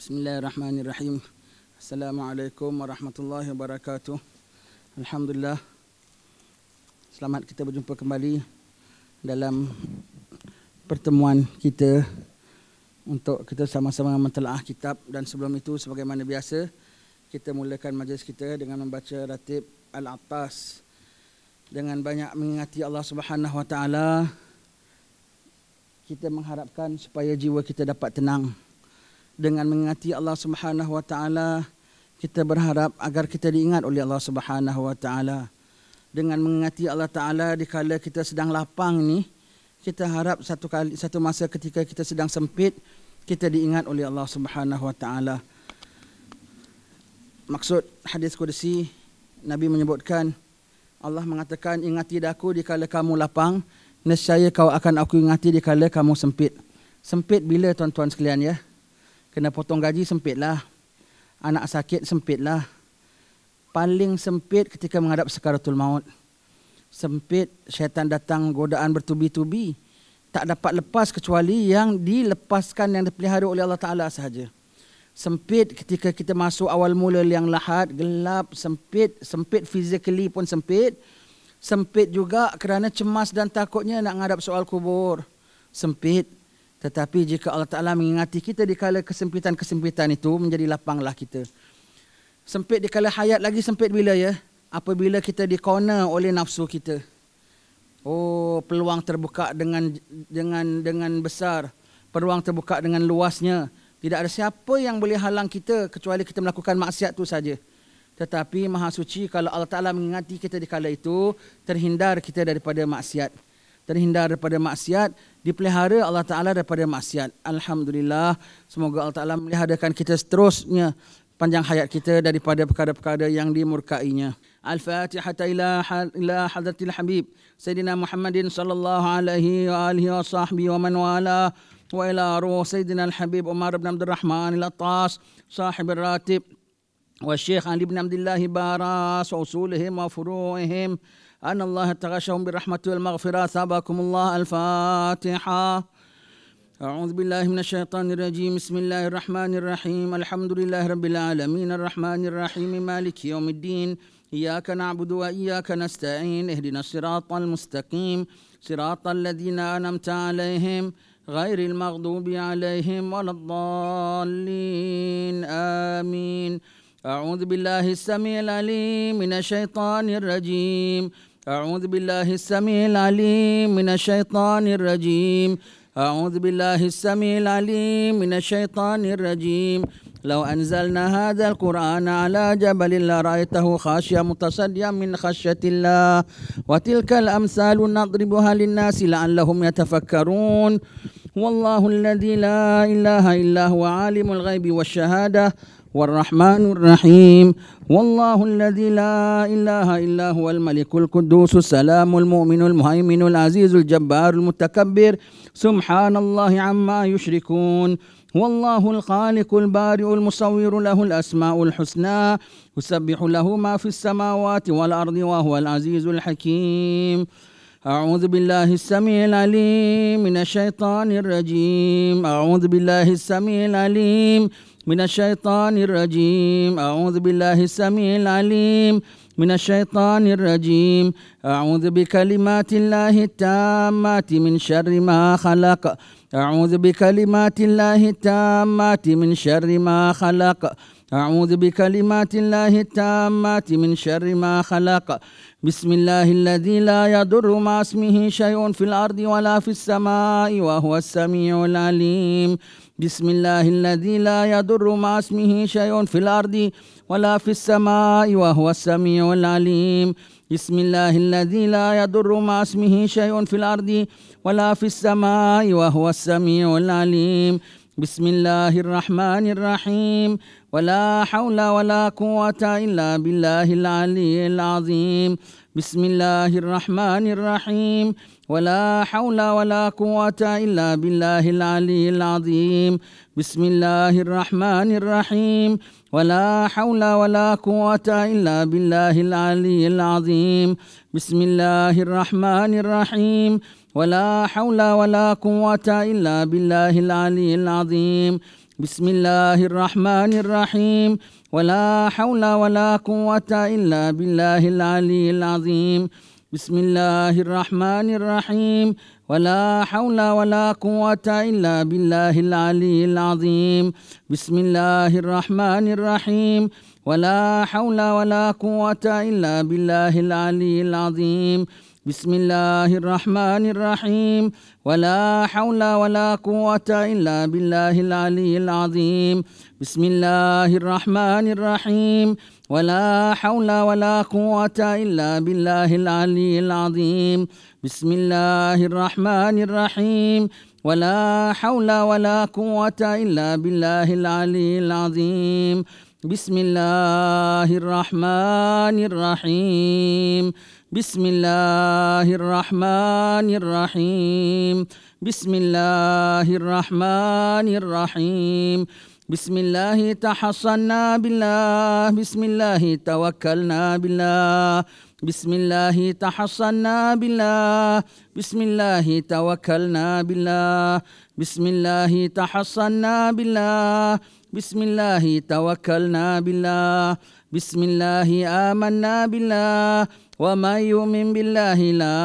Bismillahirrahmanirrahim. Assalamualaikum warahmatullahi wabarakatuh. Alhamdulillah. Selamat kita berjumpa kembali dalam pertemuan kita untuk kita sama-sama mentelaah kitab dan sebelum itu sebagaimana biasa kita mulakan majlis kita dengan membaca ratib al-attas dengan banyak mengingati Allah Subhanahu wa taala kita mengharapkan supaya jiwa kita dapat tenang dengan mengingati Allah Subhanahu wa taala kita berharap agar kita diingat oleh Allah Subhanahu wa taala dengan mengingati Allah taala di kala kita sedang lapang ni kita harap satu kali satu masa ketika kita sedang sempit kita diingat oleh Allah Subhanahu wa taala maksud hadis kursi nabi menyebutkan Allah mengatakan ingati aku di kala kamu lapang nescaya kau akan aku ingati di kala kamu sempit sempit bila tuan-tuan sekalian ya kena potong gaji sempitlah. Anak sakit sempitlah. Paling sempit ketika menghadap sekaratul maut. Sempit syaitan datang godaan bertubi-tubi. Tak dapat lepas kecuali yang dilepaskan yang dipelihara oleh Allah Ta'ala sahaja. Sempit ketika kita masuk awal mula yang lahat, gelap, sempit. Sempit physically pun sempit. Sempit juga kerana cemas dan takutnya nak menghadap soal kubur. Sempit. Tetapi jika Allah Ta'ala mengingati kita di kala kesempitan-kesempitan itu, menjadi lapanglah kita. Sempit di kala hayat lagi sempit bila ya? Apabila kita di corner oleh nafsu kita. Oh, peluang terbuka dengan dengan dengan besar. Peluang terbuka dengan luasnya. Tidak ada siapa yang boleh halang kita kecuali kita melakukan maksiat itu saja. Tetapi Maha Suci kalau Allah Ta'ala mengingati kita di kala itu, terhindar kita daripada maksiat. Terhindar daripada maksiat, dipelihara Allah Ta'ala daripada maksiat. Alhamdulillah, semoga Allah Ta'ala meliharakan kita seterusnya panjang hayat kita daripada perkara-perkara yang dimurkainya. al fatiha ila, ha, ila hadratil habib Sayyidina Muhammadin sallallahu alaihi wa alihi wa sahbihi wa man wala wa ila roh. Sayyidina Al-Habib Umar ibn Abdul Rahman al-Attas sahib al-Ratib wa Syekh Ali ibn Abdullah Baras wa usulihim wa furu'ihim أن الله اتغشهم بالرحمة والمغفرة ثابكم الله الفاتحة أعوذ بالله من الشيطان الرجيم بسم الله الرحمن الرحيم الحمد لله رب العالمين الرحمن الرحيم مالك يوم الدين إياك نعبد وإياك نستعين اهدنا الصراط المستقيم صراط الذين أنمت عليهم غير المغضوب عليهم ولا الضالين آمين أعوذ بالله السميع العليم من الشيطان الرجيم أعوذ بالله السميع العليم من الشيطان الرجيم أعوذ بالله السميع العليم من الشيطان الرجيم لو أنزلنا هذا القرآن على جبل لرأيته خاشيا متصديا من خشية الله وتلك الأمثال نضربها للناس لعلهم يتفكرون والله الذي لا إله إلا هو عالم الغيب والشهادة والرحمن الرحيم والله الذي لا إله إلا هو الملك القدوس السلام المؤمن المهيمن العزيز الجبار المتكبر سبحان الله عما يشركون والله الخالق البارئ المصور له الأسماء الحسنى يسبح له ما في السماوات والأرض وهو العزيز الحكيم أعوذ بالله السميع العليم من الشيطان الرجيم أعوذ بالله السميع العليم من الشيطان الرجيم أعوذ بالله السميع العليم من الشيطان الرجيم أعوذ بكلمات الله التامات من شر ما خلق أعوذ بكلمات الله التامات من شر ما خلق أعوذ بكلمات الله التامات من شر ما خلق بسم الله الذي لا يضر مع اسمه شيء في الأرض ولا في السماء وهو السميع العليم بسم الله الذي لا يضر مع اسمه شيء في الأرض ولا في السماء وهو السميع العليم بسم الله الذي لا يضر مع اسمه شيء في الأرض ولا في السماء وهو السميع العليم بسم الله الرحمن الرحيم ولا حول ولا قوة إلا بالله العلي العظيم بسم الله الرحمن الرحيم ولا حول ولا قوة إلا بالله العلي العظيم بسم الله الرحمن الرحيم ولا حول ولا قوة إلا بالله العلي العظيم بسم الله الرحمن الرحيم ولا حول ولا قوة إلا بالله العلي العظيم بسم الله الرحمن الرحيم ولا حول ولا قوة إلا بالله العلي العظيم بسم الله الرحمن الرحيم ولا حول ولا قوة إلا بالله العلي العظيم بسم الله الرحمن الرحيم ولا حول ولا قوة إلا بالله العلي العظيم بسم الله الرحمن الرحيم ولا حول ولا قوة إلا بالله العلي العظيم بسم الله الرحمن الرحيم ولا حول ولا قوة إلا بالله العلي العظيم بسم الله الرحمن الرحيم ولا حول ولا قوة إلا بالله العلي العظيم بسم الله الرحمن الرحيم بسم الله الرحمن الرحيم بسم الله الرحمن الرحيم بسم الله تحصنا بالله بسم الله توكلنا بالله بسم الله تحصنا بالله بسم الله توكلنا بالله بسم الله تحصنا بالله بسم الله توكلنا بالله بسم الله آمنا بالله وما يؤمن بالله لا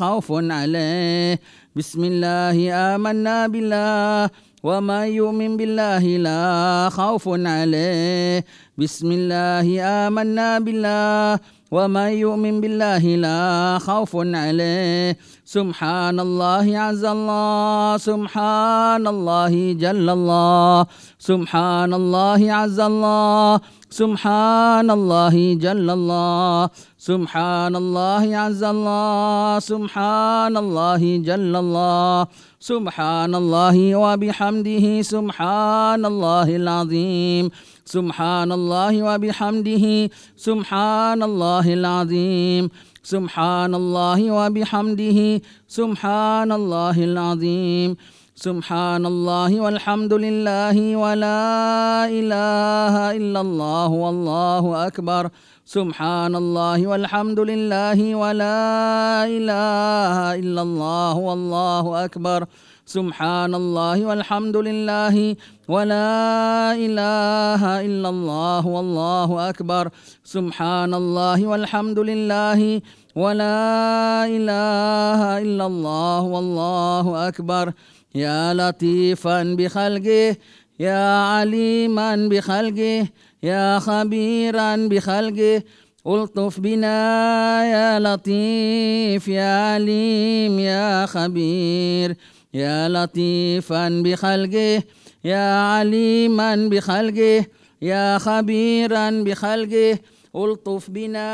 خوف عليه بسم الله آمنا بالله وما يؤمن بالله لا خوف عليه بسم الله آمنا بالله وما يؤمن بالله لا خوف عليه سبحان الله عز الله سبحان الله جل الله سبحان الله عز الله سبحان الله جل الله سبحان الله عز الله سبحان الله جل الله سبحان الله وبحمده سبحان الله العظيم سبحان الله وبحمده سبحان الله العظيم سبحان الله وبحمده سبحان الله العظيم سبحان الله والحمد لله ولا إله إلا الله والله أكبر سبحان الله والحمد لله ولا إله إلا الله والله أكبر سبحان الله والحمد لله ولا إله إلا الله والله أكبر سبحان الله والحمد لله ولا إله إلا الله والله أكبر يا لطيفا بخلقه يا عليما بخلقه يا خبيرا بخلقه الطف بنا يا لطيف يا عليم يا خبير يا لطيفا بخلقه يا عليما بخلقه يا خبيرا بخلقه الطف بنا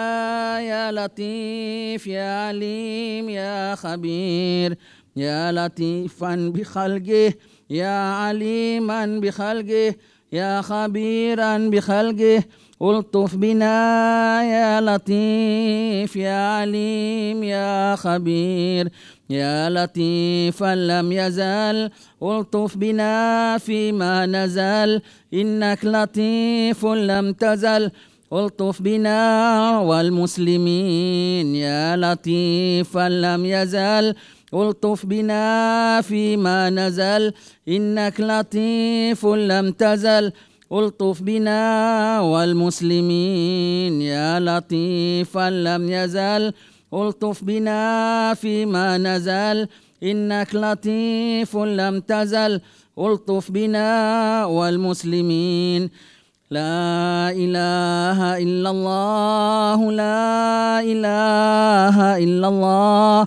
يا لطيف يا عليم يا خبير يا لطيفا بخلقه يا عليما بخلقه يا خبيرا بخلقه الطف بنا يا لطيف يا عليم يا خبير يا لطيفا لم يزال الطف بنا فيما نزل انك لطيف لم تزل الطف بنا والمسلمين يا لطيفا لم يزال الطف بنا فيما نزل إنك لطيف لم تزل الطف بنا والمسلمين يا لطيفا لم يزل الطف بنا فيما نزل إنك لطيف لم تزل الطف بنا والمسلمين لا إله إلا الله لا إله إلا الله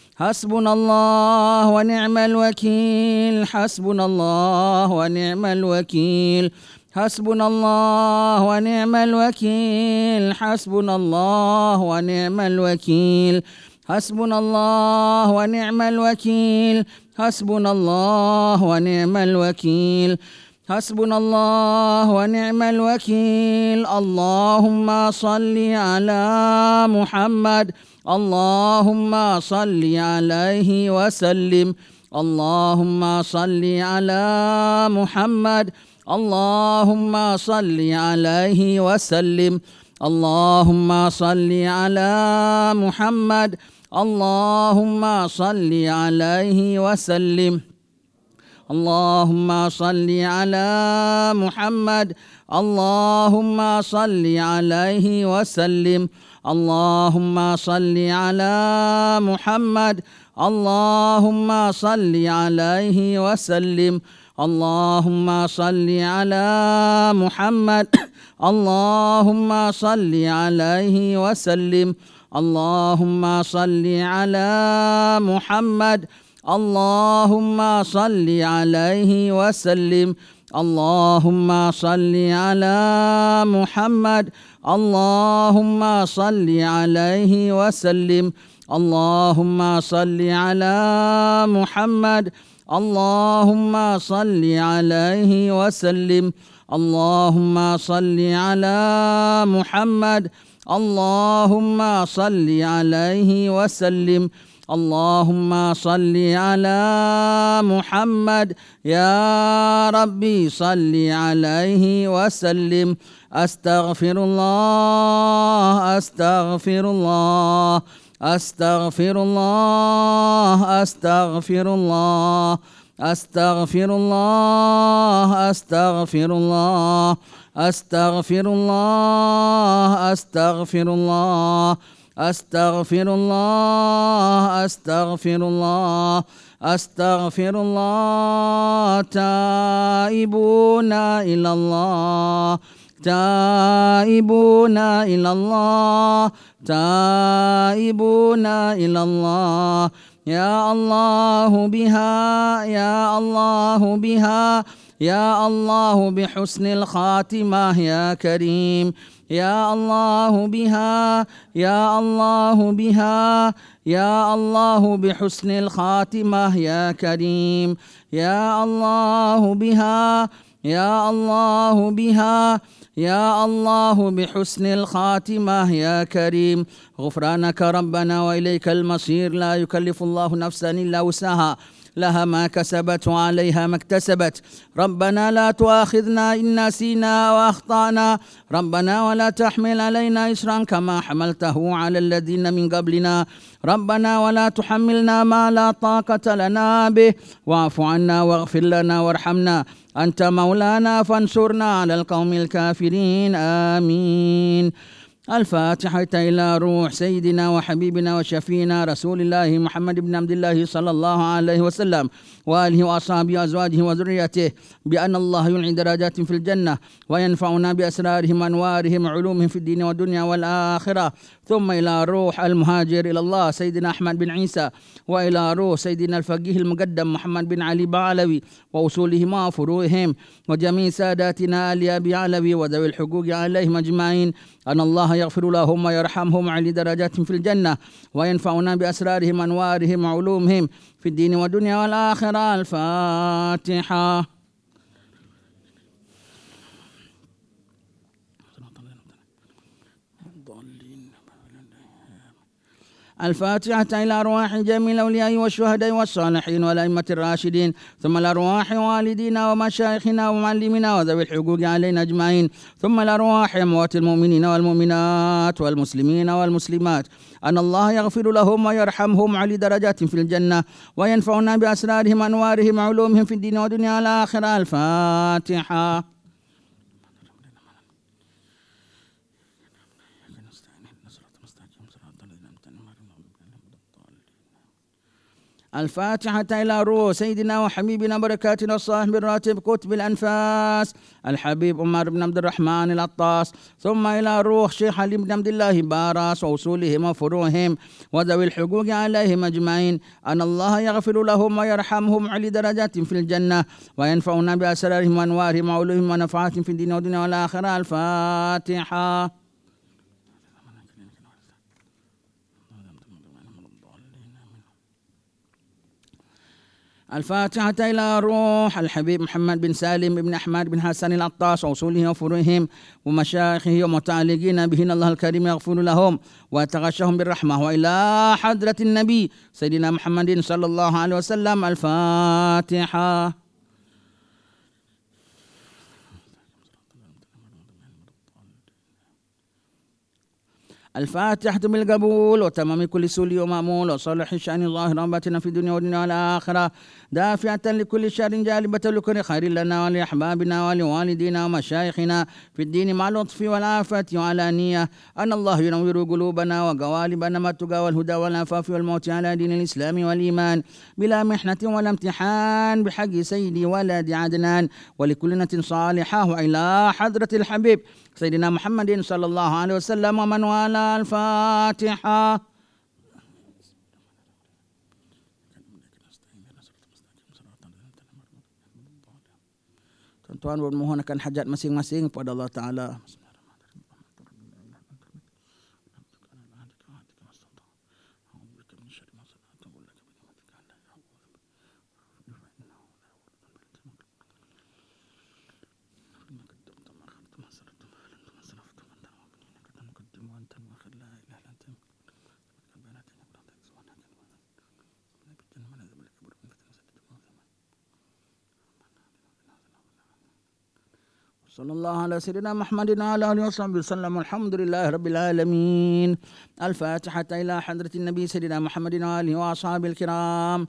حسبنا الله ونعم الوكيل حسبنا الله ونعم الوكيل حسبنا الله ونعم الوكيل حسبنا الله ونعم الوكيل حسبنا الله ونعم الوكيل حسبنا الله ونعم الوكيل حسبنا الله ونعم الوكيل اللهم صل على محمد اللهم صل عليه وسلم اللهم صل على محمد اللهم صل عليه وسلم اللهم صل على محمد اللهم صل عليه وسلم اللهم صل على محمد اللهم صل عليه وسلم اللهم صل على محمد اللهم صل عليه وسلم اللهم صل على محمد اللهم صل عليه وسلم اللهم صل على محمد اللهم صل عليه وسلم اللهم صل على محمد اللهم صل عليه وسلم اللهم صل على محمد اللهم صل عليه وسلم اللهم صل على محمد اللهم صل عليه وسلم اللهم صل على محمد يا ربي صل عليه وسلم أستغفر الله أستغفر الله أستغفر الله أستغفر الله أستغفر الله أستغفر الله أستغفر الله أستغفر الله أستغفر الله أستغفر الله أستغفر الله تائبون إلى الله تائبون إلى الله تائبون إلى الله يا الله بها يا الله بها يا الله بحسن الخاتمة يا كريم يا الله بها يا الله بها يا الله بحسن الخاتمة يا كريم يا الله بها يا الله بها يا الله بحسن الخاتمة يا كريم غفرانك ربنا وإليك المصير لا يكلف الله نفسا إلا وسعها لها ما كسبت وعليها ما اكتسبت ربنا لا تؤاخذنا إن نسينا وأخطأنا ربنا ولا تحمل علينا إسرا كما حملته على الذين من قبلنا ربنا ولا تحملنا ما لا طاقة لنا به واعف عنا واغفر لنا وارحمنا أنت مولانا فانصرنا على القوم الكافرين آمين الفاتحة إلى روح سيدنا وحبيبنا وشفينا رسول الله محمد بن عبد الله صلى الله عليه وسلم وآله وأصحابه وأزواجه وذريته بأن الله ينعي درجات في الجنة وينفعنا بأسرارهم وأنوارهم وعلومهم في الدين والدنيا والآخرة ثم إلى روح المهاجر إلى الله سيدنا أحمد بن عيسى وإلى روح سيدنا الفقيه المقدم محمد بن علي بعلوي وأصولهما وفروعهم وجميع ساداتنا آل أبي علوي وذوي الحقوق عليهم أجمعين أن الله يغفر لهم ويرحمهم على درجاتهم في الجنة وينفعنا بأسرارهم أنوارهم وعلومهم في الدين والدنيا والآخرة الفاتحة الفاتحة إلى أرواح جميع الأولياء والشهداء والصالحين والأئمة الراشدين ثم الأرواح والدينا ومشايخنا ومعلمنا وذوي الحقوق علينا أجمعين ثم الأرواح أموات المؤمنين والمؤمنات والمسلمين والمسلمات أن الله يغفر لهم ويرحمهم على درجات في الجنة وينفعنا بأسرارهم أنوارهم علومهم في الدين والدنيا الآخرة الفاتحة الفاتحة إلى روح سيدنا وحبيبنا وبركاتنا الصاحب الراتب كتب الأنفاس الحبيب عمر بن عبد الرحمن العطاس ثم إلى روح شيخ علي بن عبد الله باراس وأصولهم وفروعهم وذوي الحقوق عليهم أجمعين أن الله يغفر لهم ويرحمهم على درجات في الجنة وينفعنا بأسرارهم وأنوارهم وعلوهم ونفعاتهم في الدين والدنيا والآخرة الفاتحة الفاتحة إلى روح الحبيب محمد بن سالم بن أحمد بن حسن العطاس وصوله وفروعهم ومشايخه ومتعلقين بهن الله الكريم يغفر لهم ويتغشهم بالرحمة وإلى حضرة النبي سيدنا محمد صلى الله عليه وسلم الفاتحة الفاتحة بالقبول وتمام كل سول ومأمول وصالح الشأن الله رباتنا في الدنيا والدنيا والآخرة دافعة لكل شر جالبة لكل خير لنا ولأحبابنا ولوالدينا ومشايخنا في الدين مع اللطف والآفة وعلى نية أن الله ينور قلوبنا وقوالبنا ما التقى والهدى والعفاف والموت على دين الإسلام والإيمان بلا محنة ولا امتحان بحق سيدي ولد عدنان ولكل نة صالحة وإلى حضرة الحبيب سيدنا محمد صلى الله عليه وسلم ومن والاه الفاتحه Tuhan akan hajat masing-masing kepada Allah Ta'ala. صلى الله على سيدنا محمد وعلى اله وصحبه وسلم الحمد لله رب العالمين الفاتحة إلى حضرة النبي سيدنا محمد وآله وأصحابه الكرام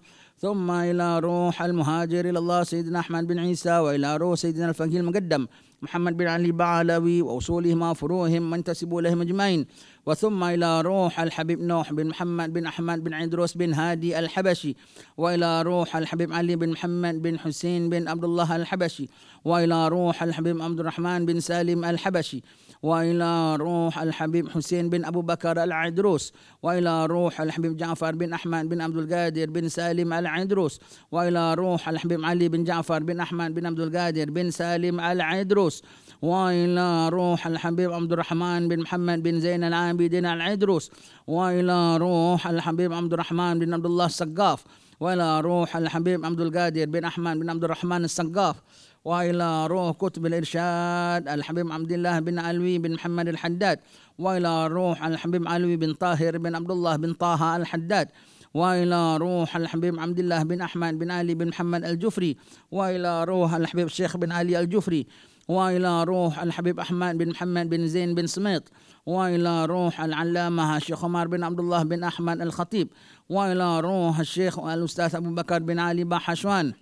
ثم إلى روح المهاجر إلى الله سيدنا أحمد بن عيسى وإلى روح سيدنا الفقيه المقدم محمد بن علي بعلوي وأصولهم وفروعهم منتسبوا لهم أجمعين وثم إلى روح الحبيب نوح بن محمد بن أحمد بن عدروس بن هادي الحبشي وإلى روح الحبيب علي بن محمد بن حسين بن عبد الله الحبشي وإلى روح الحبيب عبد الرحمن بن سالم الحبشي وإلى روح الحبيب حسين بن أبو بكر العدروس وإلى روح الحبيب جعفر بن أحمد بن عبد القادر بن سالم العدروس وإلى روح الحبيب علي بن جعفر بن أحمد بن عبد القادر بن سالم العدروس وإلى روح الحبيب عبد الرحمن بن محمد بن زين العابدين العدروس وإلى روح الحبيب عبد الرحمن بن عبد الله السقاف وإلى روح الحبيب عبد القادر بن أحمد بن عبد الرحمن السقاف وإلى روح كتب الإرشاد الحبيب عبد الله بن علوي بن محمد الحداد وإلى روح الحبيب علوي بن طاهر بن عبد الله بن طه الحداد وإلى روح الحبيب عبد الله بن أحمد بن علي بن محمد الجفري وإلى روح الحبيب الشيخ بن علي الجفري وإلى روح الحبيب أحمد بن محمد بن زين بن سميط وإلى روح العلامة الشيخ عمر بن عبد الله بن أحمد الخطيب وإلى روح الشيخ الأستاذ أبو بكر بن علي بحشوان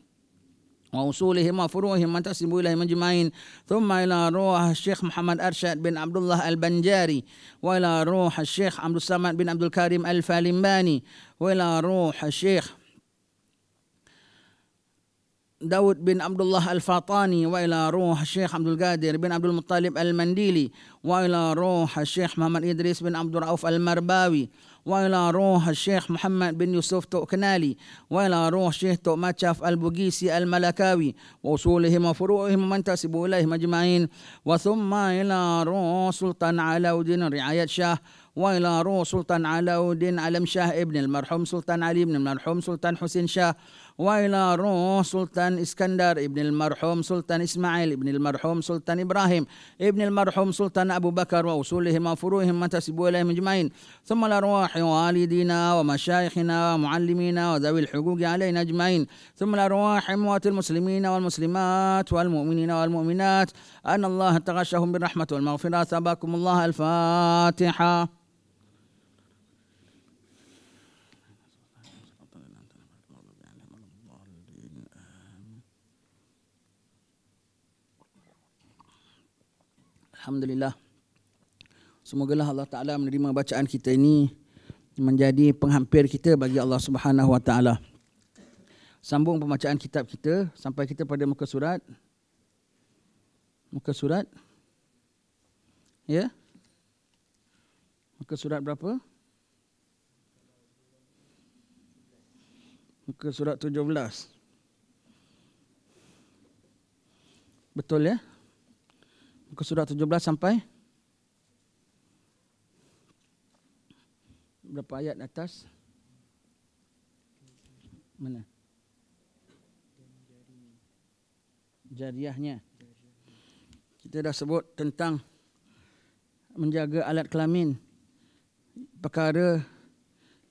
وأصولهم وفروعهم وتسب إليهم أجمعين ثم إلى روح الشيخ محمد أرشد بن عبد الله البنجاري وإلى روح الشيخ عبد السلام بن عبد الكريم الفالمباني وإلى روح الشيخ داود بن عبد الله الفاطاني وإلى روح الشيخ عبد القادر بن عبد المطلب المنديلي وإلى روح الشيخ محمد إدريس بن عبد الرؤوف المرباوي وإلى روح الشيخ محمد بن يوسف توكنالي وإلى روح الشيخ توماتشاف البوغيسي الملكاوي وأصولهم وفروعهم من تسبوا إليهم أجمعين وثم إلى روح سلطان علاء الدين رعاية شاه وإلى روح سلطان علاء الدين علم شاه ابن المرحوم سلطان علي بن المرحوم سلطان حسين شاه وإلى روح سلطان إسكندر ابن المرحوم سلطان إسماعيل ابن المرحوم سلطان إبراهيم ابن المرحوم سلطان أبو بكر وأصولهم وفروعهم تسبوا إليهم أجمعين ثم الأرواح والدينا ومشايخنا ومعلمينا وذوي الحقوق علينا أجمعين ثم الأرواح أموات المسلمين والمسلمات والمؤمنين والمؤمنات أن الله تغشهم بالرحمة والمغفرة ثباكم الله الفاتحة Alhamdulillah. Semoga Allah Ta'ala menerima bacaan kita ini menjadi penghampir kita bagi Allah Subhanahu Wa Ta'ala. Sambung pembacaan kitab kita sampai kita pada muka surat. Muka surat. Ya. Muka surat berapa? Muka surat 17. Betul ya? Muka surat 17 sampai berapa ayat atas? Mana? Jariahnya. Kita dah sebut tentang menjaga alat kelamin. Perkara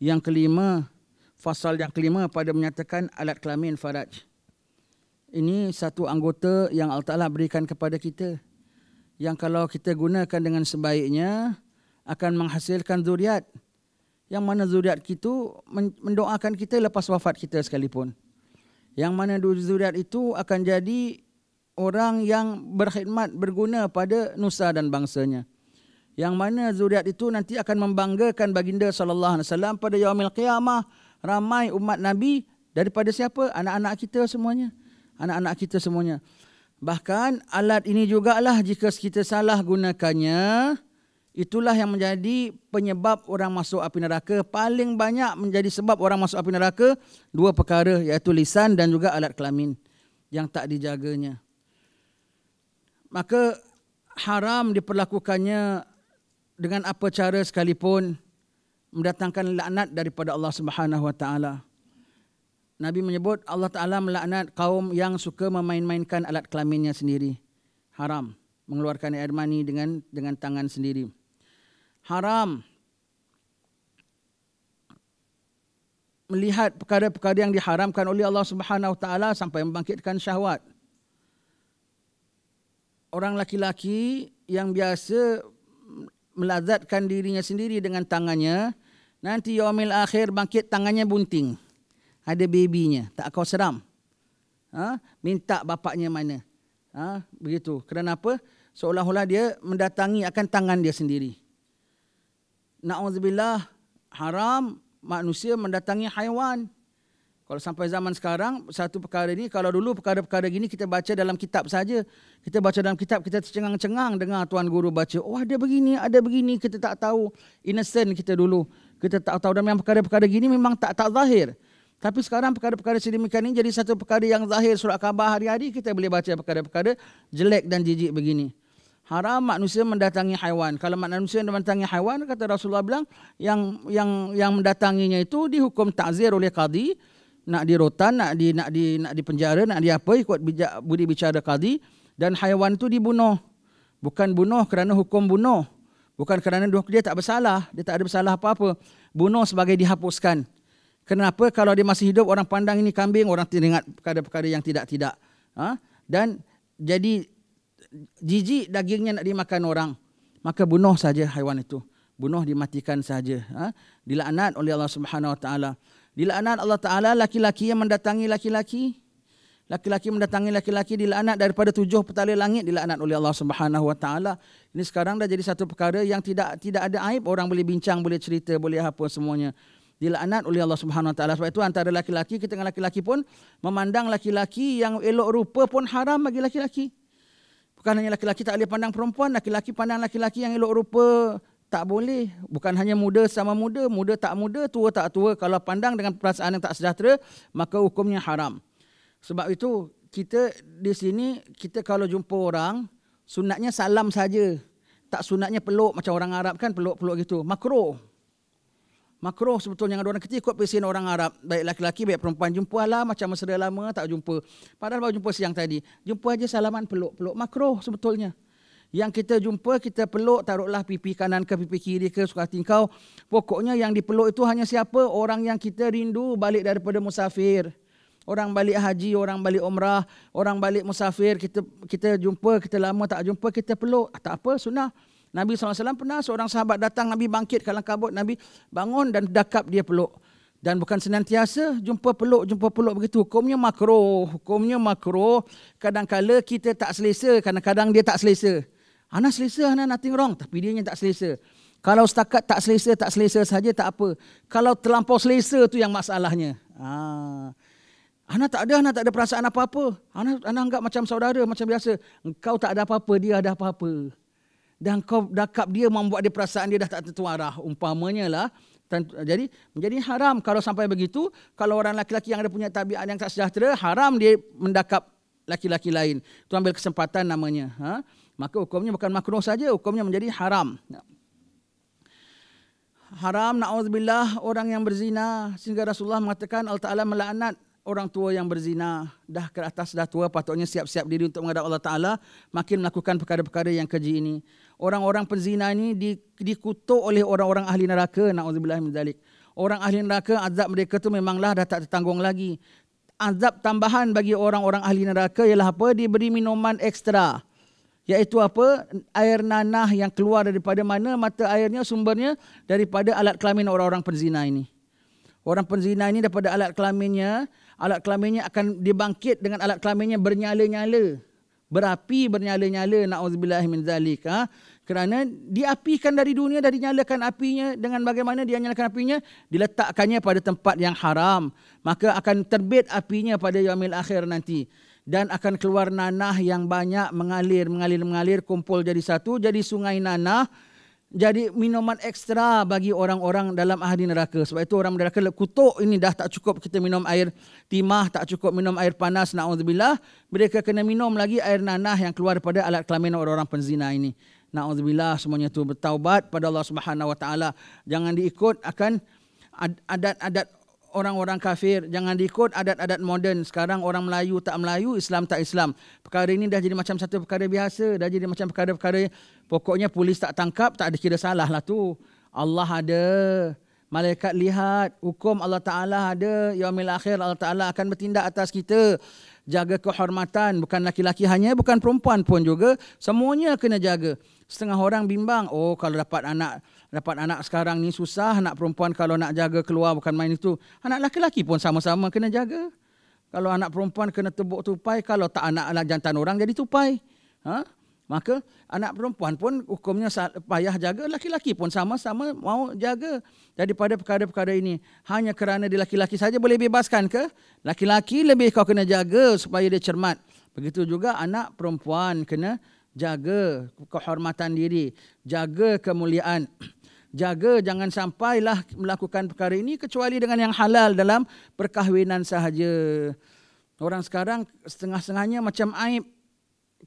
yang kelima, fasal yang kelima pada menyatakan alat kelamin Faraj. Ini satu anggota yang Allah Ta'ala berikan kepada Kita yang kalau kita gunakan dengan sebaiknya akan menghasilkan zuriat yang mana zuriat itu mendoakan kita lepas wafat kita sekalipun yang mana zuriat itu akan jadi orang yang berkhidmat berguna pada nusa dan bangsanya yang mana zuriat itu nanti akan membanggakan baginda sallallahu alaihi wasallam pada yaumil qiyamah ramai umat nabi daripada siapa anak-anak kita semuanya anak-anak kita semuanya Bahkan alat ini juga jugalah jika kita salah gunakannya, itulah yang menjadi penyebab orang masuk api neraka. Paling banyak menjadi sebab orang masuk api neraka, dua perkara iaitu lisan dan juga alat kelamin yang tak dijaganya. Maka haram diperlakukannya dengan apa cara sekalipun mendatangkan laknat daripada Allah Subhanahu Wa Nabi menyebut Allah Ta'ala melaknat kaum yang suka memain-mainkan alat kelaminnya sendiri. Haram. Mengeluarkan air mani dengan dengan tangan sendiri. Haram. Melihat perkara-perkara yang diharamkan oleh Allah Subhanahu Wa Ta'ala sampai membangkitkan syahwat. Orang laki-laki yang biasa melazatkan dirinya sendiri dengan tangannya, nanti yaumil akhir bangkit tangannya bunting ada babynya, tak kau seram. Ha? Minta bapaknya mana. Ha? Begitu. Kerana apa? Seolah-olah dia mendatangi akan tangan dia sendiri. Na'udzubillah haram manusia mendatangi haiwan. Kalau sampai zaman sekarang, satu perkara ini, kalau dulu perkara-perkara gini kita baca dalam kitab saja. Kita baca dalam kitab, kita tercengang-cengang dengar Tuan Guru baca. Oh ada begini, ada begini, kita tak tahu. Innocent kita dulu. Kita tak tahu dan memang perkara-perkara gini memang tak tak zahir. Tapi sekarang perkara-perkara sedemikian ini jadi satu perkara yang zahir surat khabar hari-hari kita boleh baca perkara-perkara jelek dan jijik begini. Haram manusia mendatangi haiwan. Kalau manusia mendatangi haiwan kata Rasulullah bilang yang yang yang mendatanginya itu dihukum takzir oleh qadi nak dirotan nak di nak di nak di penjara, nak di apa ikut bijak, budi bicara qadi dan haiwan itu dibunuh. Bukan bunuh kerana hukum bunuh. Bukan kerana dia tak bersalah, dia tak ada bersalah apa-apa. Bunuh sebagai dihapuskan Kenapa? Kalau dia masih hidup, orang pandang ini kambing, orang teringat perkara-perkara yang tidak-tidak. Ha? Dan jadi jijik dagingnya nak dimakan orang. Maka bunuh saja haiwan itu. Bunuh dimatikan saja. Ha? Dilaknat oleh Allah Subhanahu Wa Taala. Dilaknat Allah Taala laki-laki yang mendatangi laki-laki. Laki-laki mendatangi laki-laki dilaknat daripada tujuh petala langit dilaknat oleh Allah Subhanahu Wa Taala. Ini sekarang dah jadi satu perkara yang tidak tidak ada aib orang boleh bincang, boleh cerita, boleh apa semuanya dilaknat oleh Allah Subhanahu Wa Taala. Sebab itu antara laki-laki kita dengan laki-laki pun memandang laki-laki yang elok rupa pun haram bagi laki-laki. Bukan hanya laki-laki tak boleh pandang perempuan, laki-laki pandang laki-laki yang elok rupa tak boleh. Bukan hanya muda sama muda, muda tak muda, tua tak tua. Kalau pandang dengan perasaan yang tak sejahtera, maka hukumnya haram. Sebab itu kita di sini, kita kalau jumpa orang, sunatnya salam saja. Tak sunatnya peluk macam orang Arab kan, peluk-peluk gitu. Makro. Makro sebetulnya dengan orang ketika ikut pesen orang Arab baik laki-laki baik perempuan jumpa lah macam mesra lama tak jumpa padahal baru jumpa siang tadi jumpa aja salaman peluk-peluk Makro sebetulnya yang kita jumpa kita peluk taruhlah pipi kanan ke pipi kiri ke suka hati kau pokoknya yang dipeluk itu hanya siapa orang yang kita rindu balik daripada musafir orang balik haji orang balik umrah orang balik musafir kita kita jumpa kita lama tak jumpa kita peluk tak apa sunnah Nabi SAW pernah seorang sahabat datang, Nabi bangkit kalang kabut, Nabi bangun dan dakap dia peluk. Dan bukan senantiasa jumpa peluk, jumpa peluk begitu. Hukumnya makro, hukumnya makro. Kadang-kala kita tak selesa, kadang-kadang dia tak selesa. Ana selesa, Ana nothing wrong. Tapi dia yang tak selesa. Kalau setakat tak selesa, tak selesa saja tak apa. Kalau terlampau selesa tu yang masalahnya. Ha. Ana tak ada, Ana tak ada perasaan apa-apa. Ana, Ana anggap macam saudara, macam biasa. Engkau tak ada apa-apa, dia ada apa-apa dan kau dakap dia membuat dia perasaan dia dah tak tentu arah umpamanya lah jadi menjadi haram kalau sampai begitu kalau orang laki-laki yang ada punya tabiat yang tak sejahtera haram dia mendakap laki-laki lain tu ambil kesempatan namanya ha? maka hukumnya bukan makruh saja hukumnya menjadi haram ya. haram naudzubillah orang yang berzina sehingga Rasulullah mengatakan Allah Taala melaknat orang tua yang berzina dah ke atas dah tua patutnya siap-siap diri untuk menghadap Allah Taala makin melakukan perkara-perkara yang keji ini orang-orang penzina ini dikutuk oleh orang-orang ahli neraka naudzubillah min zalik orang ahli neraka azab mereka tu memanglah dah tak tertanggung lagi azab tambahan bagi orang-orang ahli neraka ialah apa diberi minuman ekstra iaitu apa air nanah yang keluar daripada mana mata airnya sumbernya daripada alat kelamin orang-orang penzina ini orang penzina ini daripada alat kelaminnya alat kelaminnya akan dibangkit dengan alat kelaminnya bernyala-nyala berapi bernyala-nyala naudzubillah min zalika ha? kerana diapikan dari dunia dan dinyalakan apinya dengan bagaimana dia nyalakan apinya diletakkannya pada tempat yang haram maka akan terbit apinya pada yaumil akhir nanti dan akan keluar nanah yang banyak mengalir mengalir mengalir kumpul jadi satu jadi sungai nanah jadi minuman ekstra bagi orang-orang dalam ahli neraka. Sebab itu orang neraka kutuk ini dah tak cukup kita minum air timah, tak cukup minum air panas, na'udzubillah. Mereka kena minum lagi air nanah yang keluar daripada alat kelamin orang-orang penzina ini. Na'udzubillah semuanya itu bertaubat pada Allah Subhanahu Wa Taala. Jangan diikut akan adat-adat orang-orang kafir jangan ikut adat-adat moden sekarang orang Melayu tak Melayu Islam tak Islam perkara ini dah jadi macam satu perkara biasa dah jadi macam perkara-perkara pokoknya polis tak tangkap tak ada kira salah lah tu Allah ada malaikat lihat hukum Allah Taala ada yaumil akhir Allah Taala akan bertindak atas kita jaga kehormatan bukan laki-laki hanya bukan perempuan pun juga semuanya kena jaga setengah orang bimbang oh kalau dapat anak dapat anak sekarang ni susah anak perempuan kalau nak jaga keluar bukan main itu anak laki-laki pun sama-sama kena jaga kalau anak perempuan kena tebuk tupai kalau tak anak anak jantan orang jadi tupai ha Maka anak perempuan pun hukumnya payah jaga, laki-laki pun sama-sama mau jaga daripada perkara-perkara ini. Hanya kerana dia laki-laki saja boleh bebaskan ke? Laki-laki lebih kau kena jaga supaya dia cermat. Begitu juga anak perempuan kena jaga kehormatan diri, jaga kemuliaan. Jaga jangan sampailah melakukan perkara ini kecuali dengan yang halal dalam perkahwinan sahaja. Orang sekarang setengah-setengahnya macam aib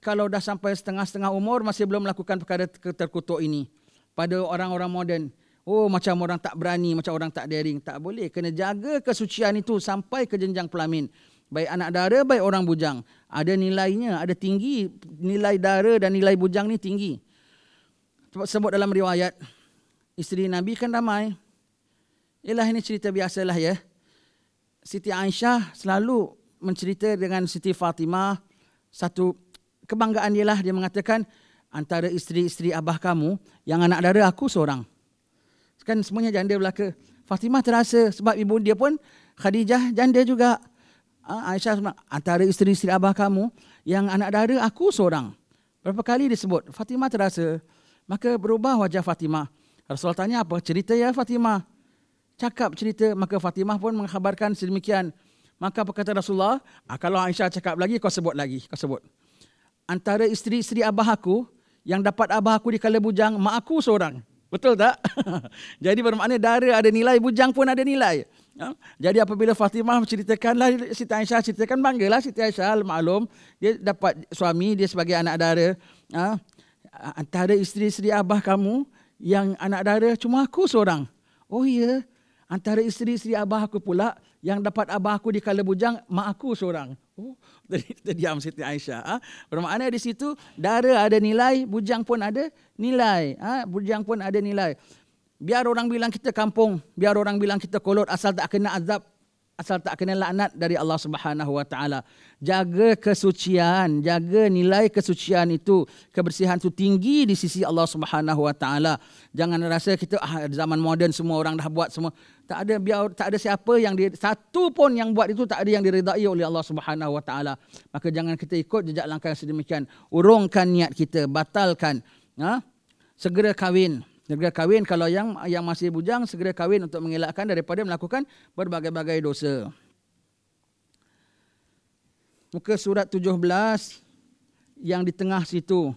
kalau dah sampai setengah-setengah umur masih belum melakukan perkara terkutuk ini pada orang-orang moden. Oh macam orang tak berani, macam orang tak daring, tak boleh. Kena jaga kesucian itu sampai ke jenjang pelamin. Baik anak dara, baik orang bujang. Ada nilainya, ada tinggi. Nilai dara dan nilai bujang ni tinggi. Sebut dalam riwayat, isteri Nabi kan ramai. Yalah ini cerita biasalah ya. Siti Aisyah selalu mencerita dengan Siti Fatimah satu kebanggaan ialah dia mengatakan antara isteri-isteri abah kamu yang anak dara aku seorang. Kan semuanya janda belaka. Fatimah terasa sebab ibu dia pun Khadijah janda juga. Ah, Aisyah semua antara isteri-isteri abah kamu yang anak dara aku seorang. Berapa kali disebut Fatimah terasa maka berubah wajah Fatimah. Rasulullah tanya apa cerita ya Fatimah? Cakap cerita maka Fatimah pun mengkhabarkan sedemikian. Maka berkata Rasulullah, ah, kalau Aisyah cakap lagi kau sebut lagi, kau sebut antara isteri-isteri abah aku yang dapat abah aku di kala bujang, mak aku seorang. Betul tak? Jadi bermakna dara ada nilai, bujang pun ada nilai. Ha? Jadi apabila Fatimah menceritakanlah Siti Aisyah, ceritakan banggalah Siti Aisyah, maklum. Dia dapat suami, dia sebagai anak dara. Ha? Antara isteri-isteri abah kamu yang anak dara, cuma aku seorang. Oh iya. antara isteri-isteri abah aku pula yang dapat abah aku di kala bujang, mak aku seorang. Oh, terdiam Siti Aisyah. Ha? Bermakna di situ darah ada nilai, bujang pun ada nilai. Ha? Bujang pun ada nilai. Biar orang bilang kita kampung, biar orang bilang kita kolot asal tak kena azab, asal tak kena laknat dari Allah Subhanahu Wa Taala. Jaga kesucian, jaga nilai kesucian itu, kebersihan itu tinggi di sisi Allah Subhanahu Wa Taala. Jangan rasa kita ah, zaman moden semua orang dah buat semua. Tak ada biar tak ada siapa yang di, satu pun yang buat itu tak ada yang diridai oleh Allah Subhanahu Wa Taala. Maka jangan kita ikut jejak langkah sedemikian. Urungkan niat kita, batalkan. Ha? Segera kahwin segera kahwin kalau yang yang masih bujang segera kahwin untuk mengelakkan daripada melakukan berbagai-bagai dosa. Muka surat 17 yang di tengah situ.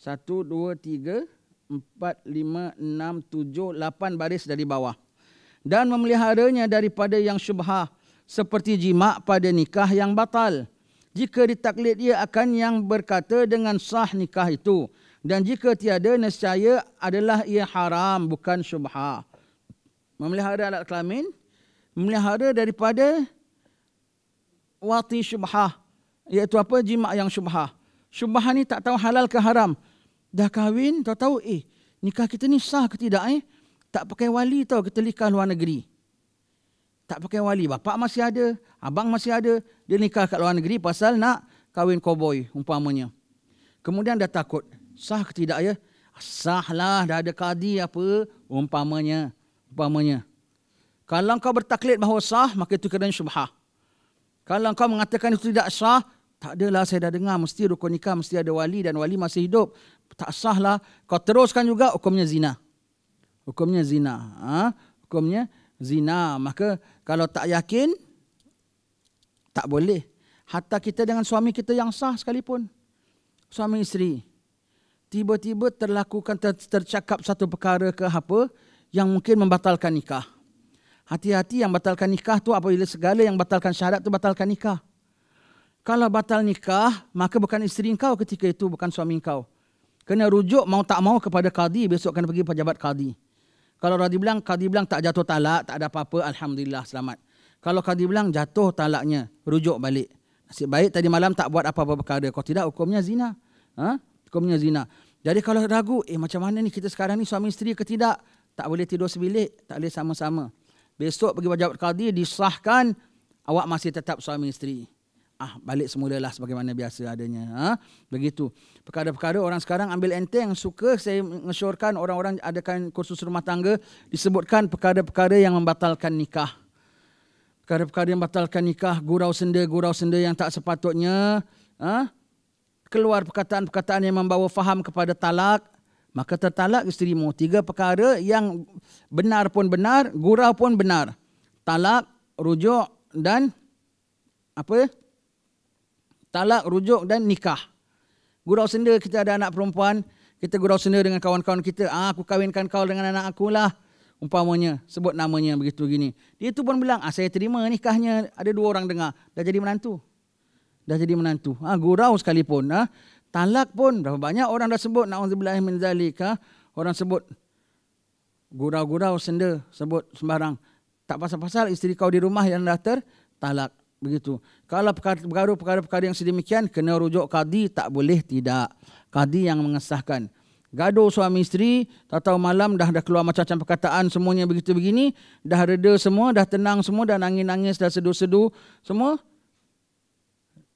Satu, dua, tiga, empat, lima, enam, tujuh, lapan baris dari bawah. Dan memeliharanya daripada yang syubha seperti jima' pada nikah yang batal jika ditaklid ia akan yang berkata dengan sah nikah itu dan jika tiada nescaya adalah ia haram bukan syubhah memelihara alat kelamin memelihara daripada wati syubhah iaitu apa jima yang syubhah syubhah ni tak tahu halal ke haram dah kahwin tak tahu eh nikah kita ni sah ke tidak eh tak pakai wali tau kita nikah luar negeri tak pakai wali Bapa masih ada abang masih ada dia nikah kat luar negeri pasal nak kahwin koboi umpamanya. Kemudian dia takut, sah ke tidak ya? Sah lah, dah ada kadi apa umpamanya. umpamanya. Kalau kau bertaklid bahawa sah, maka itu kerana syubha. Kalau kau mengatakan itu tidak sah, tak adalah saya dah dengar mesti rukun nikah mesti ada wali dan wali masih hidup. Tak sah lah. Kau teruskan juga hukumnya zina. Hukumnya zina. Ha? Hukumnya zina. Maka kalau tak yakin, tak boleh. Hatta kita dengan suami kita yang sah sekalipun. Suami isteri. Tiba-tiba terlakukan ter- tercakap satu perkara ke apa yang mungkin membatalkan nikah. Hati-hati yang batalkan nikah tu apabila segala yang batalkan syarat tu batalkan nikah. Kalau batal nikah, maka bukan isteri kau ketika itu, bukan suami kau. Kena rujuk mau tak mau kepada kadi, besok kena pergi pejabat kadi. Kalau Radhi bilang, kadi bilang tak jatuh talak, tak ada apa-apa, Alhamdulillah, selamat. Kalau kau dibilang jatuh talaknya, rujuk balik. Nasib baik tadi malam tak buat apa-apa perkara. Kalau tidak, hukumnya zina. Ha? Hukumnya zina. Jadi kalau ragu, eh macam mana ni kita sekarang ni suami isteri ke tidak? Tak boleh tidur sebilik, tak boleh sama-sama. Besok pergi pejabat kadi, disahkan awak masih tetap suami isteri. Ah, balik semula lah sebagaimana biasa adanya. Ha? Begitu. Perkara-perkara orang sekarang ambil enteng. Suka saya mengesyorkan orang-orang adakan kursus rumah tangga. Disebutkan perkara-perkara yang membatalkan nikah perkara-perkara yang batalkan nikah, gurau senda, gurau senda yang tak sepatutnya, ha? keluar perkataan-perkataan yang membawa faham kepada talak, maka tertalak isteri mu. Tiga perkara yang benar pun benar, gurau pun benar. Talak, rujuk dan apa? Talak, rujuk dan nikah. Gurau senda kita ada anak perempuan, kita gurau senda dengan kawan-kawan kita, ah, aku kawinkan kau dengan anak akulah. lah umpamanya sebut namanya begitu gini. Dia tu pun bilang, ah, saya terima nikahnya ada dua orang dengar. Dah jadi menantu. Dah jadi menantu. Ha, gurau sekalipun. Ha. Talak pun, berapa banyak orang dah sebut. Na'udzubillah min zalik. Ha. Orang sebut, gurau-gurau senda sebut sembarang. Tak pasal-pasal isteri kau di rumah yang dah ter talak. Begitu. Kalau perkara-perkara yang sedemikian, kena rujuk kadi, tak boleh tidak. Kadi yang mengesahkan gaduh suami isteri, tak tahu malam dah dah keluar macam-macam perkataan semuanya begitu begini, dah reda semua, dah tenang semua, dah nangis-nangis, dah sedu-sedu, semua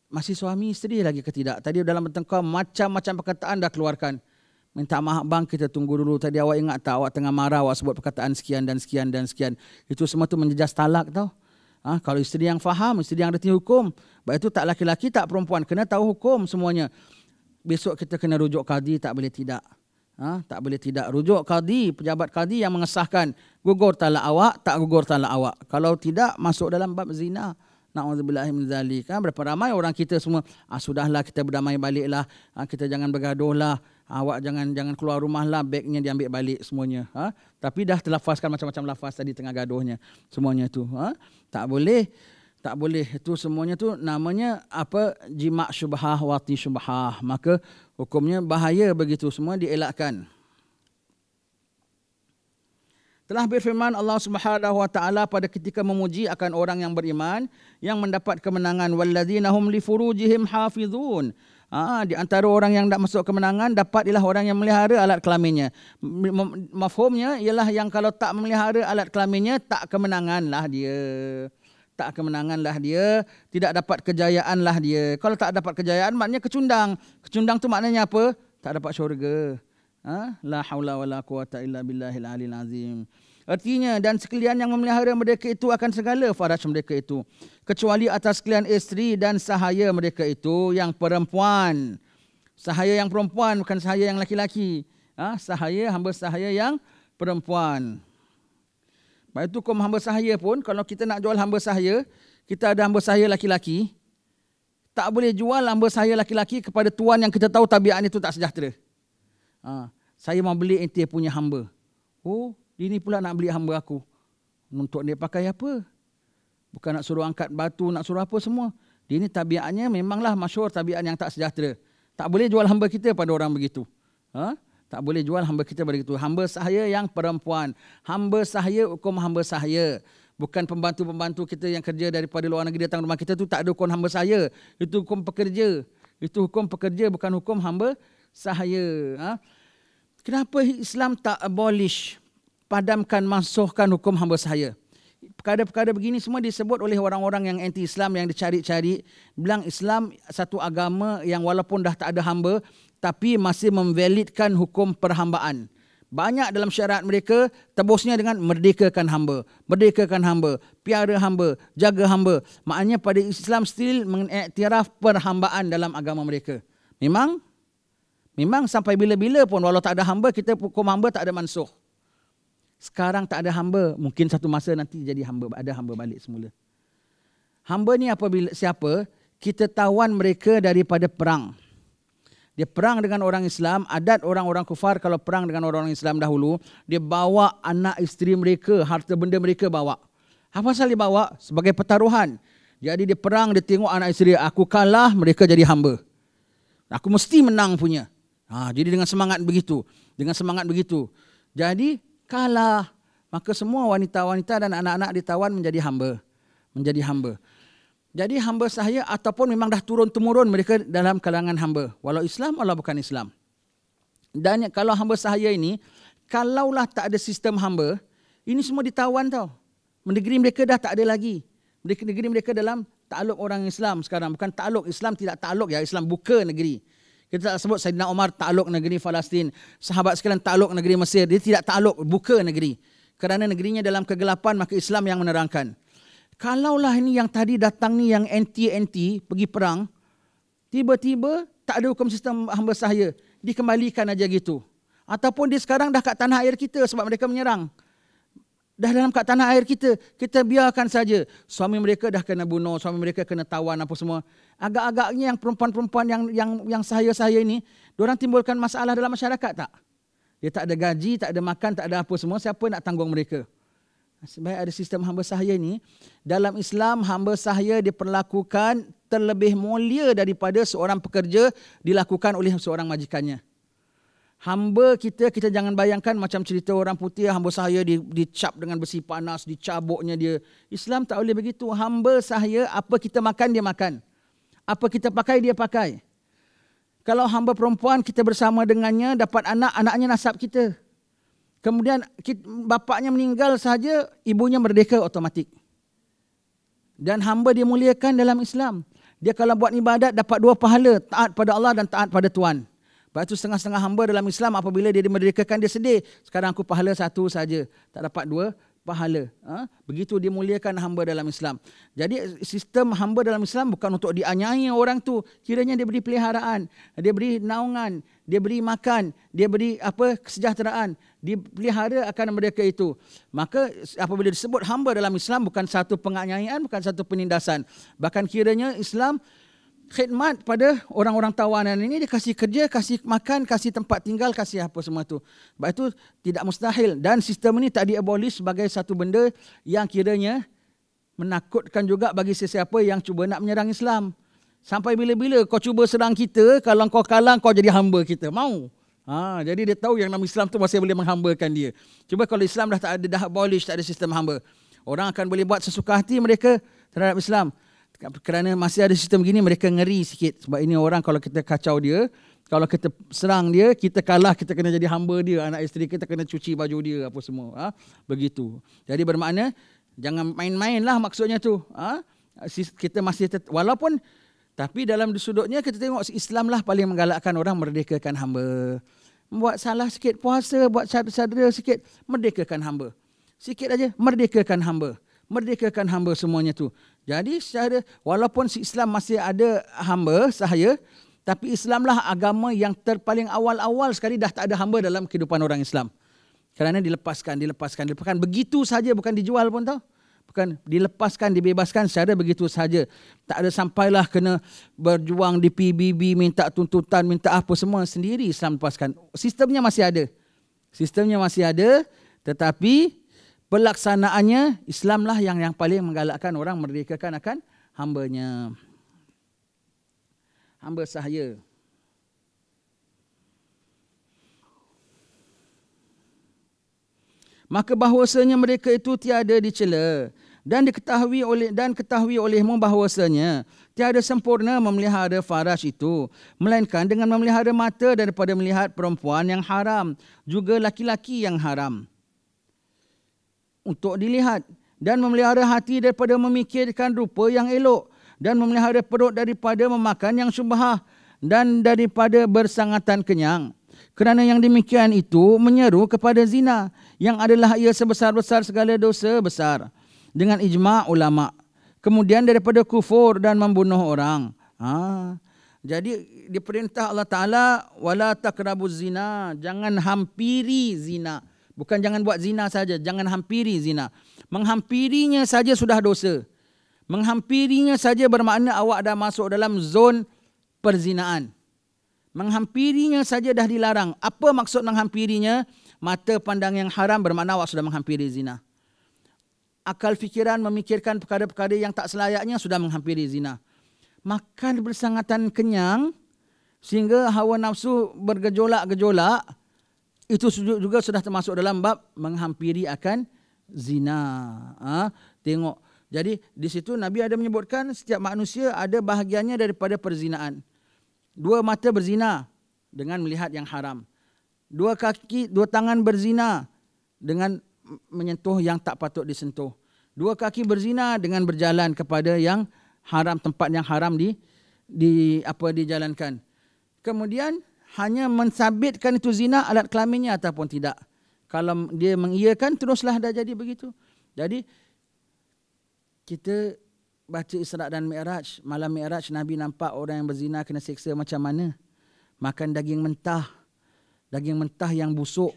masih suami isteri lagi ke tidak. Tadi dalam bertengkar macam-macam perkataan dah keluarkan. Minta maaf bang kita tunggu dulu. Tadi awak ingat tak awak tengah marah awak sebut perkataan sekian dan sekian dan sekian. Itu semua tu menjejas talak tau. Ha? kalau isteri yang faham, isteri yang reti hukum. Sebab itu tak laki-laki tak perempuan. Kena tahu hukum semuanya. Besok kita kena rujuk kadi tak boleh tidak. Ha, tak boleh tidak rujuk kadi, pejabat kadi yang mengesahkan gugur talak awak, tak gugur talak awak. Kalau tidak masuk dalam bab zina. Nauzubillahi min zalik. Ha, berapa ramai orang kita semua, ha, sudahlah kita berdamai baliklah. Ha, kita jangan bergaduhlah. Ha? Awak jangan jangan keluar rumahlah lah, diambil balik semuanya. Ha? Tapi dah terlafazkan macam-macam lafaz tadi tengah gaduhnya semuanya tu. Ha? Tak boleh, tak boleh. Itu semuanya tu namanya apa? Jimak syubhah, wati syubhah. Maka hukumnya bahaya begitu semua dielakkan. Telah berfirman Allah Subhanahu wa taala pada ketika memuji akan orang yang beriman yang mendapat kemenangan wallazina hum li furujihim hafizun. Ah di antara orang yang tak masuk kemenangan dapat ialah orang yang melihara alat kelaminnya. Mafhumnya ialah yang kalau tak memelihara alat kelaminnya tak kemenanganlah dia tak kemenangan lah dia, tidak dapat kejayaan lah dia. Kalau tak dapat kejayaan maknanya kecundang. Kecundang tu maknanya apa? Tak dapat syurga. Ha? La haula wala quwata illa billahil alil azim. Artinya dan sekalian yang memelihara mereka itu akan segala faraj mereka itu. Kecuali atas sekalian isteri dan sahaya mereka itu yang perempuan. Sahaya yang perempuan bukan sahaya yang laki-laki. Ha? Sahaya hamba sahaya yang perempuan. Sebab itu kaum hamba sahaya pun, kalau kita nak jual hamba sahaya, kita ada hamba sahaya laki-laki, tak boleh jual hamba sahaya laki-laki kepada tuan yang kita tahu tabiatnya itu tak sejahtera. Ha, saya mau beli ente punya hamba. Oh, ini pula nak beli hamba aku. Untuk dia pakai apa? Bukan nak suruh angkat batu, nak suruh apa semua. Dia ini tabiatnya memanglah masyur tabiat yang tak sejahtera. Tak boleh jual hamba kita pada orang begitu. Ha? Tak boleh jual hamba kita pada itu. Hamba sahaya yang perempuan. Hamba sahaya hukum hamba sahaya. Bukan pembantu-pembantu kita yang kerja daripada luar negeri datang rumah kita tu tak ada hukum hamba sahaya. Itu hukum pekerja. Itu hukum pekerja bukan hukum hamba sahaya. Ha? Kenapa Islam tak abolish, padamkan, masukkan hukum hamba sahaya? Perkara-perkara begini semua disebut oleh orang-orang yang anti-Islam yang dicari-cari. Bilang Islam satu agama yang walaupun dah tak ada hamba, tapi masih memvalidkan hukum perhambaan. Banyak dalam syarat mereka tebusnya dengan merdekakan hamba, merdekakan hamba, piara hamba, jaga hamba. Maknanya pada Islam still mengiktiraf perhambaan dalam agama mereka. Memang memang sampai bila-bila pun walau tak ada hamba kita hukum hamba tak ada mansuh. Sekarang tak ada hamba, mungkin satu masa nanti jadi hamba, ada hamba balik semula. Hamba ni apabila siapa kita tawan mereka daripada perang dia perang dengan orang Islam, adat orang-orang kufar kalau perang dengan orang-orang Islam dahulu, dia bawa anak isteri mereka, harta benda mereka bawa. Apa pasal dia bawa? Sebagai pertaruhan. Jadi dia perang, dia tengok anak isteri, aku kalah, mereka jadi hamba. Aku mesti menang punya. Ha, jadi dengan semangat begitu. Dengan semangat begitu. Jadi kalah. Maka semua wanita-wanita dan anak-anak ditawan menjadi hamba. Menjadi hamba. Jadi hamba sahaya ataupun memang dah turun temurun mereka dalam kalangan hamba. Walau Islam atau bukan Islam. Dan kalau hamba sahaya ini, kalaulah tak ada sistem hamba, ini semua ditawan tau. Negeri mereka dah tak ada lagi. Negeri mereka dalam takluk orang Islam sekarang. Bukan takluk, Islam tidak takluk ya. Islam buka negeri. Kita tak sebut Sayyidina Omar takluk negeri Palestin, Sahabat sekalian takluk negeri Mesir. Dia tidak takluk, buka negeri. Kerana negerinya dalam kegelapan, maka Islam yang menerangkan kalaulah ini yang tadi datang ni yang anti-anti pergi perang, tiba-tiba tak ada hukum sistem hamba sahaya, dikembalikan aja gitu. Ataupun dia sekarang dah kat tanah air kita sebab mereka menyerang. Dah dalam kat tanah air kita, kita biarkan saja. Suami mereka dah kena bunuh, suami mereka kena tawan apa semua. Agak-agaknya yang perempuan-perempuan yang yang yang saya sahaya ini, orang timbulkan masalah dalam masyarakat tak? Dia tak ada gaji, tak ada makan, tak ada apa semua, siapa nak tanggung Mereka. Sebab ada sistem hamba sahaya ni, dalam Islam hamba sahaya diperlakukan terlebih mulia daripada seorang pekerja dilakukan oleh seorang majikannya. Hamba kita, kita jangan bayangkan macam cerita orang putih, hamba sahaya dicap dengan besi panas, dicaboknya dia. Islam tak boleh begitu. Hamba sahaya, apa kita makan, dia makan. Apa kita pakai, dia pakai. Kalau hamba perempuan, kita bersama dengannya, dapat anak, anaknya nasab Kita. Kemudian bapaknya meninggal saja ibunya merdeka otomatik. Dan hamba dia muliakan dalam Islam. Dia kalau buat ibadat dapat dua pahala, taat pada Allah dan taat pada Tuhan. Sebab itu setengah-setengah hamba dalam Islam apabila dia dimerdekakan dia sedih. Sekarang aku pahala satu saja, tak dapat dua pahala. Ha? Begitu muliakan hamba dalam Islam. Jadi sistem hamba dalam Islam bukan untuk dianyai orang tu. Kiranya dia beri peliharaan, dia beri naungan, dia beri makan, dia beri apa kesejahteraan, dia pelihara akan mereka itu. Maka apabila disebut hamba dalam Islam bukan satu penganiayaan, bukan satu penindasan. Bahkan kiranya Islam khidmat pada orang-orang tawanan ini, dia kasih kerja, kasih makan, kasih tempat tinggal, kasih apa semua tu. Sebab itu tidak mustahil dan sistem ini tak diabolis sebagai satu benda yang kiranya menakutkan juga bagi sesiapa yang cuba nak menyerang Islam. Sampai bila-bila kau cuba serang kita, kalau kau kalang kau jadi hamba kita. Mau. Ha, jadi dia tahu yang nama Islam tu masih boleh menghambakan dia. Cuba kalau Islam dah tak ada, dah abolish, tak ada sistem hamba. Orang akan boleh buat sesuka hati mereka terhadap Islam. Kerana masih ada sistem gini, mereka ngeri sikit. Sebab ini orang kalau kita kacau dia, kalau kita serang dia, kita kalah, kita kena jadi hamba dia. Anak isteri kita kena cuci baju dia, apa semua. Ha? Begitu. Jadi bermakna, jangan main-main lah maksudnya tu. Ha? Kita masih, walaupun tapi dalam sudutnya kita tengok Islam lah paling menggalakkan orang merdekakan hamba. Buat salah sikit puasa, buat sadar-sadar sikit, merdekakan hamba. Sikit aja merdekakan hamba. Merdekakan hamba semuanya tu. Jadi secara, walaupun si Islam masih ada hamba sahaya, tapi Islam lah agama yang terpaling awal-awal sekali dah tak ada hamba dalam kehidupan orang Islam. Kerana dilepaskan, dilepaskan, dilepaskan. Begitu saja bukan dijual pun tau bukan dilepaskan dibebaskan secara begitu saja tak ada sampailah kena berjuang di PBB minta tuntutan minta apa semua sendiri Islam lepaskan sistemnya masih ada sistemnya masih ada tetapi pelaksanaannya Islamlah yang yang paling menggalakkan orang merdekakan akan hambanya hamba sahaya Maka bahwasanya mereka itu tiada dicela dan diketahui oleh dan ketahui olehmu bahwasanya tiada sempurna memelihara faraj itu melainkan dengan memelihara mata daripada melihat perempuan yang haram juga laki-laki yang haram untuk dilihat dan memelihara hati daripada memikirkan rupa yang elok dan memelihara perut daripada memakan yang syubhah dan daripada bersangatan kenyang kerana yang demikian itu menyeru kepada zina yang adalah ia sebesar-besar segala dosa besar dengan ijma ulama. Kemudian daripada kufur dan membunuh orang. Ha. Jadi diperintah Allah Taala wala taqrabu zina, jangan hampiri zina. Bukan jangan buat zina saja, jangan hampiri zina. Menghampirinya saja sudah dosa. Menghampirinya saja bermakna awak dah masuk dalam zon perzinaan. Menghampirinya saja dah dilarang. Apa maksud menghampirinya? Mata pandang yang haram bermakna awak sudah menghampiri zina akal fikiran memikirkan perkara-perkara yang tak selayaknya sudah menghampiri zina. Makan bersangatan kenyang sehingga hawa nafsu bergejolak-gejolak itu juga sudah termasuk dalam bab menghampiri akan zina. Ha? Tengok. Jadi di situ Nabi ada menyebutkan setiap manusia ada bahagiannya daripada perzinaan. Dua mata berzina dengan melihat yang haram. Dua kaki, dua tangan berzina dengan menyentuh yang tak patut disentuh dua kaki berzina dengan berjalan kepada yang haram tempat yang haram di di apa dijalankan. Kemudian hanya mensabitkan itu zina alat kelaminnya ataupun tidak. Kalau dia mengiyakan teruslah dah jadi begitu. Jadi kita baca Isra dan Mi'raj, malam Mi'raj Nabi nampak orang yang berzina kena seksa macam mana? Makan daging mentah. Daging mentah yang busuk.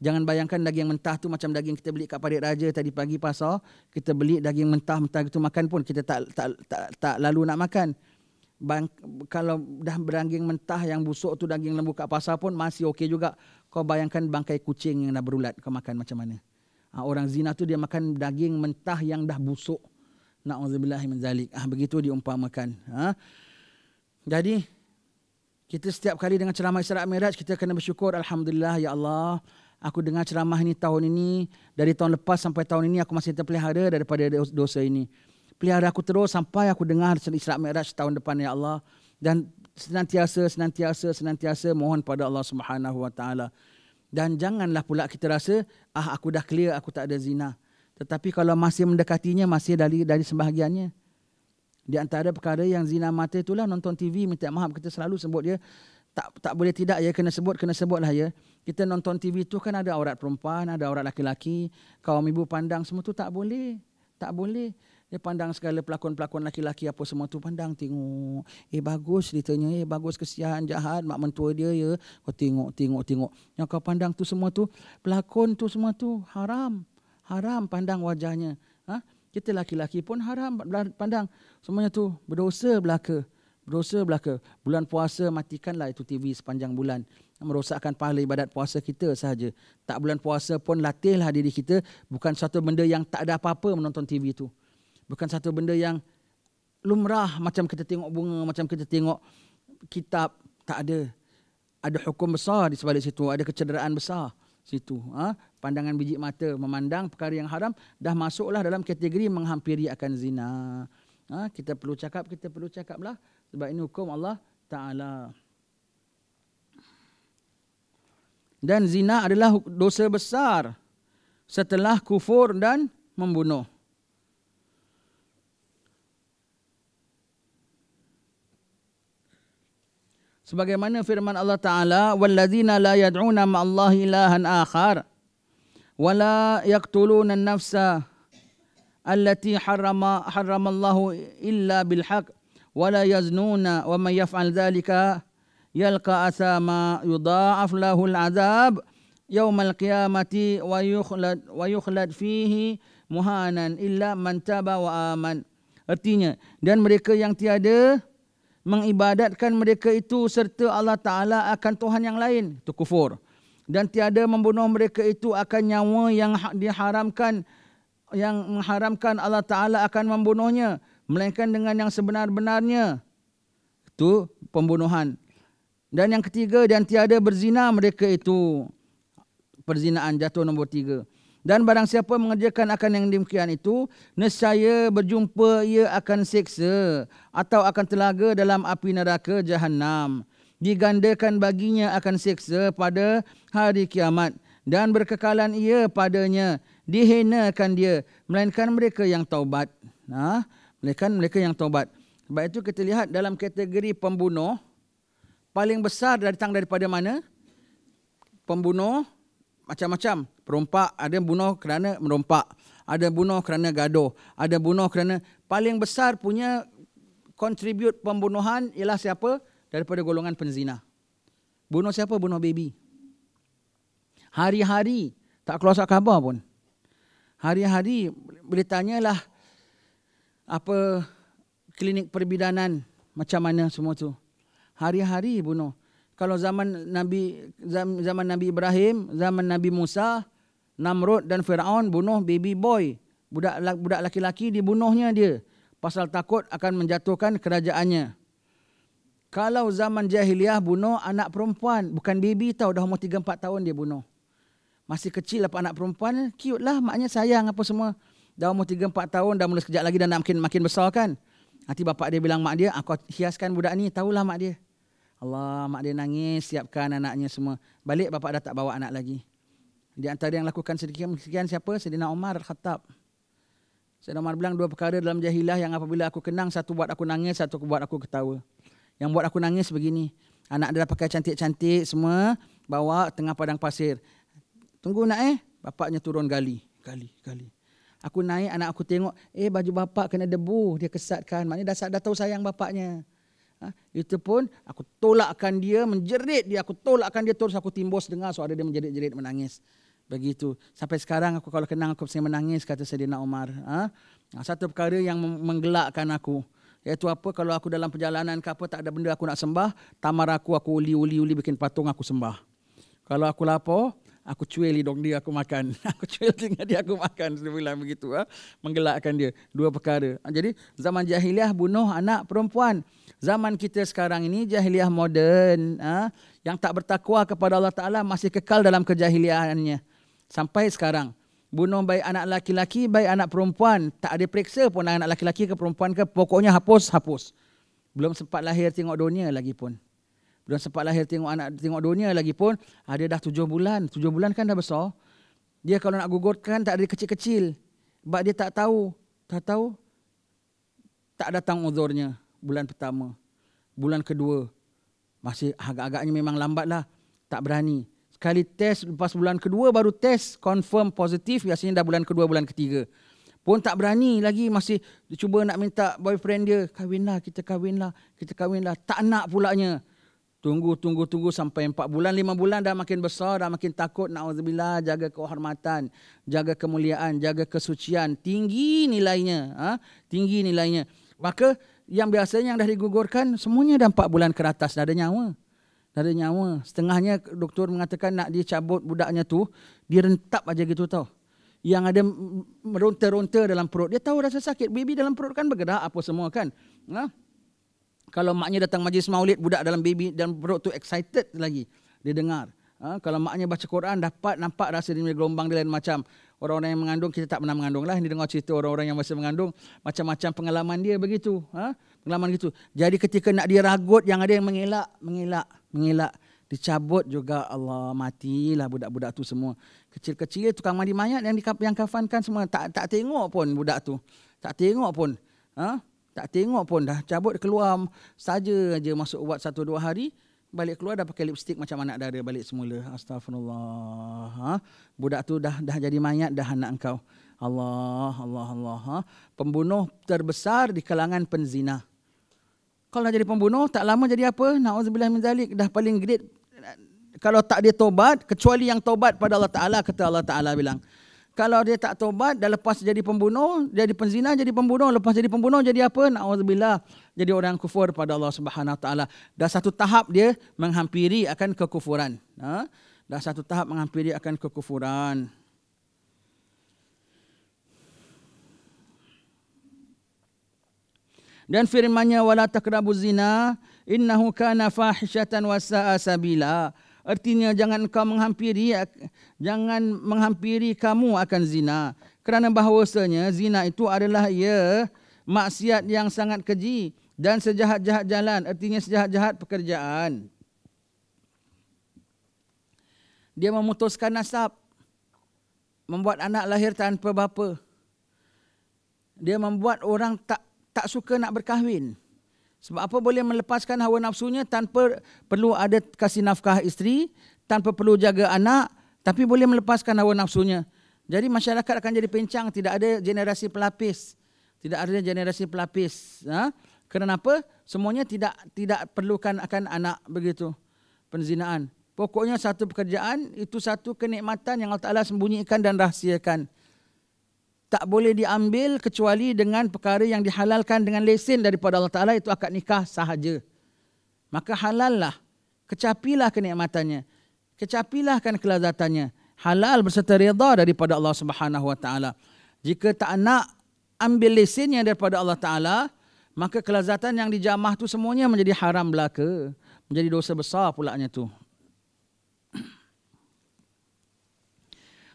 Jangan bayangkan daging mentah tu macam daging kita beli kat Parit Raja tadi pagi pasal kita beli daging mentah mentah itu makan pun kita tak tak tak, tak lalu nak makan. Bang, kalau dah beranging mentah yang busuk tu daging lembu kat pasar pun masih okey juga. Kau bayangkan bangkai kucing yang dah berulat kau makan macam mana. Ha, orang zina tu dia makan daging mentah yang dah busuk. Na'udzubillah min zalik. Ah ha, begitu diumpamakan. Ha? Jadi kita setiap kali dengan ceramah Isra Miraj kita kena bersyukur alhamdulillah ya Allah aku dengar ceramah ini tahun ini dari tahun lepas sampai tahun ini aku masih terpelihara daripada dosa ini pelihara aku terus sampai aku dengar Isra Mi'raj tahun depan ya Allah dan senantiasa senantiasa senantiasa mohon pada Allah Subhanahu wa taala dan janganlah pula kita rasa ah aku dah clear aku tak ada zina tetapi kalau masih mendekatinya masih dari dari sebahagiannya di antara perkara yang zina mata itulah nonton TV minta maaf kita selalu sebut dia tak tak boleh tidak ya kena sebut kena sebutlah ya kita nonton TV tu kan ada aurat perempuan, ada aurat laki-laki. Kaum ibu pandang semua tu tak boleh. Tak boleh. Dia pandang segala pelakon-pelakon laki-laki apa semua tu pandang. Tengok. Eh bagus ceritanya. Eh bagus kesian, jahat. Mak mentua dia ya. Kau oh, tengok, tengok, tengok. Yang kau pandang tu semua tu, pelakon tu semua tu haram. Haram pandang wajahnya. Ha? Kita laki-laki pun haram pandang. Semuanya tu berdosa belaka. Berdosa belaka. Bulan puasa matikanlah itu TV sepanjang bulan merosakkan pahala ibadat puasa kita sahaja. Tak bulan puasa pun latihlah diri kita. Bukan satu benda yang tak ada apa-apa menonton TV itu. Bukan satu benda yang lumrah macam kita tengok bunga, macam kita tengok kitab. Tak ada. Ada hukum besar di sebalik situ. Ada kecederaan besar situ. Ha? Pandangan biji mata memandang perkara yang haram dah masuklah dalam kategori menghampiri akan zina. Ha? Kita perlu cakap, kita perlu cakaplah. Sebab ini hukum Allah Ta'ala. dan zina adalah dosa besar setelah kufur dan membunuh. Sebagaimana firman Allah Taala, "Wallazina la yad'una ma'allahi ilahan akhar wa la yaqtuluna an-nafsa allati harrama harrama Allahu illa bil haqq wa la yaznuna wa may yaf'al dhalika yalqa asama yudha'af lahu al'azab يوم القيامة ويخلد ويخلد فيه مهانا إلا من تاب وآمن artinya dan mereka yang tiada mengibadatkan mereka itu serta Allah Taala akan Tuhan yang lain itu kufur dan tiada membunuh mereka itu akan nyawa yang ha-, diharamkan yang mengharamkan Allah Taala akan membunuhnya melainkan dengan yang sebenar-benarnya itu pembunuhan dan yang ketiga dan tiada berzina mereka itu perzinaan jatuh nombor tiga. Dan barang siapa mengerjakan akan yang demikian itu, nescaya berjumpa ia akan seksa atau akan telaga dalam api neraka jahanam. Digandakan baginya akan seksa pada hari kiamat dan berkekalan ia padanya dihinakan dia melainkan mereka yang taubat. Ha? Melainkan mereka yang taubat. Sebab itu kita lihat dalam kategori pembunuh, paling besar datang daripada mana? Pembunuh macam-macam. Perompak, ada yang bunuh kerana merompak. Ada yang bunuh kerana gaduh. Ada yang bunuh kerana paling besar punya kontribut pembunuhan ialah siapa? Daripada golongan penzina. Bunuh siapa? Bunuh baby. Hari-hari tak keluar surat khabar pun. Hari-hari boleh tanyalah apa klinik perbidanan macam mana semua tu hari-hari bunuh. Kalau zaman Nabi zaman Nabi Ibrahim, zaman Nabi Musa, Namrud dan Firaun bunuh baby boy, budak budak laki-laki dibunuhnya dia pasal takut akan menjatuhkan kerajaannya. Kalau zaman jahiliah bunuh anak perempuan, bukan baby tau dah umur 3 4 tahun dia bunuh. Masih kecil apa anak perempuan, cute lah maknya sayang apa semua. Dah umur 3 4 tahun dah mula sekejap lagi dan nak makin makin besar kan. Nanti bapak dia bilang mak dia, aku hiaskan budak ni, tahulah mak dia. Allah, mak dia nangis, siapkan anaknya semua. Balik bapak dah tak bawa anak lagi. Di antara yang lakukan sedikit-sedikit siapa? Sedina Omar Al-Khattab. Sayyidina Umar bilang dua perkara dalam jahilah yang apabila aku kenang satu buat aku nangis satu buat aku ketawa. Yang buat aku nangis begini. Anak dia dah pakai cantik-cantik semua bawa tengah padang pasir. Tunggu nak eh? Bapaknya turun gali. Gali, gali. Aku naik anak aku tengok eh baju bapak kena debu dia kesatkan. Maknanya dah, dah tahu sayang bapaknya. Ha? Itu pun aku tolakkan dia, menjerit dia, aku tolakkan dia terus aku timbus dengar suara dia menjerit-jerit menangis. Begitu. Sampai sekarang aku kalau kenang aku sering menangis kata Sayyidina Omar. Ha? ha? Satu perkara yang menggelakkan aku. Iaitu apa kalau aku dalam perjalanan ke apa tak ada benda aku nak sembah. Tamar aku aku uli-uli-uli bikin patung aku sembah. Kalau aku lapar, aku cuil hidung dia aku makan aku cuil dengan dia aku makan dia bilang begitu ha? menggelakkan dia dua perkara ah, jadi zaman jahiliah bunuh anak perempuan zaman kita sekarang ini jahiliah moden ha? yang tak bertakwa kepada Allah Taala masih kekal dalam kejahiliannya. sampai sekarang bunuh baik anak laki-laki baik anak perempuan tak ada periksa pun anak laki-laki ke perempuan ke pokoknya hapus hapus belum sempat lahir tengok dunia lagi pun belum sempat lahir tengok anak tengok dunia lagi pun ha, dia dah tujuh bulan. Tujuh bulan kan dah besar. Dia kalau nak gugurkan tak ada kecil-kecil. Sebab dia tak tahu. Tak tahu. Tak datang uzurnya bulan pertama. Bulan kedua. Masih agak-agaknya memang lambat lah. Tak berani. Sekali test lepas bulan kedua baru test confirm positif. Biasanya dah bulan kedua, bulan ketiga. Pun tak berani lagi masih cuba nak minta boyfriend dia. Kahwinlah, kita kahwinlah, kita kahwinlah. Tak nak pulaknya. Tunggu, tunggu, tunggu sampai empat bulan, lima bulan dah makin besar, dah makin takut. Na'udzubillah, jaga kehormatan, jaga kemuliaan, jaga kesucian. Tinggi nilainya. Ha? Tinggi nilainya. Maka yang biasanya yang dah digugurkan, semuanya dah empat bulan ke atas. Dah ada nyawa. Dah ada nyawa. Setengahnya doktor mengatakan nak dicabut budaknya tu, direntap aja gitu tau. Yang ada meronta-ronta dalam perut. Dia tahu rasa sakit. Baby dalam perut kan bergerak apa semua kan. Ha? kalau maknya datang majlis maulid budak dalam baby dan perut tu excited lagi dia dengar ha? kalau maknya baca Quran dapat nampak rasa dia gelombang dia lain macam orang-orang yang mengandung kita tak pernah mengandung lah ini dengar cerita orang-orang yang masih mengandung macam-macam pengalaman dia begitu ha? pengalaman gitu jadi ketika nak diragut yang ada yang mengelak mengelak mengelak dicabut juga Allah matilah budak-budak tu semua kecil-kecil tukang mandi mayat yang di, yang kafankan semua tak tak tengok pun budak tu tak tengok pun ha? Tak tengok pun dah cabut keluar saja aja masuk ubat satu dua hari balik keluar dah pakai lipstik macam anak dara balik semula. Astagfirullah. Ha? Budak tu dah dah jadi mayat dah anak engkau. Allah Allah Allah. Ha? Pembunuh terbesar di kalangan penzina. Kalau dah jadi pembunuh tak lama jadi apa? Nauzubillah min zalik dah paling great kalau tak dia tobat kecuali yang tobat pada Allah Taala kata Allah Taala bilang kalau dia tak taubat, dah lepas jadi pembunuh jadi penzina jadi pembunuh lepas jadi pembunuh jadi apa naudzubillah jadi orang kufur pada Allah Subhanahu Wa Taala dah satu tahap dia menghampiri akan kekufuran ha? dah satu tahap menghampiri akan kekufuran Dan firmannya wala takrabu zina innahu kana fahishatan wa sabila. Artinya jangan kau menghampiri jangan menghampiri kamu akan zina kerana bahawasanya zina itu adalah ya maksiat yang sangat keji dan sejahat-jahat jalan artinya sejahat-jahat pekerjaan dia memutuskan nasab membuat anak lahir tanpa bapa dia membuat orang tak tak suka nak berkahwin sebab apa boleh melepaskan hawa nafsunya tanpa perlu ada kasih nafkah isteri, tanpa perlu jaga anak, tapi boleh melepaskan hawa nafsunya. Jadi masyarakat akan jadi pencang, tidak ada generasi pelapis. Tidak ada generasi pelapis. Ha? Kenapa? Semuanya tidak tidak perlukan akan anak begitu. Penzinaan. Pokoknya satu pekerjaan, itu satu kenikmatan yang Allah Ta'ala sembunyikan dan rahsiakan tak boleh diambil kecuali dengan perkara yang dihalalkan dengan lesen daripada Allah Ta'ala itu akad nikah sahaja. Maka halallah, kecapilah kenikmatannya, kecapilah kan kelazatannya. Halal berserta reda daripada Allah Subhanahu Wa Ta'ala. Jika tak nak ambil lesennya daripada Allah Ta'ala, maka kelazatan yang dijamah tu semuanya menjadi haram belaka. Menjadi dosa besar pulaknya tu.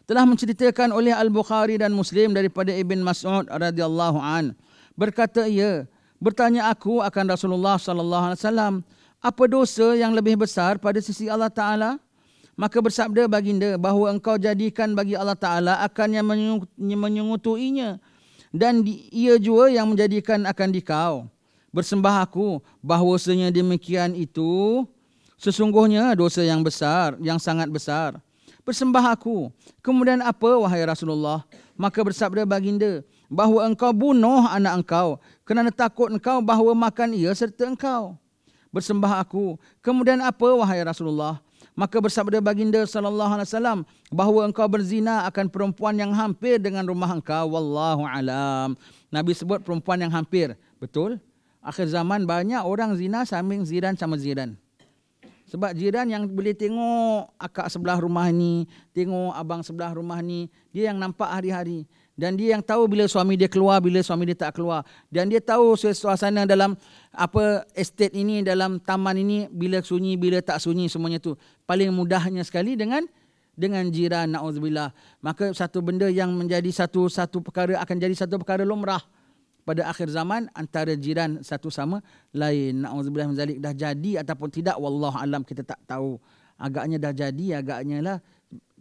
telah menceritakan oleh Al-Bukhari dan Muslim daripada Ibn Mas'ud radhiyallahu an berkata ia bertanya aku akan Rasulullah sallallahu alaihi wasallam apa dosa yang lebih besar pada sisi Allah Taala maka bersabda baginda bahawa engkau jadikan bagi Allah Taala akan yang menyungutuinya dan ia jua yang menjadikan akan dikau bersembah aku bahwasanya demikian itu sesungguhnya dosa yang besar yang sangat besar bersembah aku. Kemudian apa wahai Rasulullah? Maka bersabda baginda bahawa engkau bunuh anak engkau kerana takut engkau bahawa makan ia serta engkau. Bersembah aku. Kemudian apa wahai Rasulullah? Maka bersabda baginda sallallahu alaihi wasallam bahawa engkau berzina akan perempuan yang hampir dengan rumah engkau wallahu alam. Nabi sebut perempuan yang hampir. Betul? Akhir zaman banyak orang zina sambil ziran sama ziran. Sebab jiran yang boleh tengok akak sebelah rumah ni, tengok abang sebelah rumah ni, dia yang nampak hari-hari. Dan dia yang tahu bila suami dia keluar, bila suami dia tak keluar. Dan dia tahu suasana dalam apa estate ini, dalam taman ini, bila sunyi, bila tak sunyi semuanya tu. Paling mudahnya sekali dengan dengan jiran na'udzubillah. Maka satu benda yang menjadi satu satu perkara akan jadi satu perkara lumrah pada akhir zaman antara jiran satu sama lain naudzubillah min zalik dah jadi ataupun tidak wallahu alam kita tak tahu agaknya dah jadi agaknya lah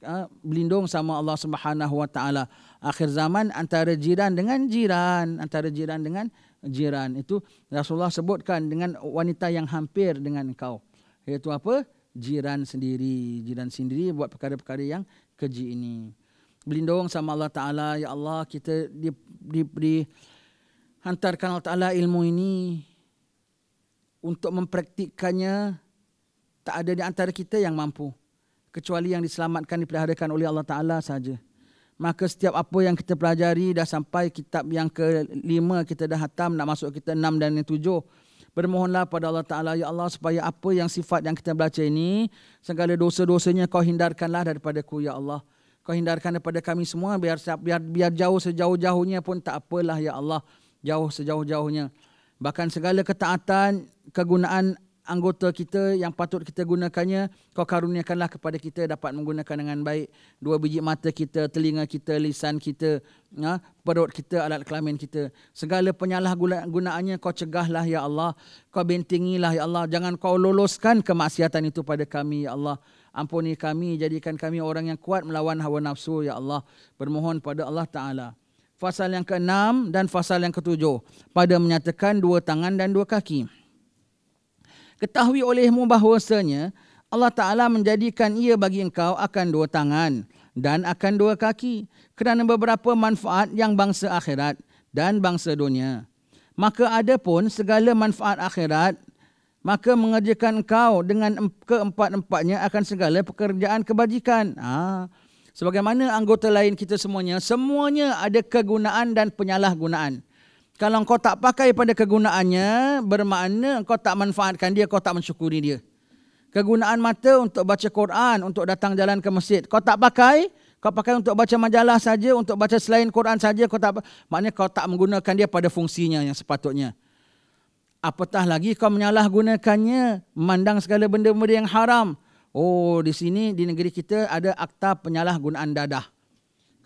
eh, berlindung sama Allah Subhanahu wa taala akhir zaman antara jiran dengan jiran antara jiran dengan jiran itu Rasulullah sebutkan dengan wanita yang hampir dengan kau. Itu apa jiran sendiri jiran sendiri buat perkara-perkara yang keji ini berlindung sama Allah taala ya Allah kita di, di, di hantarkan Allah Ta'ala ilmu ini untuk mempraktikkannya tak ada di antara kita yang mampu kecuali yang diselamatkan diperhadakan oleh Allah Ta'ala saja. Maka setiap apa yang kita pelajari dah sampai kitab yang kelima kita dah hatam nak masuk kita enam dan yang tujuh. Bermohonlah pada Allah Ta'ala, Ya Allah supaya apa yang sifat yang kita belajar ini, segala dosa-dosanya kau hindarkanlah daripada ku, Ya Allah. Kau hindarkan daripada kami semua, biar biar, biar jauh sejauh-jauhnya pun tak apalah, Ya Ya Allah jauh sejauh-jauhnya. Bahkan segala ketaatan, kegunaan anggota kita yang patut kita gunakannya, kau karuniakanlah kepada kita dapat menggunakan dengan baik. Dua biji mata kita, telinga kita, lisan kita, ya, perut kita, alat kelamin kita. Segala penyalahgunaannya kau cegahlah, Ya Allah. Kau bentingilah, Ya Allah. Jangan kau loloskan kemaksiatan itu pada kami, Ya Allah. Ampuni kami, jadikan kami orang yang kuat melawan hawa nafsu, Ya Allah. Bermohon pada Allah Ta'ala fasal yang ke-6 dan fasal yang ke-7 pada menyatakan dua tangan dan dua kaki. Ketahui olehmu bahawasanya Allah Ta'ala menjadikan ia bagi engkau akan dua tangan dan akan dua kaki kerana beberapa manfaat yang bangsa akhirat dan bangsa dunia. Maka ada pun segala manfaat akhirat Maka mengerjakan engkau dengan keempat-empatnya akan segala pekerjaan kebajikan. Ah, sebagaimana anggota lain kita semuanya, semuanya ada kegunaan dan penyalahgunaan. Kalau kau tak pakai pada kegunaannya, bermakna kau tak manfaatkan dia, kau tak mensyukuri dia. Kegunaan mata untuk baca Quran, untuk datang jalan ke masjid. Kau tak pakai, kau pakai untuk baca majalah saja, untuk baca selain Quran saja, kau tak maknanya kau tak menggunakan dia pada fungsinya yang sepatutnya. Apatah lagi kau menyalahgunakannya, memandang segala benda-benda yang haram, Oh di sini di negeri kita ada akta penyalahgunaan dadah.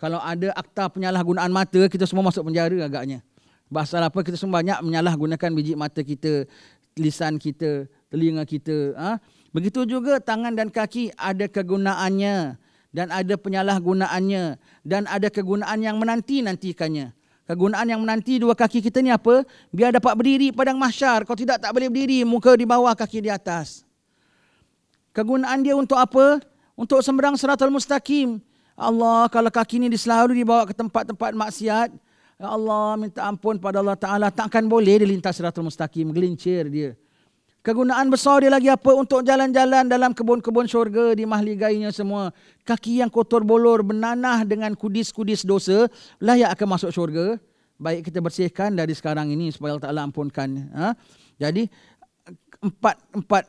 Kalau ada akta penyalahgunaan mata kita semua masuk penjara agaknya. Bahasa apa kita semua banyak menyalahgunakan biji mata kita, lisan kita, telinga kita. Ha? Begitu juga tangan dan kaki ada kegunaannya dan ada penyalahgunaannya dan ada kegunaan yang menanti nantikannya. Kegunaan yang menanti dua kaki kita ni apa? Biar dapat berdiri padang mahsyar. Kalau tidak tak boleh berdiri muka di bawah kaki di atas. Kegunaan dia untuk apa? Untuk semerang seratul mustaqim. Allah, kalau kaki ini selalu dibawa ke tempat-tempat maksiat, Ya Allah, minta ampun pada Allah Ta'ala. Takkan boleh dia lintas seratul mustaqim. Gelincir dia. Kegunaan besar dia lagi apa? Untuk jalan-jalan dalam kebun-kebun syurga di mahligainya semua. Kaki yang kotor bolor, benanah dengan kudis-kudis dosa, layak akan masuk syurga. Baik kita bersihkan dari sekarang ini supaya Allah Ta'ala ampunkan. Ha? Jadi, empat, empat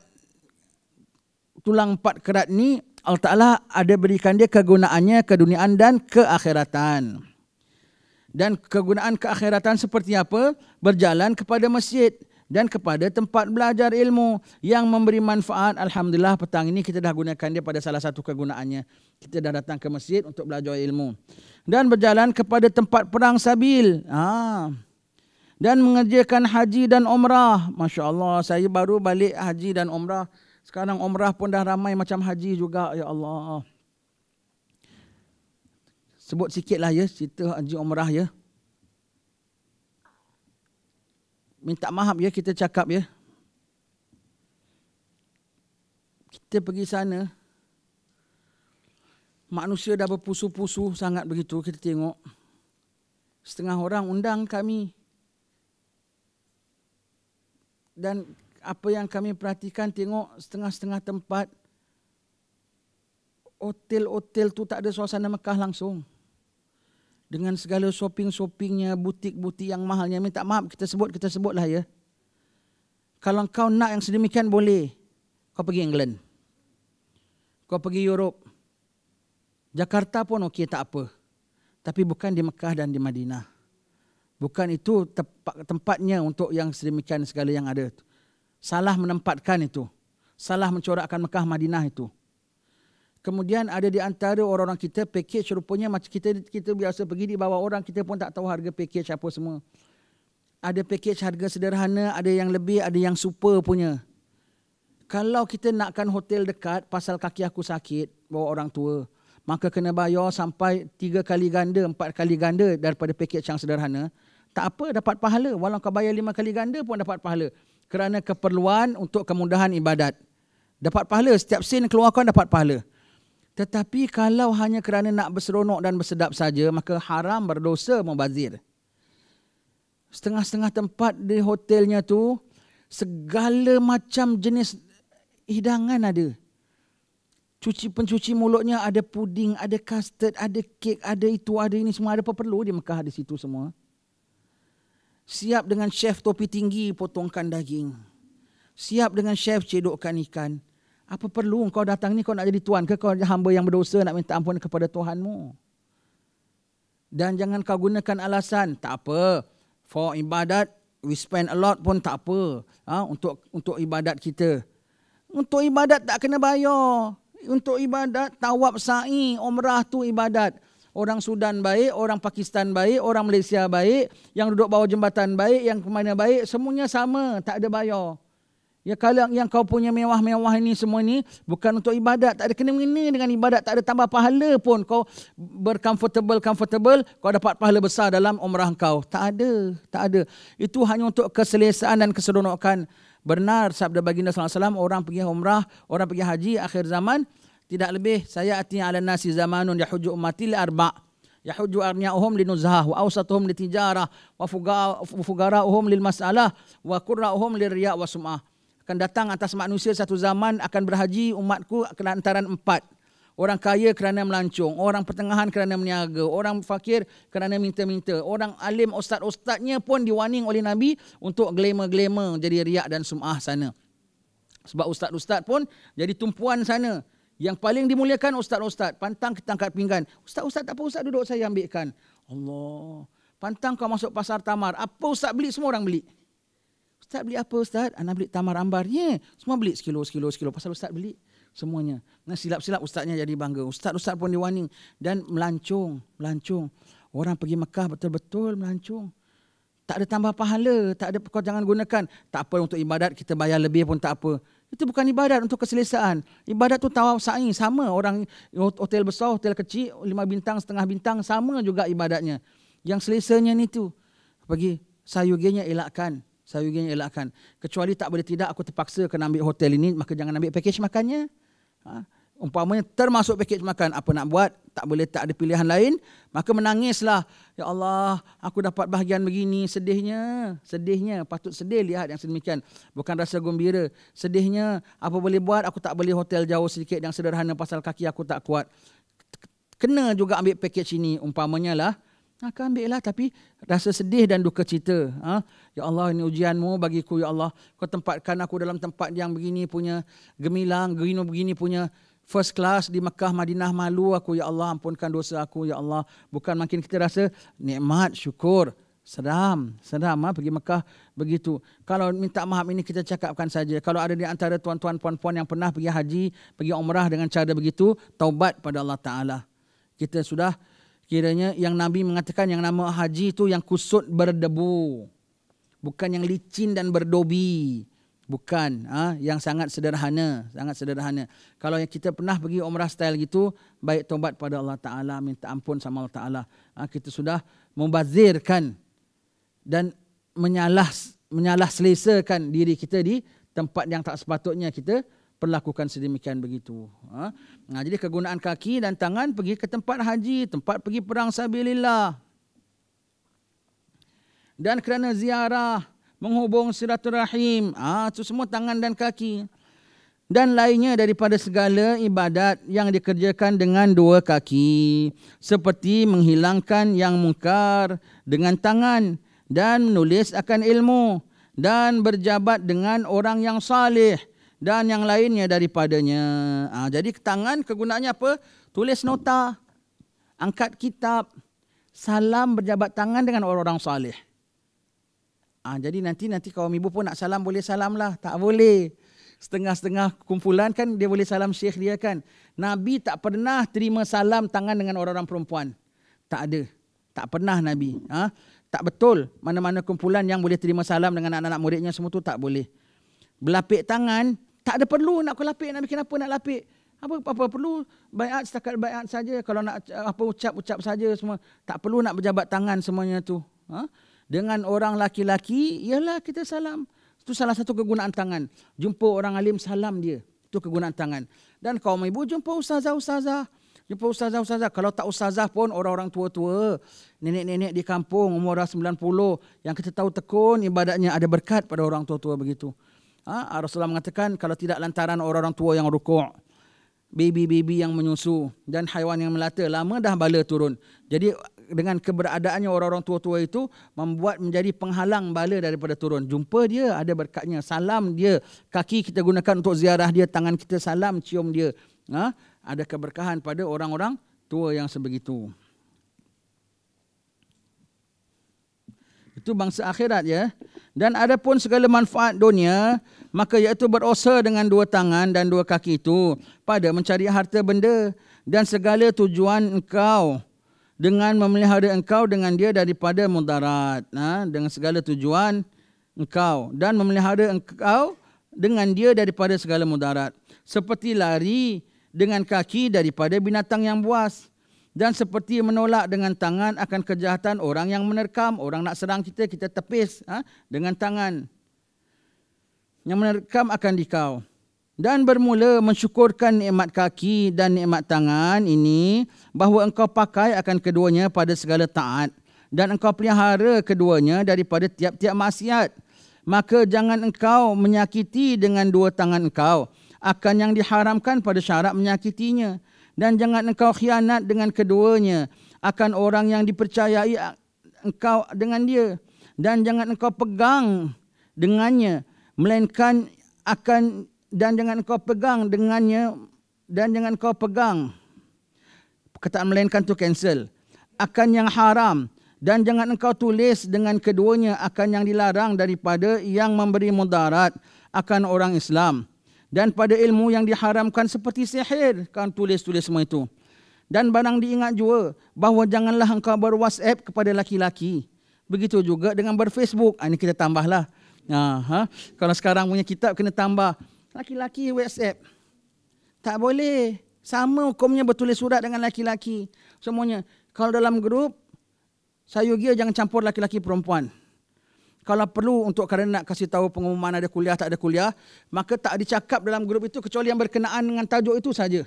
tulang empat kerat ni Allah Ta'ala ada berikan dia kegunaannya ke duniaan dan ke akhiratan. Dan kegunaan ke akhiratan seperti apa? Berjalan kepada masjid dan kepada tempat belajar ilmu yang memberi manfaat. Alhamdulillah petang ini kita dah gunakan dia pada salah satu kegunaannya. Kita dah datang ke masjid untuk belajar ilmu. Dan berjalan kepada tempat perang sabil. Haa. Dan mengerjakan haji dan umrah. Masya Allah saya baru balik haji dan umrah. Sekarang umrah pun dah ramai macam haji juga, ya Allah. Sebut sikitlah ya cerita haji umrah ya. Minta maaf ya kita cakap ya. Kita pergi sana. Manusia dah berpusu-pusu sangat begitu kita tengok. Setengah orang undang kami. Dan apa yang kami perhatikan tengok setengah-setengah tempat hotel-hotel tu tak ada suasana Mekah langsung. Dengan segala shopping-shoppingnya, butik-butik yang mahalnya. Minta maaf, kita sebut, kita sebutlah ya. Kalau kau nak yang sedemikian boleh, kau pergi England. Kau pergi Europe. Jakarta pun okey tak apa. Tapi bukan di Mekah dan di Madinah. Bukan itu tempatnya untuk yang sedemikian segala yang ada. Itu salah menempatkan itu. Salah mencorakkan Mekah Madinah itu. Kemudian ada di antara orang-orang kita package rupanya macam kita kita biasa pergi di bawah orang kita pun tak tahu harga package apa semua. Ada package harga sederhana, ada yang lebih, ada yang super punya. Kalau kita nakkan hotel dekat pasal kaki aku sakit bawa orang tua, maka kena bayar sampai tiga kali ganda, empat kali ganda daripada package yang sederhana. Tak apa dapat pahala, walau kau bayar lima kali ganda pun dapat pahala kerana keperluan untuk kemudahan ibadat. Dapat pahala, setiap sin keluarkan dapat pahala. Tetapi kalau hanya kerana nak berseronok dan bersedap saja, maka haram berdosa membazir. Setengah-setengah tempat di hotelnya tu segala macam jenis hidangan ada. Cuci pencuci mulutnya ada puding, ada custard, ada kek, ada itu, ada ini semua ada apa perlu di Mekah di situ semua. Siap dengan chef topi tinggi potongkan daging. Siap dengan chef cedokkan ikan. Apa perlu kau datang ni kau nak jadi tuan ke kau hamba yang berdosa nak minta ampun kepada Tuhanmu? Dan jangan kau gunakan alasan, tak apa. For ibadat, we spend a lot pun tak apa. Ha? Untuk untuk ibadat kita. Untuk ibadat tak kena bayar. Untuk ibadat, tawab sa'i, umrah tu ibadat orang Sudan baik, orang Pakistan baik, orang Malaysia baik, yang duduk bawah jambatan baik, yang kemana baik, semuanya sama, tak ada bayar. Ya kalau yang kau punya mewah-mewah ini semua ini bukan untuk ibadat, tak ada kena mengena dengan ibadat, tak ada tambah pahala pun kau bercomfortable comfortable, kau dapat pahala besar dalam umrah kau. Tak ada, tak ada. Itu hanya untuk keselesaan dan keseronokan. Benar sabda baginda sallallahu alaihi wasallam orang pergi umrah, orang pergi haji akhir zaman tidak lebih saya artinya ala nasi zamanun yahuju ummati li arba yahuju arniyahum li nuzhah wa awsatuhum li tijarah wa fugarahum lil mas'alah wa qurrahum lir riya wa sum'ah akan datang atas manusia satu zaman akan berhaji umatku ke antara empat orang kaya kerana melancung orang pertengahan kerana meniaga orang fakir kerana minta-minta orang alim ustaz-ustaznya pun diwarning oleh nabi untuk glamour-glamour jadi riak dan sum'ah sana sebab ustaz-ustaz pun jadi tumpuan sana yang paling dimuliakan ustaz-ustaz. Pantang ketangkat pinggan. Ustaz-ustaz tak apa ustaz duduk saya ambilkan. Allah. Pantang kau masuk pasar tamar. Apa ustaz beli semua orang beli. Ustaz beli apa ustaz? Anak beli tamar ambar. Ye. Semua beli sekilo, sekilo, sekilo. Pasal ustaz beli semuanya. Nah silap-silap ustaznya jadi bangga. Ustaz-ustaz pun diwarning. Dan melancung. Melancung. Orang pergi Mekah betul-betul melancung. Tak ada tambah pahala. Tak ada perkara jangan gunakan. Tak apa untuk ibadat kita bayar lebih pun tak apa. Itu bukan ibadat untuk keselesaan. Ibadat tu tawaf sa'i sama orang hotel besar, hotel kecil, lima bintang, setengah bintang sama juga ibadatnya. Yang selesanya ni tu bagi sayuginya elakkan. sayuginya elakkan. Kecuali tak boleh tidak aku terpaksa kena ambil hotel ini maka jangan ambil package makannya. Ha? umpamanya termasuk paket makan apa nak buat tak boleh tak ada pilihan lain maka menangislah ya Allah aku dapat bahagian begini sedihnya sedihnya patut sedih lihat yang sedemikian bukan rasa gembira sedihnya apa boleh buat aku tak beli hotel jauh sedikit yang sederhana pasal kaki aku tak kuat kena juga ambil paket ini umpamanya lah akan ambil lah tapi rasa sedih dan duka cita. Ha? Ya Allah ini ujianmu bagiku ya Allah. Kau tempatkan aku dalam tempat yang begini punya gemilang, gerinu begini punya first class di Mekah, Madinah, malu aku ya Allah ampunkan dosa aku ya Allah. Bukan makin kita rasa nikmat, syukur. Seram, seram ha? pergi Mekah begitu. Kalau minta maaf ini kita cakapkan saja. Kalau ada di antara tuan-tuan puan-puan yang pernah pergi haji, pergi umrah dengan cara begitu, taubat pada Allah Ta'ala. Kita sudah kiranya yang Nabi mengatakan yang nama haji itu yang kusut berdebu. Bukan yang licin dan berdobi. Bukan. Ha? Yang sangat sederhana. Sangat sederhana. Kalau yang kita pernah pergi umrah style gitu, baik tobat pada Allah Ta'ala, minta ampun sama Allah Ta'ala. Ha? Kita sudah membazirkan dan menyalah menyalah selesakan diri kita di tempat yang tak sepatutnya kita perlakukan sedemikian begitu. Ha? Nah, jadi kegunaan kaki dan tangan pergi ke tempat haji, tempat pergi perang sabilillah. Dan kerana ziarah, menghubung rahim, Ah, ha, itu semua tangan dan kaki. Dan lainnya daripada segala ibadat yang dikerjakan dengan dua kaki. Seperti menghilangkan yang mungkar dengan tangan dan menulis akan ilmu. Dan berjabat dengan orang yang salih dan yang lainnya daripadanya. Ah, jadi tangan kegunaannya apa? Tulis nota, angkat kitab, salam berjabat tangan dengan orang-orang salih. Ha, jadi nanti nanti kaum ibu pun nak salam boleh salam lah. Tak boleh. Setengah-setengah kumpulan kan dia boleh salam syekh dia kan. Nabi tak pernah terima salam tangan dengan orang-orang perempuan. Tak ada. Tak pernah Nabi. Ha? Tak betul mana-mana kumpulan yang boleh terima salam dengan anak-anak muridnya semua tu tak boleh. Berlapik tangan, tak ada perlu nak kau lapik. Nak bikin apa nak lapik. Apa, apa, apa perlu bayat setakat bayat saja kalau nak apa ucap-ucap saja semua tak perlu nak berjabat tangan semuanya tu ha? dengan orang laki-laki ialah kita salam. Itu salah satu kegunaan tangan. Jumpa orang alim salam dia. Itu kegunaan tangan. Dan kaum ibu jumpa ustazah-ustazah. Jumpa ustazah-ustazah. Kalau tak ustazah pun orang-orang tua-tua. Nenek-nenek di kampung umur dah 90. Yang kita tahu tekun ibadatnya ada berkat pada orang tua-tua begitu. Ha? Rasulullah mengatakan kalau tidak lantaran orang-orang tua yang rukuk. Baby-baby yang menyusu dan haiwan yang melata. Lama dah bala turun. Jadi dengan keberadaannya orang-orang tua-tua itu membuat menjadi penghalang bala daripada turun. Jumpa dia ada berkatnya. Salam dia. Kaki kita gunakan untuk ziarah dia. Tangan kita salam, cium dia. Ha? Ada keberkahan pada orang-orang tua yang sebegitu. Itu bangsa akhirat ya. Dan ada pun segala manfaat dunia, maka iaitu berusaha dengan dua tangan dan dua kaki itu pada mencari harta benda dan segala tujuan engkau dengan memelihara engkau dengan dia daripada mudarat ha? dengan segala tujuan engkau dan memelihara engkau dengan dia daripada segala mudarat seperti lari dengan kaki daripada binatang yang buas dan seperti menolak dengan tangan akan kejahatan orang yang menerkam orang nak serang kita kita tepis ha? dengan tangan yang menerkam akan dikau dan bermula mensyukurkan nikmat kaki dan nikmat tangan ini bahawa engkau pakai akan keduanya pada segala taat dan engkau pelihara keduanya daripada tiap-tiap maksiat maka jangan engkau menyakiti dengan dua tangan engkau akan yang diharamkan pada syarat menyakitinya dan jangan engkau khianat dengan keduanya akan orang yang dipercayai engkau dengan dia dan jangan engkau pegang dengannya melainkan akan dan jangan kau pegang dengannya dan jangan kau pegang perkataan melainkan tu cancel akan yang haram dan jangan engkau tulis dengan keduanya akan yang dilarang daripada yang memberi mudarat akan orang Islam dan pada ilmu yang diharamkan seperti sihir kau tulis-tulis semua itu dan barang diingat juga bahawa janganlah engkau berwhatsapp kepada laki-laki begitu juga dengan berfacebook ah, ini kita tambahlah Aha. kalau sekarang punya kitab kena tambah laki-laki WhatsApp. Tak boleh. Sama hukumnya bertulis surat dengan laki-laki. Semuanya. Kalau dalam grup, saya gear jangan campur laki-laki perempuan. Kalau perlu untuk kerana nak kasih tahu pengumuman ada kuliah tak ada kuliah, maka tak dicakap dalam grup itu kecuali yang berkenaan dengan tajuk itu saja.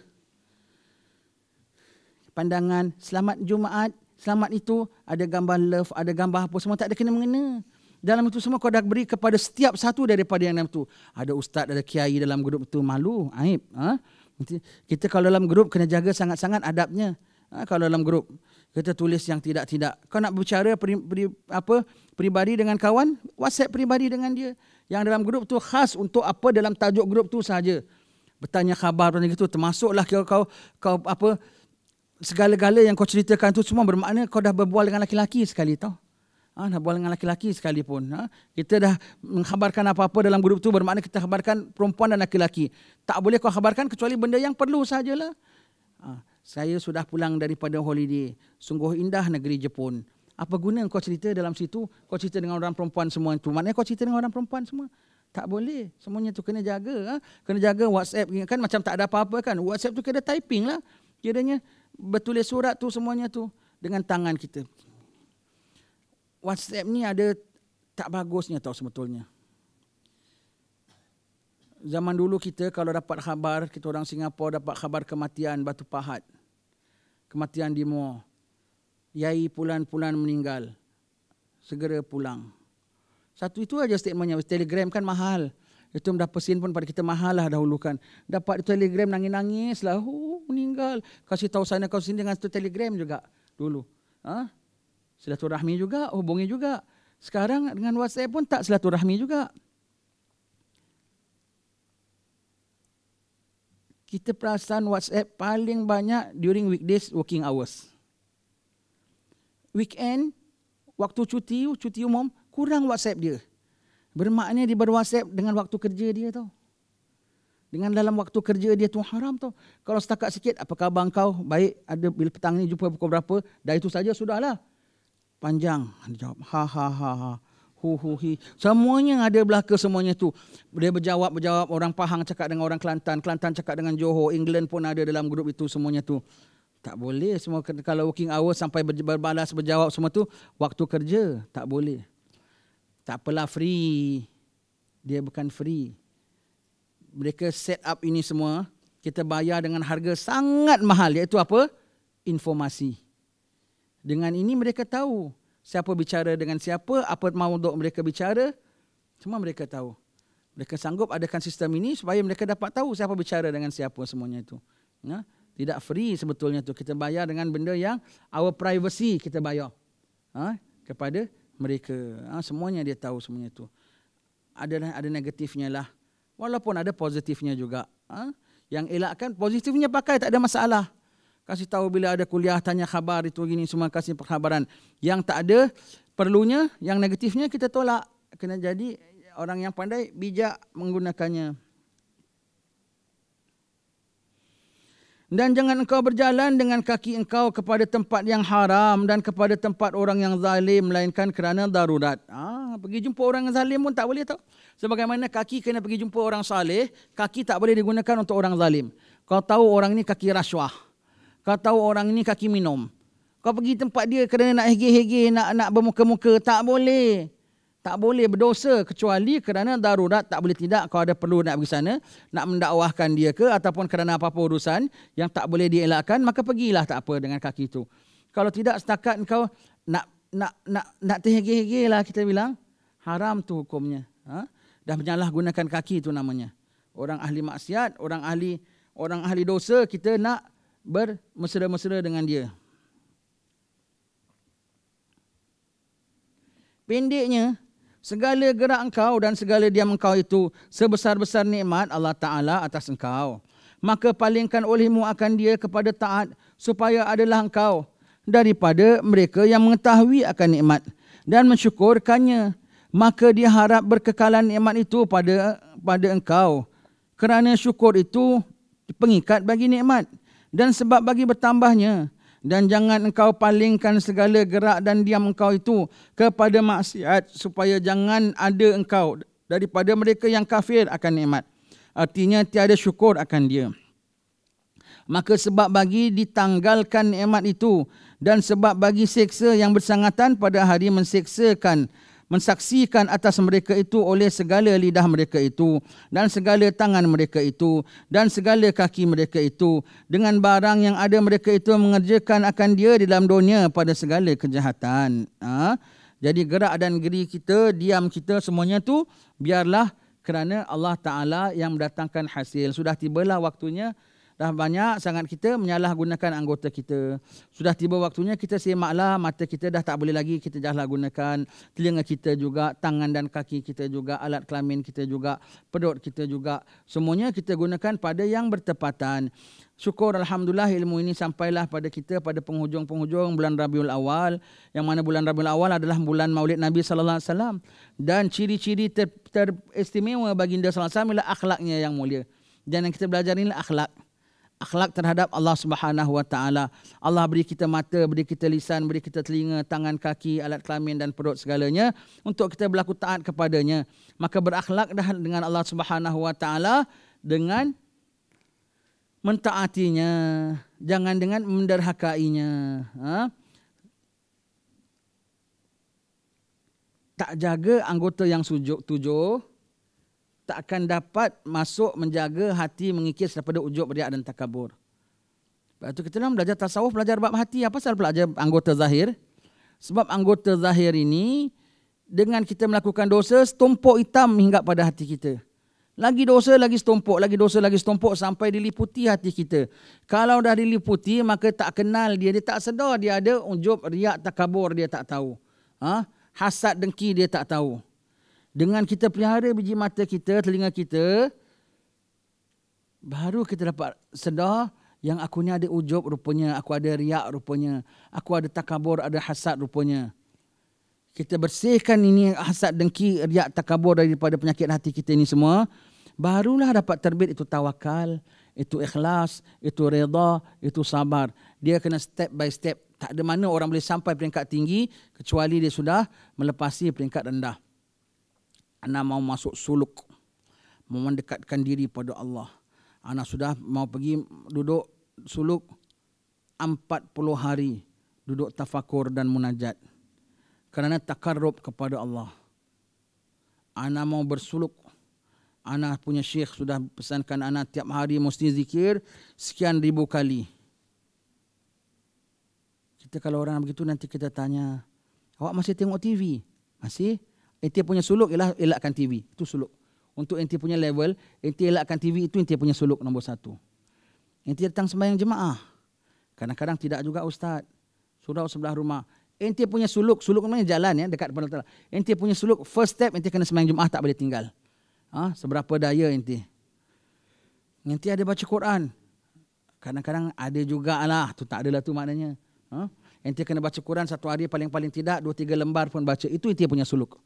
Pandangan selamat Jumaat, selamat itu ada gambar love, ada gambar apa semua tak ada kena mengena dalam itu semua kau dah beri kepada setiap satu daripada yang dalam itu. Ada ustaz, ada kiai dalam grup itu malu, aib. Ha? Kita kalau dalam grup kena jaga sangat-sangat adabnya. Ha? Kalau dalam grup kita tulis yang tidak-tidak. Kau nak berbicara peri, peri, apa pribadi dengan kawan, WhatsApp peribadi dengan dia. Yang dalam grup tu khas untuk apa dalam tajuk grup tu saja. Bertanya khabar dan gitu termasuklah kau kau, kau apa segala-gala yang kau ceritakan tu semua bermakna kau dah berbual dengan laki-laki sekali tau. Ha, nak dengan laki-laki sekalipun. Ha? Kita dah menghabarkan apa-apa dalam grup tu bermakna kita khabarkan perempuan dan laki-laki. Tak boleh kau khabarkan kecuali benda yang perlu sajalah. Ha, saya sudah pulang daripada holiday. Sungguh indah negeri Jepun. Apa guna kau cerita dalam situ? Kau cerita dengan orang perempuan semua itu. Maknanya kau cerita dengan orang perempuan semua. Tak boleh. Semuanya tu kena jaga. Ha? Kena jaga WhatsApp. Kan macam tak ada apa-apa kan. WhatsApp tu kena typing lah. Kiranya bertulis surat tu semuanya tu. Dengan tangan kita. WhatsApp ni ada tak bagusnya tau sebetulnya. Zaman dulu kita kalau dapat khabar, kita orang Singapura dapat khabar kematian Batu Pahat. Kematian di Mo. Yai pulan-pulan meninggal. Segera pulang. Satu itu aja statementnya. Telegram kan mahal. Itu dah pesin pun pada kita mahal lah dahulu kan. Dapat telegram nangis-nangis lah. Oh, meninggal. Kasih tahu sana kau sini dengan satu telegram juga. Dulu. Ha? silaturahmi juga, hubungi juga. Sekarang dengan WhatsApp pun tak silaturahmi juga. Kita perasan WhatsApp paling banyak during weekdays working hours. Weekend, waktu cuti, cuti umum, kurang WhatsApp dia. Bermakna dia ber-WhatsApp dengan waktu kerja dia tau. Dengan dalam waktu kerja dia tu haram tau. Kalau setakat sikit, apa khabar kau? Baik, ada bil petang ni, jumpa pukul berapa? Dah itu saja, sudahlah panjang. Dia jawab, ha ha ha ha. Hu hu hi. Semuanya ada belaka semuanya tu. Dia berjawab-berjawab orang Pahang cakap dengan orang Kelantan. Kelantan cakap dengan Johor. England pun ada dalam grup itu semuanya tu. Tak boleh semua kalau working hour sampai berbalas berjawab semua tu waktu kerja tak boleh. Tak apalah free. Dia bukan free. Mereka set up ini semua kita bayar dengan harga sangat mahal iaitu apa? Informasi. Dengan ini mereka tahu siapa bicara dengan siapa, apa mahu untuk mereka bicara. Semua mereka tahu. Mereka sanggup adakan sistem ini supaya mereka dapat tahu siapa bicara dengan siapa semuanya itu. Ya? Tidak free sebetulnya tu Kita bayar dengan benda yang our privacy kita bayar. Ha? Kepada mereka. Ha? Semuanya dia tahu semuanya itu. Ada, ada negatifnya lah. Walaupun ada positifnya juga. Ha? Yang elakkan positifnya pakai tak ada masalah kasih tahu bila ada kuliah tanya khabar itu gini semua kasih perkhabaran yang tak ada perlunya yang negatifnya kita tolak kena jadi orang yang pandai bijak menggunakannya Dan jangan engkau berjalan dengan kaki engkau kepada tempat yang haram dan kepada tempat orang yang zalim melainkan kerana darurat. Ah, pergi jumpa orang yang zalim pun tak boleh tau. Sebagaimana kaki kena pergi jumpa orang saleh, kaki tak boleh digunakan untuk orang zalim. Kau tahu orang ni kaki rasuah. Kau tahu orang ni kaki minum. Kau pergi tempat dia kerana nak hege-hege, nak nak bermuka-muka. Tak boleh. Tak boleh berdosa kecuali kerana darurat tak boleh tidak. Kau ada perlu nak pergi sana, nak mendakwahkan dia ke ataupun kerana apa-apa urusan yang tak boleh dielakkan. Maka pergilah tak apa dengan kaki itu. Kalau tidak setakat kau nak nak nak nak hege hege lah kita bilang. Haram tu hukumnya. Ha? Dah menyalahgunakan kaki itu namanya. Orang ahli maksiat, orang ahli orang ahli dosa kita nak bermesra-mesra dengan dia. Pendeknya, segala gerak engkau dan segala diam engkau itu sebesar-besar nikmat Allah Ta'ala atas engkau. Maka palingkan olehmu akan dia kepada taat supaya adalah engkau daripada mereka yang mengetahui akan nikmat dan mensyukurkannya. Maka dia harap berkekalan nikmat itu pada pada engkau. Kerana syukur itu pengikat bagi nikmat dan sebab bagi bertambahnya dan jangan engkau palingkan segala gerak dan diam engkau itu kepada maksiat supaya jangan ada engkau daripada mereka yang kafir akan nikmat artinya tiada syukur akan dia maka sebab bagi ditanggalkan nikmat itu dan sebab bagi seksa yang bersangatan pada hari menseksakan mensaksikan atas mereka itu oleh segala lidah mereka itu dan segala tangan mereka itu dan segala kaki mereka itu dengan barang yang ada mereka itu mengerjakan akan dia di dalam dunia pada segala kejahatan. Ha? Jadi gerak dan geri kita, diam kita semuanya tu biarlah kerana Allah Ta'ala yang mendatangkan hasil. Sudah tibalah waktunya. Dah banyak sangat kita menyalahgunakan anggota kita. Sudah tiba waktunya kita semaklah mata kita dah tak boleh lagi kita jahlah gunakan. Telinga kita juga, tangan dan kaki kita juga, alat kelamin kita juga, perut kita juga. Semuanya kita gunakan pada yang bertepatan. Syukur Alhamdulillah ilmu ini sampailah pada kita pada penghujung-penghujung bulan Rabiul Awal. Yang mana bulan Rabiul Awal adalah bulan maulid Nabi Sallallahu Alaihi Wasallam Dan ciri-ciri ter- teristimewa baginda Sallallahu adalah akhlaknya yang mulia. Dan yang kita belajar ini akhlak akhlak terhadap Allah Subhanahu Wa Taala. Allah beri kita mata, beri kita lisan, beri kita telinga, tangan, kaki, alat kelamin dan perut segalanya untuk kita berlaku taat kepadanya. Maka berakhlak dengan Allah Subhanahu Wa Taala dengan mentaatinya, jangan dengan menderhakainya. Ha? Tak jaga anggota yang sujud tujuh, tak akan dapat masuk menjaga hati mengikis daripada ujub riak dan takabur. Lepas itu kita nak belajar tasawuf, belajar bab hati. Apa sebab belajar anggota zahir? Sebab anggota zahir ini dengan kita melakukan dosa, setumpuk hitam hingga pada hati kita. Lagi dosa, lagi setumpuk. Lagi dosa, lagi setumpuk sampai diliputi hati kita. Kalau dah diliputi, maka tak kenal dia. Dia tak sedar dia ada ujub riak takabur, dia tak tahu. Ha? Hasad dengki, dia tak tahu. Dengan kita pelihara biji mata kita, telinga kita, baru kita dapat sedar yang aku ni ada ujub rupanya, aku ada riak rupanya, aku ada takabur, ada hasad rupanya. Kita bersihkan ini hasad dengki, riak, takabur daripada penyakit hati kita ini semua. Barulah dapat terbit itu tawakal, itu ikhlas, itu reda, itu sabar. Dia kena step by step. Tak ada mana orang boleh sampai peringkat tinggi kecuali dia sudah melepasi peringkat rendah. Ana mau masuk suluk. Mau mendekatkan diri pada Allah. Ana sudah mau pergi duduk suluk empat puluh hari duduk tafakur dan munajat. Kerana takarrub kepada Allah. Ana mau bersuluk. Ana punya syekh sudah pesankan ana tiap hari mesti zikir sekian ribu kali. Kita kalau orang begitu nanti kita tanya, awak masih tengok TV? Masih? NT punya suluk ialah elakkan TV. Itu suluk. Untuk NT punya level, NT elakkan TV itu NT punya suluk nombor satu. NT datang sembahyang jemaah. Kadang-kadang tidak juga ustaz. Surau sebelah rumah. NT punya suluk, suluk mana jalan ya dekat depan Allah. NT punya suluk first step NT kena sembahyang jemaah tak boleh tinggal. Ah, ha? seberapa daya NT? NT ada baca Quran. Kadang-kadang ada juga lah. Itu tak adalah tu maknanya. Ha? Nanti kena baca Quran satu hari paling-paling tidak. Dua, tiga lembar pun baca. Itu dia punya suluk.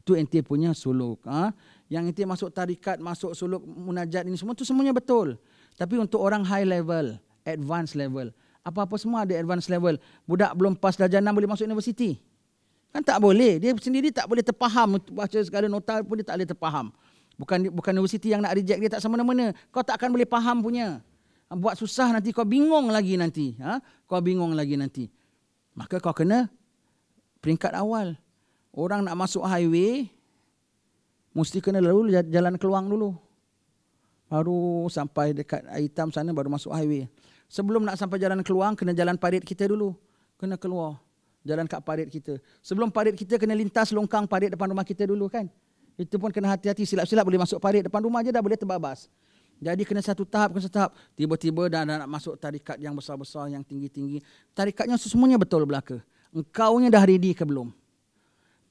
Itu ente punya suluk. Ha? Yang ente masuk tarikat, masuk suluk munajat ini semua, tu semuanya betul. Tapi untuk orang high level, advance level. Apa-apa semua ada advance level. Budak belum pas darjana boleh masuk universiti. Kan tak boleh. Dia sendiri tak boleh terfaham. Baca segala nota pun dia tak boleh terfaham. Bukan bukan universiti yang nak reject dia tak semena-mena. Kau tak akan boleh faham punya. Buat susah nanti kau bingung lagi nanti. Ha? Kau bingung lagi nanti. Maka kau kena peringkat awal. Orang nak masuk highway mesti kena lalu jalan keluang dulu. Baru sampai dekat hitam sana baru masuk highway. Sebelum nak sampai jalan keluang kena jalan parit kita dulu. Kena keluar jalan kat parit kita. Sebelum parit kita kena lintas longkang parit depan rumah kita dulu kan. Itu pun kena hati-hati silap-silap boleh masuk parit depan rumah je dah boleh terbabas. Jadi kena satu tahap, kena satu tahap. Tiba-tiba dah, dah nak masuk tarikat yang besar-besar, yang tinggi-tinggi. Tarikatnya semuanya betul belaka. Engkau nya dah ready ke belum?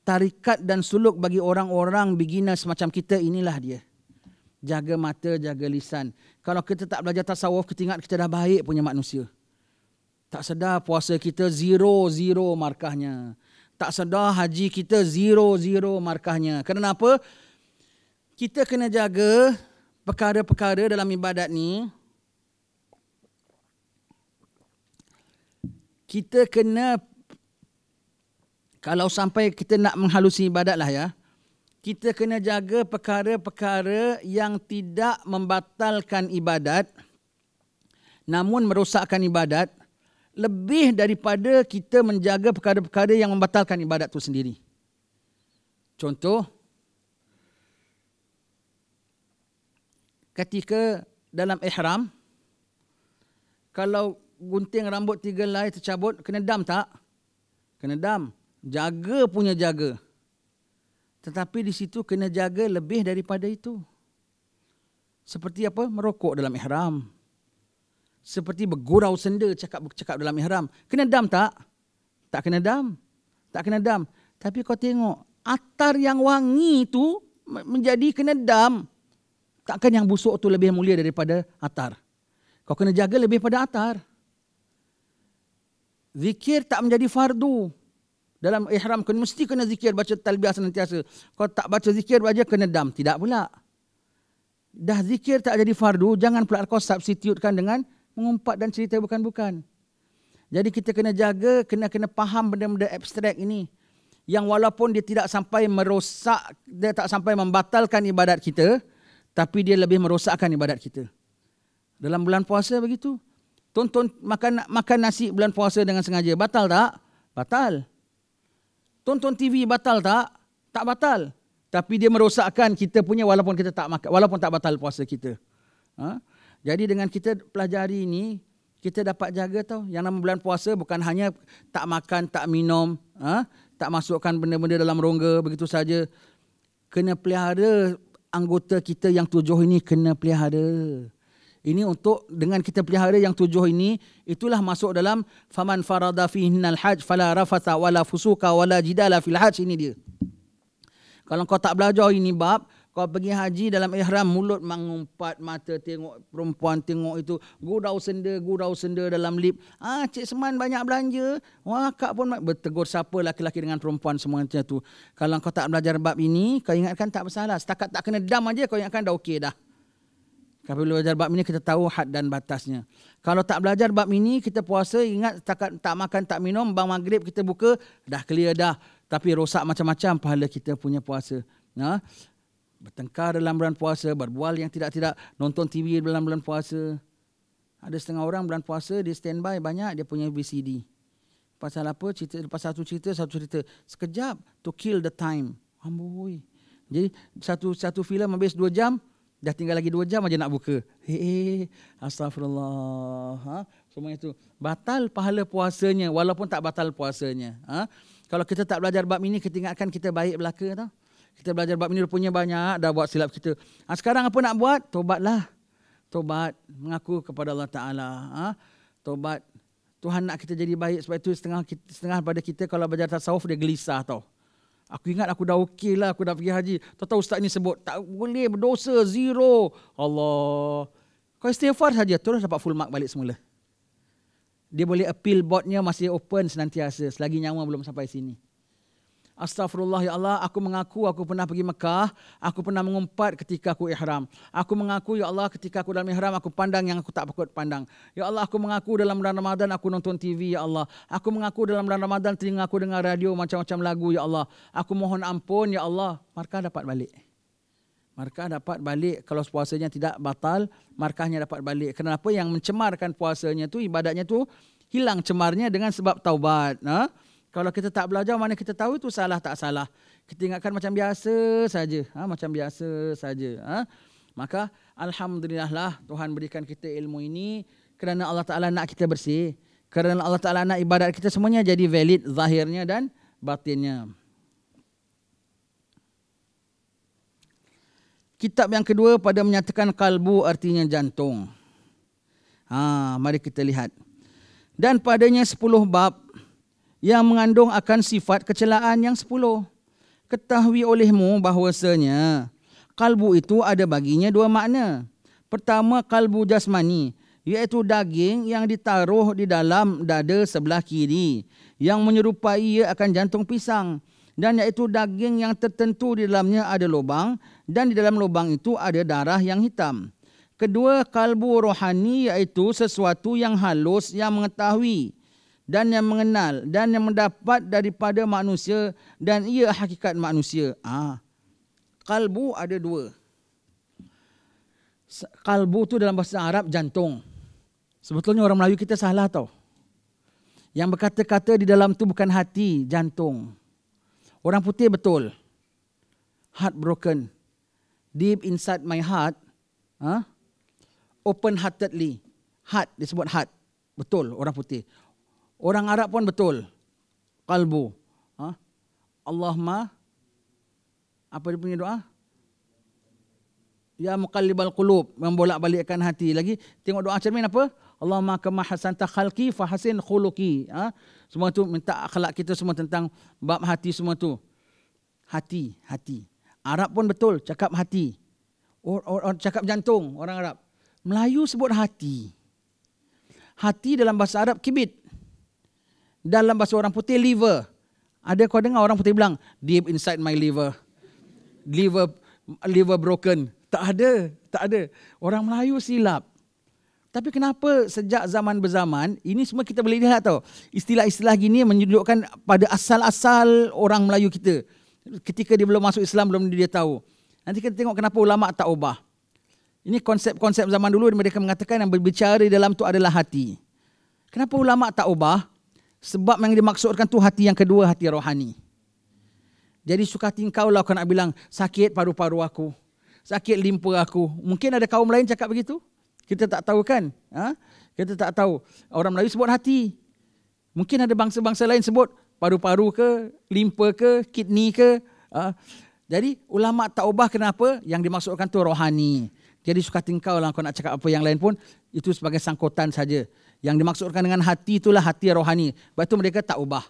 tarikat dan suluk bagi orang-orang beginner semacam kita inilah dia. Jaga mata, jaga lisan. Kalau kita tak belajar tasawuf, kita ingat kita dah baik punya manusia. Tak sedar puasa kita zero, zero markahnya. Tak sedar haji kita zero, zero markahnya. Kenapa? Kita kena jaga perkara-perkara dalam ibadat ni. Kita kena kalau sampai kita nak menghalusi ibadat lah ya, kita kena jaga perkara-perkara yang tidak membatalkan ibadat namun merosakkan ibadat lebih daripada kita menjaga perkara-perkara yang membatalkan ibadat tu sendiri. Contoh, ketika dalam ihram, kalau gunting rambut tiga lay tercabut, kena dam tak? Kena dam. Jaga punya jaga. Tetapi di situ kena jaga lebih daripada itu. Seperti apa? Merokok dalam ihram. Seperti bergurau senda cakap-cakap dalam ihram. Kena dam tak? Tak kena dam. Tak kena dam. Tapi kau tengok, atar yang wangi itu menjadi kena dam. Takkan yang busuk tu lebih mulia daripada atar. Kau kena jaga lebih pada atar. Zikir tak menjadi fardu dalam ihram kena mesti kena zikir baca talbiyah senantiasa. Kalau tak baca zikir baca kena dam, tidak pula. Dah zikir tak jadi fardu, jangan pula kau substitutekan dengan mengumpat dan cerita bukan-bukan. Jadi kita kena jaga, kena kena faham benda-benda abstrak ini. Yang walaupun dia tidak sampai merosak, dia tak sampai membatalkan ibadat kita, tapi dia lebih merosakkan ibadat kita. Dalam bulan puasa begitu. Tonton makan makan nasi bulan puasa dengan sengaja, batal tak? Batal tonton TV batal tak? Tak batal. Tapi dia merosakkan kita punya walaupun kita tak makan, walaupun tak batal puasa kita. Ha? Jadi dengan kita pelajari ini, kita dapat jaga tau. Yang nama bulan puasa bukan hanya tak makan, tak minum, ha? tak masukkan benda-benda dalam rongga, begitu saja. Kena pelihara anggota kita yang tujuh ini, kena pelihara. Kena pelihara. Ini untuk dengan kita pelihara yang tujuh ini itulah masuk dalam faman farada fi innal hajj fala rafatha wala fusuka wala jidala fil hajj ini dia. Kalau kau tak belajar ini bab, kau pergi haji dalam ihram mulut mengumpat mata tengok perempuan tengok itu gurau senda gurau senda dalam lip. Ah cik seman banyak belanja. Wah kak pun bertegur siapa laki-laki dengan perempuan semua macam tu. Kalau kau tak belajar bab ini, kau ingatkan tak bersalah. Setakat tak kena dam aja kau ingatkan dah okey dah. Kalau perlu belajar bab ini kita tahu had dan batasnya. Kalau tak belajar bab ini kita puasa ingat tak, tak makan tak minum bang maghrib kita buka dah clear dah. Tapi rosak macam-macam pahala kita punya puasa. Ha? Bertengkar dalam bulan puasa, berbual yang tidak-tidak, nonton TV dalam bulan puasa. Ada setengah orang bulan puasa dia standby banyak dia punya VCD. Pasal apa? Cerita, lepas satu cerita, satu cerita. Sekejap to kill the time. Amboi. Jadi satu satu filem habis dua jam, Dah tinggal lagi dua jam aja nak buka. Hei, astagfirullah. Ha? Semua itu. Batal pahala puasanya walaupun tak batal puasanya. Ha? Kalau kita tak belajar bab ini, kita ingatkan kita baik belaka. Tau? Kita belajar bab ini rupanya banyak dah buat silap kita. Ha, sekarang apa nak buat? Tobatlah. Tobat. Mengaku kepada Allah Ta'ala. Ha? Tobat. Tuhan nak kita jadi baik sebab itu setengah, setengah pada kita kalau belajar tasawuf dia gelisah tau. Aku ingat aku dah okey lah, aku dah pergi haji. Tahu-tahu ustaz ni sebut, tak boleh berdosa, zero. Allah. Kau istighfar saja, terus dapat full mark balik semula. Dia boleh appeal botnya masih open senantiasa, selagi nyawa belum sampai sini. Astaghfirullah ya Allah, aku mengaku aku pernah pergi Mekah, aku pernah mengumpat ketika aku ihram. Aku mengaku ya Allah ketika aku dalam ihram aku pandang yang aku tak patut pandang. Ya Allah aku mengaku dalam bulan Ramadan aku nonton TV ya Allah. Aku mengaku dalam bulan Ramadan telinga aku dengar radio macam-macam lagu ya Allah. Aku mohon ampun ya Allah, Maka dapat balik. Markah dapat balik kalau puasanya tidak batal, markahnya dapat balik. Kenapa yang mencemarkan puasanya tu ibadatnya tu hilang cemarnya dengan sebab taubat. Ha? Kalau kita tak belajar mana kita tahu itu salah tak salah. Kita ingatkan macam biasa saja. Ha? Macam biasa saja. Ha? Maka Alhamdulillah lah Tuhan berikan kita ilmu ini kerana Allah Ta'ala nak kita bersih. Kerana Allah Ta'ala nak ibadat kita semuanya jadi valid zahirnya dan batinnya. Kitab yang kedua pada menyatakan kalbu artinya jantung. Ha, mari kita lihat. Dan padanya sepuluh bab yang mengandung akan sifat kecelaan yang sepuluh. Ketahui olehmu bahwasanya kalbu itu ada baginya dua makna. Pertama kalbu jasmani iaitu daging yang ditaruh di dalam dada sebelah kiri yang menyerupai ia akan jantung pisang dan iaitu daging yang tertentu di dalamnya ada lubang dan di dalam lubang itu ada darah yang hitam. Kedua kalbu rohani iaitu sesuatu yang halus yang mengetahui dan yang mengenal dan yang mendapat daripada manusia dan ia hakikat manusia. Ah. Kalbu ada dua. Kalbu tu dalam bahasa Arab jantung. Sebetulnya orang Melayu kita salah tau. Yang berkata-kata di dalam tu bukan hati, jantung. Orang putih betul. Heartbroken. Deep inside my heart. Huh? Ah, Open heartedly. Heart disebut heart. Betul orang putih. Orang Arab pun betul. Kalbu. Ha? Allahumma. Apa dia punya doa? Ya muqallibal qulub. membolak balikkan hati lagi. Tengok doa cermin apa? Allahumma kama hasanta khalqi fa hasin khuluqi. Ha? Semua tu minta akhlak kita semua tentang bab hati semua tu. Hati, hati. Arab pun betul cakap hati. Or, or, or cakap jantung orang Arab. Melayu sebut hati. Hati dalam bahasa Arab kibit dalam bahasa orang putih liver. Ada kau dengar orang putih bilang deep inside my liver. Liver liver broken. Tak ada, tak ada. Orang Melayu silap. Tapi kenapa sejak zaman berzaman ini semua kita boleh lihat tau. Istilah-istilah gini menunjukkan pada asal-asal orang Melayu kita. Ketika dia belum masuk Islam belum dia tahu. Nanti kita tengok kenapa ulama tak ubah. Ini konsep-konsep zaman dulu mereka mengatakan yang berbicara di dalam tu adalah hati. Kenapa ulama tak ubah? Sebab yang dimaksudkan tu hati yang kedua, hati rohani. Jadi suka tingkau lah kau nak bilang, sakit paru-paru aku. Sakit limpa aku. Mungkin ada kaum lain cakap begitu. Kita tak tahu kan? Ha? Kita tak tahu. Orang Melayu sebut hati. Mungkin ada bangsa-bangsa lain sebut paru-paru ke, limpa ke, kidney ke. Ha? Jadi ulama tak ubah kenapa? Yang dimaksudkan tu rohani. Jadi suka tingkau lah kau nak cakap apa yang lain pun. Itu sebagai sangkutan saja. Yang dimaksudkan dengan hati itulah hati rohani. Sebab itu mereka tak ubah.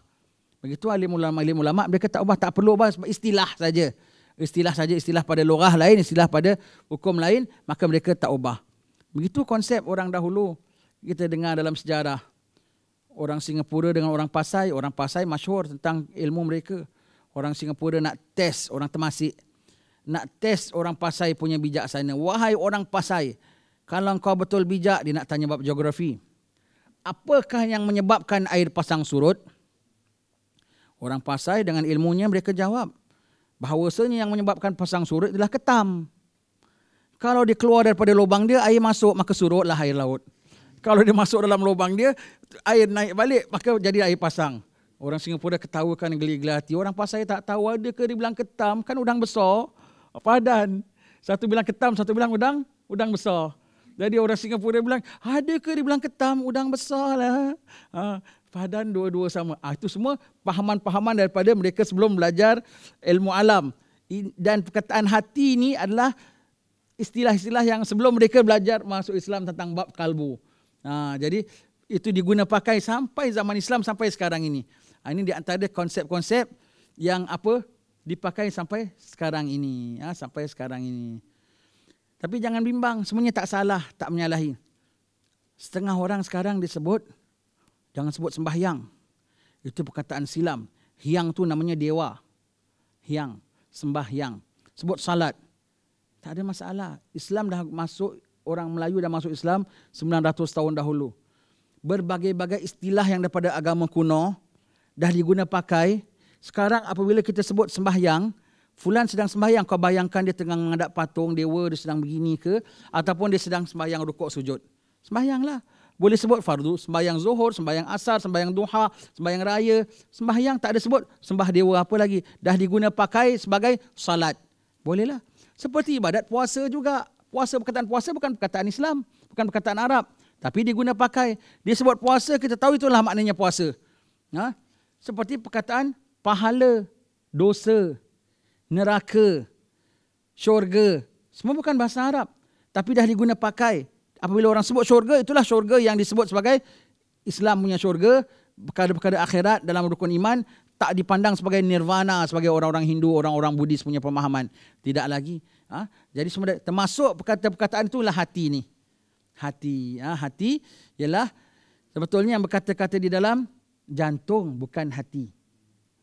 Begitu alim ulama alim ulama mereka tak ubah tak perlu ubah istilah saja. Istilah saja istilah pada lorah lain, istilah pada hukum lain, maka mereka tak ubah. Begitu konsep orang dahulu kita dengar dalam sejarah. Orang Singapura dengan orang Pasai, orang Pasai masyhur tentang ilmu mereka. Orang Singapura nak test orang Temasik. Nak test orang Pasai punya bijak sana. Wahai orang Pasai, kalau kau betul bijak dia nak tanya bab geografi apakah yang menyebabkan air pasang surut? Orang pasai dengan ilmunya mereka jawab, bahawasanya yang menyebabkan pasang surut adalah ketam. Kalau dia keluar daripada lubang dia, air masuk, maka surutlah air laut. Kalau dia masuk dalam lubang dia, air naik balik, maka jadi air pasang. Orang Singapura ketawakan geli-geli hati. Orang pasai tak tahu ada ke dia bilang ketam. Kan udang besar. Padan. Satu bilang ketam, satu bilang udang. Udang besar. Jadi orang Singapura bilang, ada ke dia bilang ketam, udang besar lah. Ha, padan dua-dua sama. Ha, itu semua pahaman-pahaman daripada mereka sebelum belajar ilmu alam. Dan perkataan hati ini adalah istilah-istilah yang sebelum mereka belajar masuk Islam tentang bab kalbu. Ha, jadi itu diguna pakai sampai zaman Islam sampai sekarang ini. Ha, ini di antara konsep-konsep yang apa dipakai sampai sekarang ini. Ha, sampai sekarang ini. Tapi jangan bimbang, semuanya tak salah, tak menyalahi. Setengah orang sekarang disebut, jangan sebut sembahyang. Itu perkataan silam. Hiang tu namanya dewa. Hiang, sembahyang. Sebut salat. Tak ada masalah. Islam dah masuk, orang Melayu dah masuk Islam 900 tahun dahulu. Berbagai-bagai istilah yang daripada agama kuno dah diguna pakai. Sekarang apabila kita sebut sembahyang, Fulan sedang sembahyang, kau bayangkan dia tengah mengadap patung dewa, dia sedang begini ke? Ataupun dia sedang sembahyang rukuk sujud? Sembahyanglah. Boleh sebut fardu, sembahyang zuhur, sembahyang asar, sembahyang duha, sembahyang raya. Sembahyang tak ada sebut, sembah dewa apa lagi. Dah diguna pakai sebagai salat. Bolehlah. Seperti ibadat puasa juga. Puasa, perkataan puasa bukan perkataan Islam. Bukan perkataan Arab. Tapi diguna pakai. Dia sebut puasa, kita tahu itulah maknanya puasa. Ha? Seperti perkataan pahala, dosa neraka, syurga. Semua bukan bahasa Arab. Tapi dah diguna pakai. Apabila orang sebut syurga, itulah syurga yang disebut sebagai Islam punya syurga. Perkara-perkara akhirat dalam rukun iman tak dipandang sebagai nirvana sebagai orang-orang Hindu, orang-orang Buddhis punya pemahaman. Tidak lagi. Ha? Jadi semua termasuk perkataan-perkataan itulah hati ini, Hati. Ha? Hati ialah sebetulnya yang berkata-kata di dalam jantung bukan hati.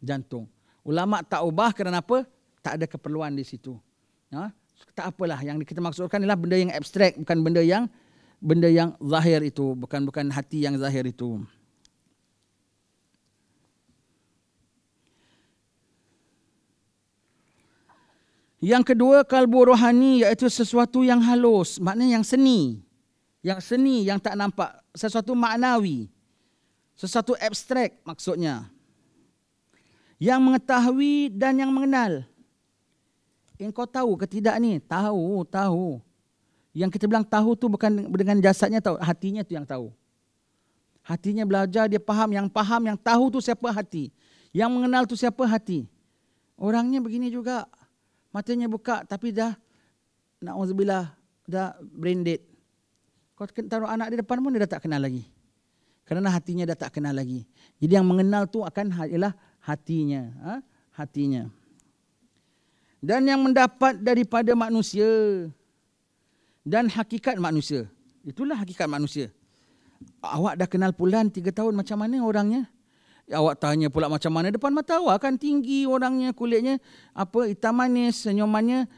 Jantung. Ulama tak ubah kerana apa? tak ada keperluan di situ. Ya? Tak apalah yang kita maksudkan ialah benda yang abstrak bukan benda yang benda yang zahir itu bukan bukan hati yang zahir itu. Yang kedua kalbu rohani iaitu sesuatu yang halus, maknanya yang seni. Yang seni yang tak nampak, sesuatu maknawi. Sesuatu abstrak maksudnya. Yang mengetahui dan yang mengenal engkau tahu ke tidak ni? Tahu, tahu. Yang kita bilang tahu tu bukan dengan jasadnya tahu, hatinya tu yang tahu. Hatinya belajar, dia faham. Yang faham, yang tahu tu siapa hati. Yang mengenal tu siapa hati. Orangnya begini juga. Matanya buka tapi dah nak na'udzubillah dah branded dead. Kau taruh anak di depan pun dia dah tak kenal lagi. Kerana hatinya dah tak kenal lagi. Jadi yang mengenal tu akan ha-, ialah hatinya. Ha? Hatinya dan yang mendapat daripada manusia dan hakikat manusia. Itulah hakikat manusia. Awak dah kenal pulan tiga tahun macam mana orangnya? Ya, awak tanya pula macam mana depan mata awak kan tinggi orangnya, kulitnya apa hitam manis, senyumannya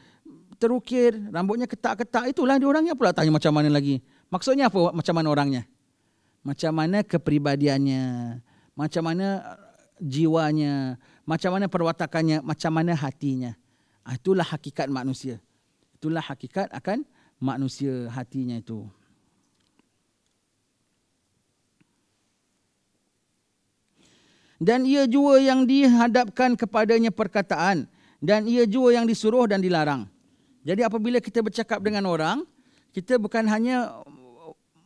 terukir, rambutnya ketak-ketak. Itulah dia orangnya pula tanya macam mana lagi. Maksudnya apa macam mana orangnya? Macam mana kepribadiannya? Macam mana eh, jiwanya? Macam mana perwatakannya? Macam mana hatinya? Ah, itulah hakikat manusia. Itulah hakikat akan manusia hatinya itu. Dan ia jua yang dihadapkan kepadanya perkataan. Dan ia jua yang disuruh dan dilarang. Jadi apabila kita bercakap dengan orang, kita bukan hanya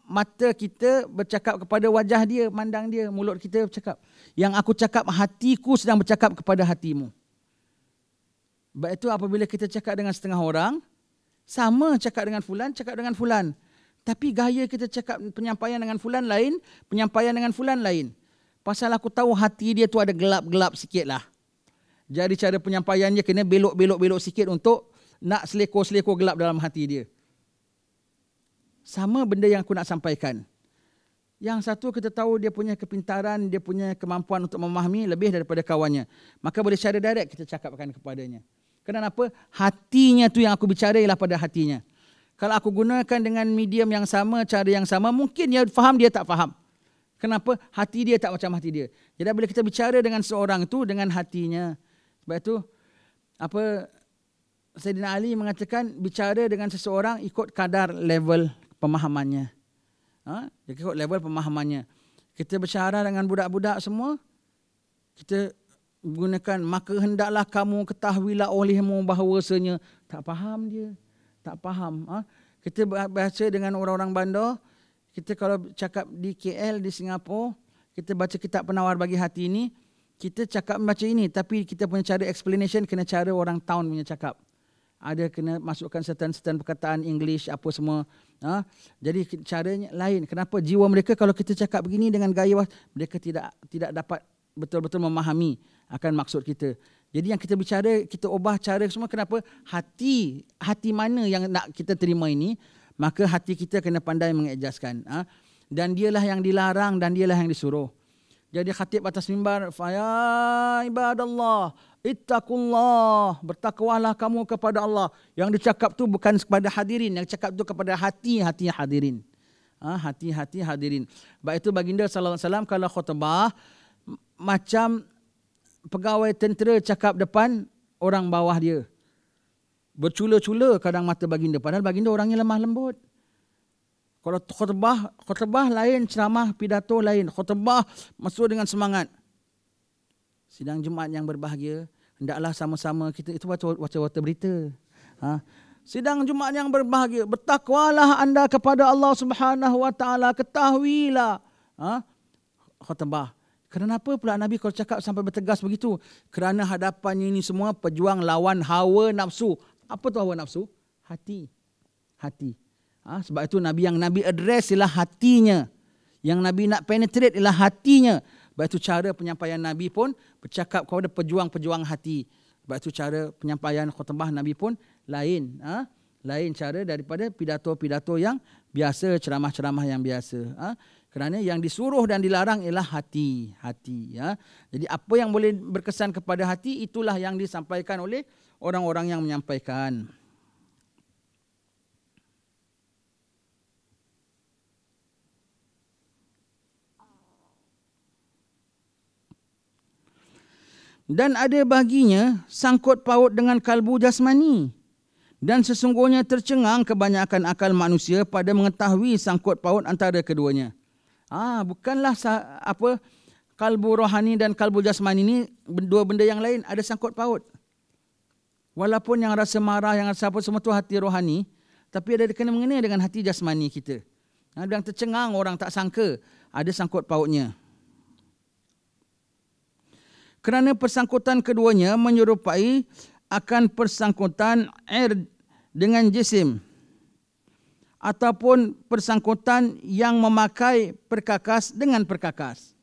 mata kita bercakap kepada wajah dia, mandang dia, mulut kita bercakap. Yang aku cakap hatiku sedang bercakap kepada hatimu. Sebab itu apabila kita cakap dengan setengah orang, sama cakap dengan fulan, cakap dengan fulan. Tapi gaya kita cakap penyampaian dengan fulan lain, penyampaian dengan fulan lain. Pasal aku tahu hati dia tu ada gelap-gelap sikit lah. Jadi cara penyampaiannya kena belok-belok-belok sikit untuk nak seleko-seleko gelap dalam hati dia. Sama benda yang aku nak sampaikan. Yang satu kita tahu dia punya kepintaran, dia punya kemampuan untuk memahami lebih daripada kawannya. Maka boleh secara direct kita cakapkan kepadanya. Kenapa? Hatinya tu yang aku bicara ialah pada hatinya. Kalau aku gunakan dengan medium yang sama, cara yang sama, mungkin dia faham, dia tak faham. Kenapa? Hati dia tak macam hati dia. Jadi bila kita bicara dengan seorang tu dengan hatinya. Sebab itu, apa, Sayyidina Ali mengatakan, bicara dengan seseorang ikut kadar level pemahamannya. Ha? ikut level pemahamannya. Kita bicara dengan budak-budak semua, kita gunakan maka hendaklah kamu ketahuilah olehmu bahawasanya tak faham dia tak faham ha? kita baca dengan orang-orang bandar kita kalau cakap di KL di Singapura kita baca kitab penawar bagi hati ini kita cakap macam ini tapi kita punya cara explanation kena cara orang town punya cakap ada kena masukkan setan-setan perkataan English apa semua ha? jadi caranya lain kenapa jiwa mereka kalau kita cakap begini dengan gaya mereka tidak tidak dapat betul-betul memahami akan maksud kita. Jadi yang kita bicara, kita ubah cara semua kenapa? Hati hati mana yang nak kita terima ini, maka hati kita kena pandai mengejaskan. Ha? Dan dialah yang dilarang dan dialah yang disuruh. Jadi khatib atas mimbar, Faya ibadallah, ittaqullah, bertakwalah kamu kepada Allah. Yang dicakap tu bukan kepada hadirin, yang cakap tu kepada hati-hati hadirin. Hati-hati hadirin. Baik itu baginda SAW kalau khutbah, macam pegawai tentera cakap depan orang bawah dia. Bercula-cula kadang mata baginda. Padahal baginda orangnya lemah lembut. Kalau khutbah, khutbah lain, ceramah, pidato lain. Khutbah masuk dengan semangat. Sidang Jumaat yang berbahagia, hendaklah sama-sama kita, itu baca-baca berita. Ha? Sidang Jumaat yang berbahagia, bertakwalah anda kepada Allah Subhanahu Wa ketahuilah. Ha? Khutbah. Kenapa pula Nabi kalau cakap sampai bertegas begitu? Kerana hadapannya ini semua pejuang lawan hawa nafsu. Apa tu hawa nafsu? Hati. Hati. Ha? Sebab itu Nabi yang Nabi address ialah hatinya. Yang Nabi nak penetrate ialah hatinya. Sebab itu cara penyampaian Nabi pun bercakap kepada pejuang-pejuang hati. Sebab itu cara penyampaian khutbah Nabi pun lain. Ha? Lain cara daripada pidato-pidato yang biasa, ceramah-ceramah yang biasa. Ha? kerana yang disuruh dan dilarang ialah hati hati ya jadi apa yang boleh berkesan kepada hati itulah yang disampaikan oleh orang-orang yang menyampaikan dan ada baginya sangkut paut dengan kalbu jasmani dan sesungguhnya tercengang kebanyakan akal manusia pada mengetahui sangkut paut antara keduanya. Ah, bukanlah sah, apa kalbu rohani dan kalbu jasmani ini dua benda yang lain ada sangkut paut. Walaupun yang rasa marah yang rasa apa semua tu hati rohani, tapi ada kena mengenai dengan hati jasmani kita. Ha, ada yang tercengang orang tak sangka ada sangkut pautnya. Kerana persangkutan keduanya menyerupai akan persangkutan air dengan jisim ataupun persangkutan yang memakai perkakas dengan perkakas.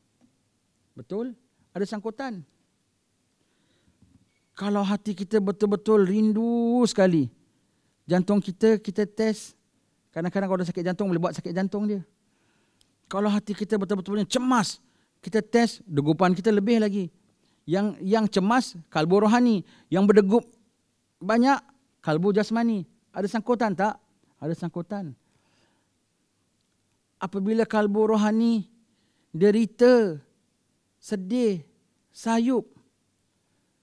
Betul? Ada sangkutan. Kalau hati kita betul-betul rindu sekali, jantung kita, kita test. Kadang-kadang kalau ada sakit jantung, boleh buat sakit jantung dia. Kalau hati kita betul-betul cemas, kita test degupan kita lebih lagi. Yang yang cemas, kalbu rohani. Yang berdegup banyak, kalbu jasmani. Ada sangkutan tak? ada sangkutan. Apabila kalbu rohani derita, sedih, sayup,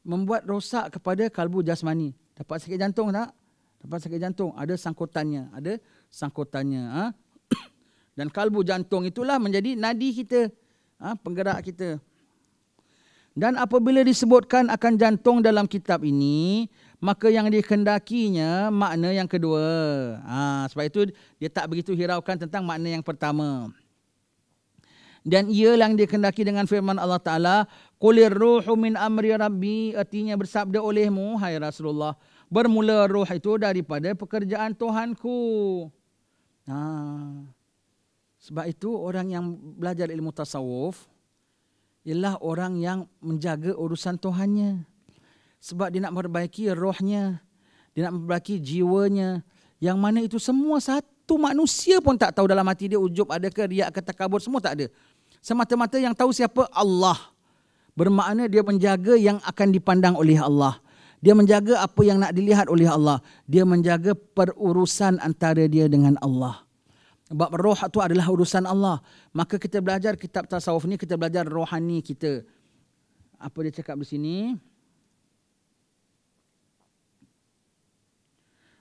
membuat rosak kepada kalbu jasmani. Dapat sakit jantung tak? Dapat sakit jantung. Ada sangkutannya. Ada sangkutannya. Ha? Dan kalbu jantung itulah menjadi nadi kita. Ha? Penggerak kita. Dan apabila disebutkan akan jantung dalam kitab ini, maka yang dikendakinya makna yang kedua. Ha, sebab itu dia tak begitu hiraukan tentang makna yang pertama. Dan ia yang dikendaki dengan firman Allah Ta'ala, Kulir ruhu min amri rabbi, artinya bersabda olehmu, hai Rasulullah, bermula ruh itu daripada pekerjaan Tuhanku. Ha. Sebab itu orang yang belajar ilmu tasawuf, ialah orang yang menjaga urusan Tuhannya. Sebab dia nak memperbaiki rohnya, dia nak memperbaiki jiwanya. Yang mana itu semua satu manusia pun tak tahu dalam hati dia ujub ada ke riak ke takabur semua tak ada. Semata-mata yang tahu siapa Allah. Bermakna dia menjaga yang akan dipandang oleh Allah. Dia menjaga apa yang nak dilihat oleh Allah. Dia menjaga perurusan antara dia dengan Allah. Bab roh itu adalah urusan Allah. Maka kita belajar kitab tasawuf ni, kita belajar rohani kita. Apa dia cakap di sini?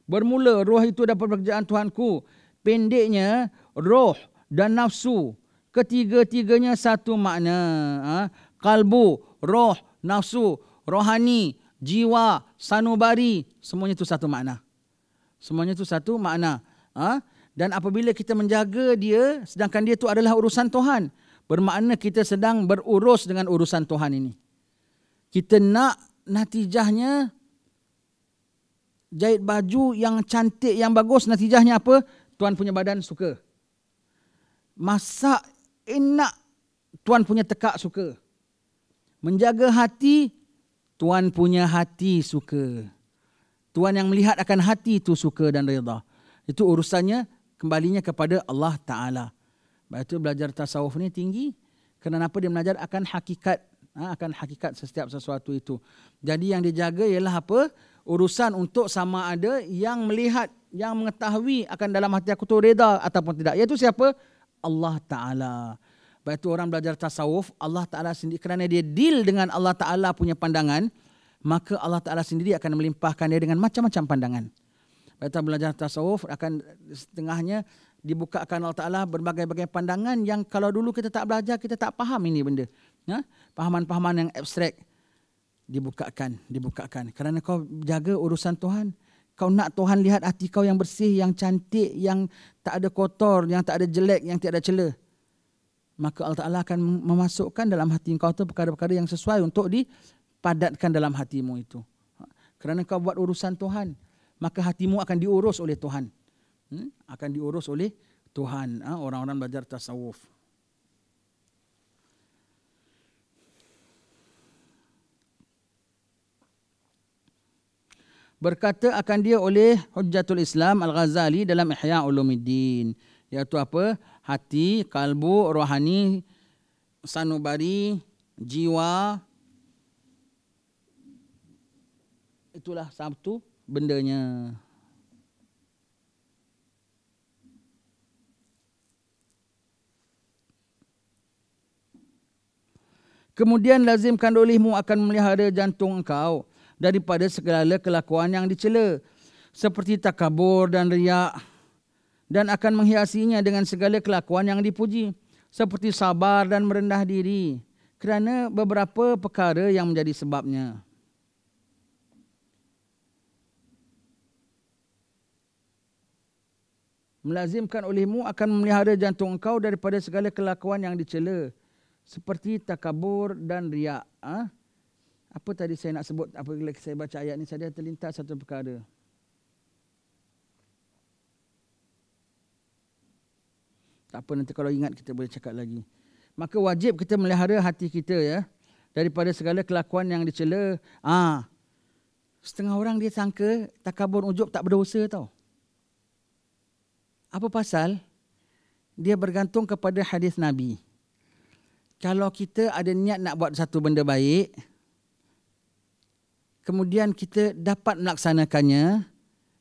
Bermula roh itu dapat pekerjaan Tuhanku. Pendeknya roh dan nafsu. Ketiga-tiganya satu makna. Ha? Kalbu, roh, nafsu, rohani, jiwa, sanubari. Semuanya itu satu makna. Semuanya itu satu makna. Ha? dan apabila kita menjaga dia sedangkan dia itu adalah urusan Tuhan bermakna kita sedang berurus dengan urusan Tuhan ini kita nak natijahnya jahit baju yang cantik yang bagus natijahnya apa Tuhan punya badan suka masak enak Tuhan punya tekak suka menjaga hati Tuhan punya hati suka Tuhan yang melihat akan hati itu suka dan reda. itu urusannya kembalinya kepada Allah Ta'ala. Sebab itu belajar tasawuf ini tinggi. kerana apa dia belajar akan hakikat. Ha, akan hakikat setiap sesuatu itu. Jadi yang dijaga ialah apa? Urusan untuk sama ada yang melihat, yang mengetahui akan dalam hati aku tu reda ataupun tidak. Iaitu siapa? Allah Ta'ala. Sebab itu orang belajar tasawuf, Allah Ta'ala sendiri. Kerana dia deal dengan Allah Ta'ala punya pandangan, maka Allah Ta'ala sendiri akan melimpahkan dia dengan macam-macam pandangan kita belajar tasawuf akan setengahnya dibukakan Allah Taala berbagai-bagai pandangan yang kalau dulu kita tak belajar kita tak faham ini benda. Ya? Pahaman-pahaman yang abstrak dibukakan, dibukakan. Kerana kau jaga urusan Tuhan, kau nak Tuhan lihat hati kau yang bersih, yang cantik, yang tak ada kotor, yang tak ada jelek, yang tiada celah. Maka Allah Taala akan memasukkan dalam hati kau tu perkara-perkara yang sesuai untuk dipadatkan dalam hatimu itu. Ha? Kerana kau buat urusan Tuhan, maka hatimu akan diurus oleh Tuhan. Hmm? Akan diurus oleh Tuhan. Ha? Orang-orang belajar tasawuf. Berkata akan dia oleh Hujjatul Islam Al-Ghazali dalam Ihya Ulumuddin. Iaitu apa? Hati, kalbu, rohani, sanubari, jiwa. Itulah satu bendanya. Kemudian lazimkan olehmu akan melihara jantung engkau daripada segala kelakuan yang dicela. Seperti takabur dan riak dan akan menghiasinya dengan segala kelakuan yang dipuji. Seperti sabar dan merendah diri kerana beberapa perkara yang menjadi sebabnya.' melazimkan olehmu akan memelihara jantung engkau daripada segala kelakuan yang dicela seperti takabur dan riya. ha? apa tadi saya nak sebut apa apabila saya baca ayat ni saya terlintas satu perkara tak apa nanti kalau ingat kita boleh cakap lagi maka wajib kita melihara hati kita ya daripada segala kelakuan yang dicela ah ha. setengah orang dia sangka takabur ujub tak berdosa tau apa pasal? Dia bergantung kepada hadis Nabi. Kalau kita ada niat nak buat satu benda baik, kemudian kita dapat melaksanakannya,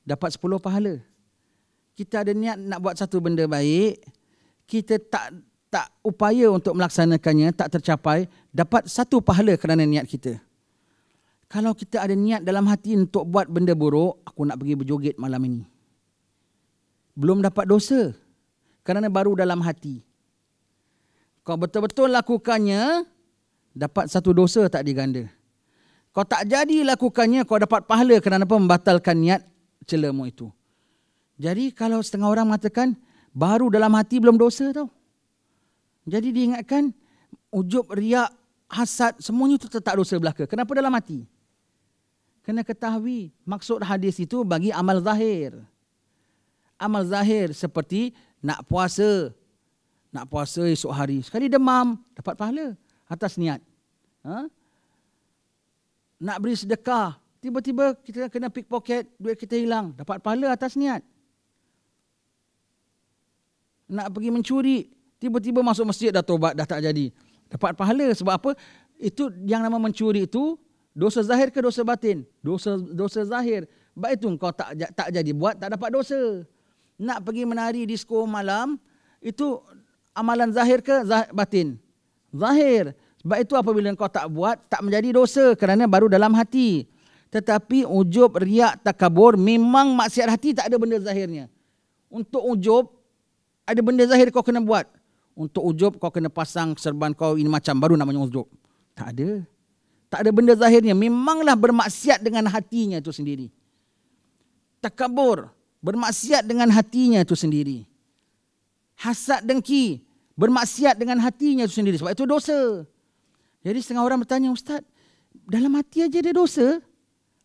dapat sepuluh pahala. Kita ada niat nak buat satu benda baik, kita tak tak upaya untuk melaksanakannya, tak tercapai, dapat satu pahala kerana niat kita. Kalau kita ada niat dalam hati untuk buat benda buruk, aku nak pergi berjoget malam ini belum dapat dosa kerana baru dalam hati. Kau betul-betul lakukannya dapat satu dosa tak diganda. Kau tak jadi lakukannya kau dapat pahala kerana apa membatalkan niat celamu itu. Jadi kalau setengah orang mengatakan baru dalam hati belum dosa tau. Jadi diingatkan ujub riak hasad semuanya itu tetap dosa belaka. Kenapa dalam hati? Kena ketahui maksud hadis itu bagi amal zahir amal zahir seperti nak puasa. Nak puasa esok hari. Sekali demam, dapat pahala atas niat. Ha? Nak beri sedekah, tiba-tiba kita kena pickpocket, duit kita hilang. Dapat pahala atas niat. Nak pergi mencuri, tiba-tiba masuk masjid dah tobat, dah tak jadi. Dapat pahala sebab apa? Itu yang nama mencuri itu dosa zahir ke dosa batin? Dosa dosa zahir. Baik itu kau tak tak jadi buat tak dapat dosa nak pergi menari disko malam itu amalan zahir ke zahir, batin? Zahir. Sebab itu apabila kau tak buat tak menjadi dosa kerana baru dalam hati. Tetapi ujub, riak, takabur memang maksiat hati tak ada benda zahirnya. Untuk ujub ada benda zahir kau kena buat. Untuk ujub kau kena pasang serban kau ini macam baru namanya ujub. Tak ada. Tak ada benda zahirnya. Memanglah bermaksiat dengan hatinya itu sendiri. Takabur bermaksiat dengan hatinya itu sendiri. Hasad dengki, bermaksiat dengan hatinya itu sendiri. Sebab itu dosa. Jadi setengah orang bertanya, Ustaz, dalam hati aja ada dosa?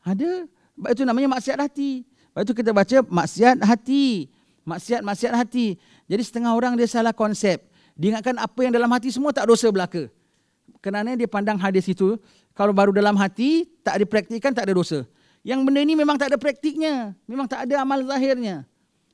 Ada. Sebab itu namanya maksiat hati. Sebab itu kita baca maksiat hati. Maksiat-maksiat hati. Jadi setengah orang dia salah konsep. Dia ingatkan apa yang dalam hati semua tak dosa belaka. Kerana dia pandang hadis itu, kalau baru dalam hati, tak dipraktikkan, tak ada dosa yang benda ini memang tak ada praktiknya. Memang tak ada amal zahirnya.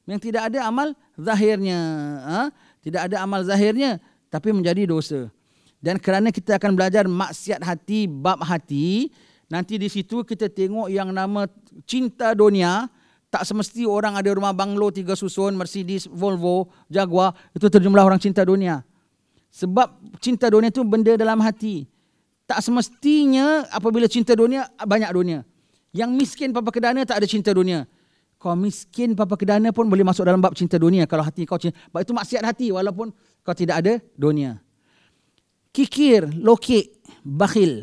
Yang tidak ada amal zahirnya. Ha? Tidak ada amal zahirnya tapi menjadi dosa. Dan kerana kita akan belajar maksiat hati, bab hati, nanti di situ kita tengok yang nama cinta dunia, tak semesti orang ada rumah banglo tiga susun, Mercedes, Volvo, Jaguar, itu terjumlah orang cinta dunia. Sebab cinta dunia itu benda dalam hati. Tak semestinya apabila cinta dunia, banyak dunia. Yang miskin papa kedana tak ada cinta dunia. Kau miskin papa kedana pun boleh masuk dalam bab cinta dunia kalau hati kau cinta. Sebab itu maksiat hati walaupun kau tidak ada dunia. Kikir, lokek, bakhil.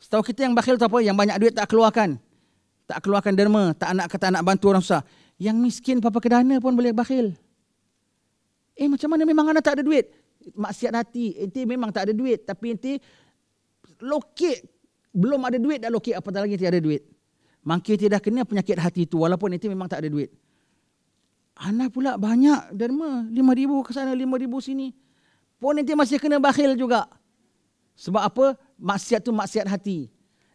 Setahu kita yang bakhil tu apa? Yang banyak duit tak keluarkan. Tak keluarkan derma, tak nak kata nak bantu orang susah. Yang miskin papa kedana pun boleh bakhil. Eh macam mana memang anak tak ada duit? Maksiat hati. Inti memang tak ada duit. Tapi inti lokek belum ada duit dah lokit apatah lagi tiada duit. Mangkir tidak kena penyakit hati itu walaupun itu memang tak ada duit. Ana pula banyak derma, lima ribu ke sana, lima ribu sini. Pun nanti masih kena bakhil juga. Sebab apa? Maksiat tu maksiat hati.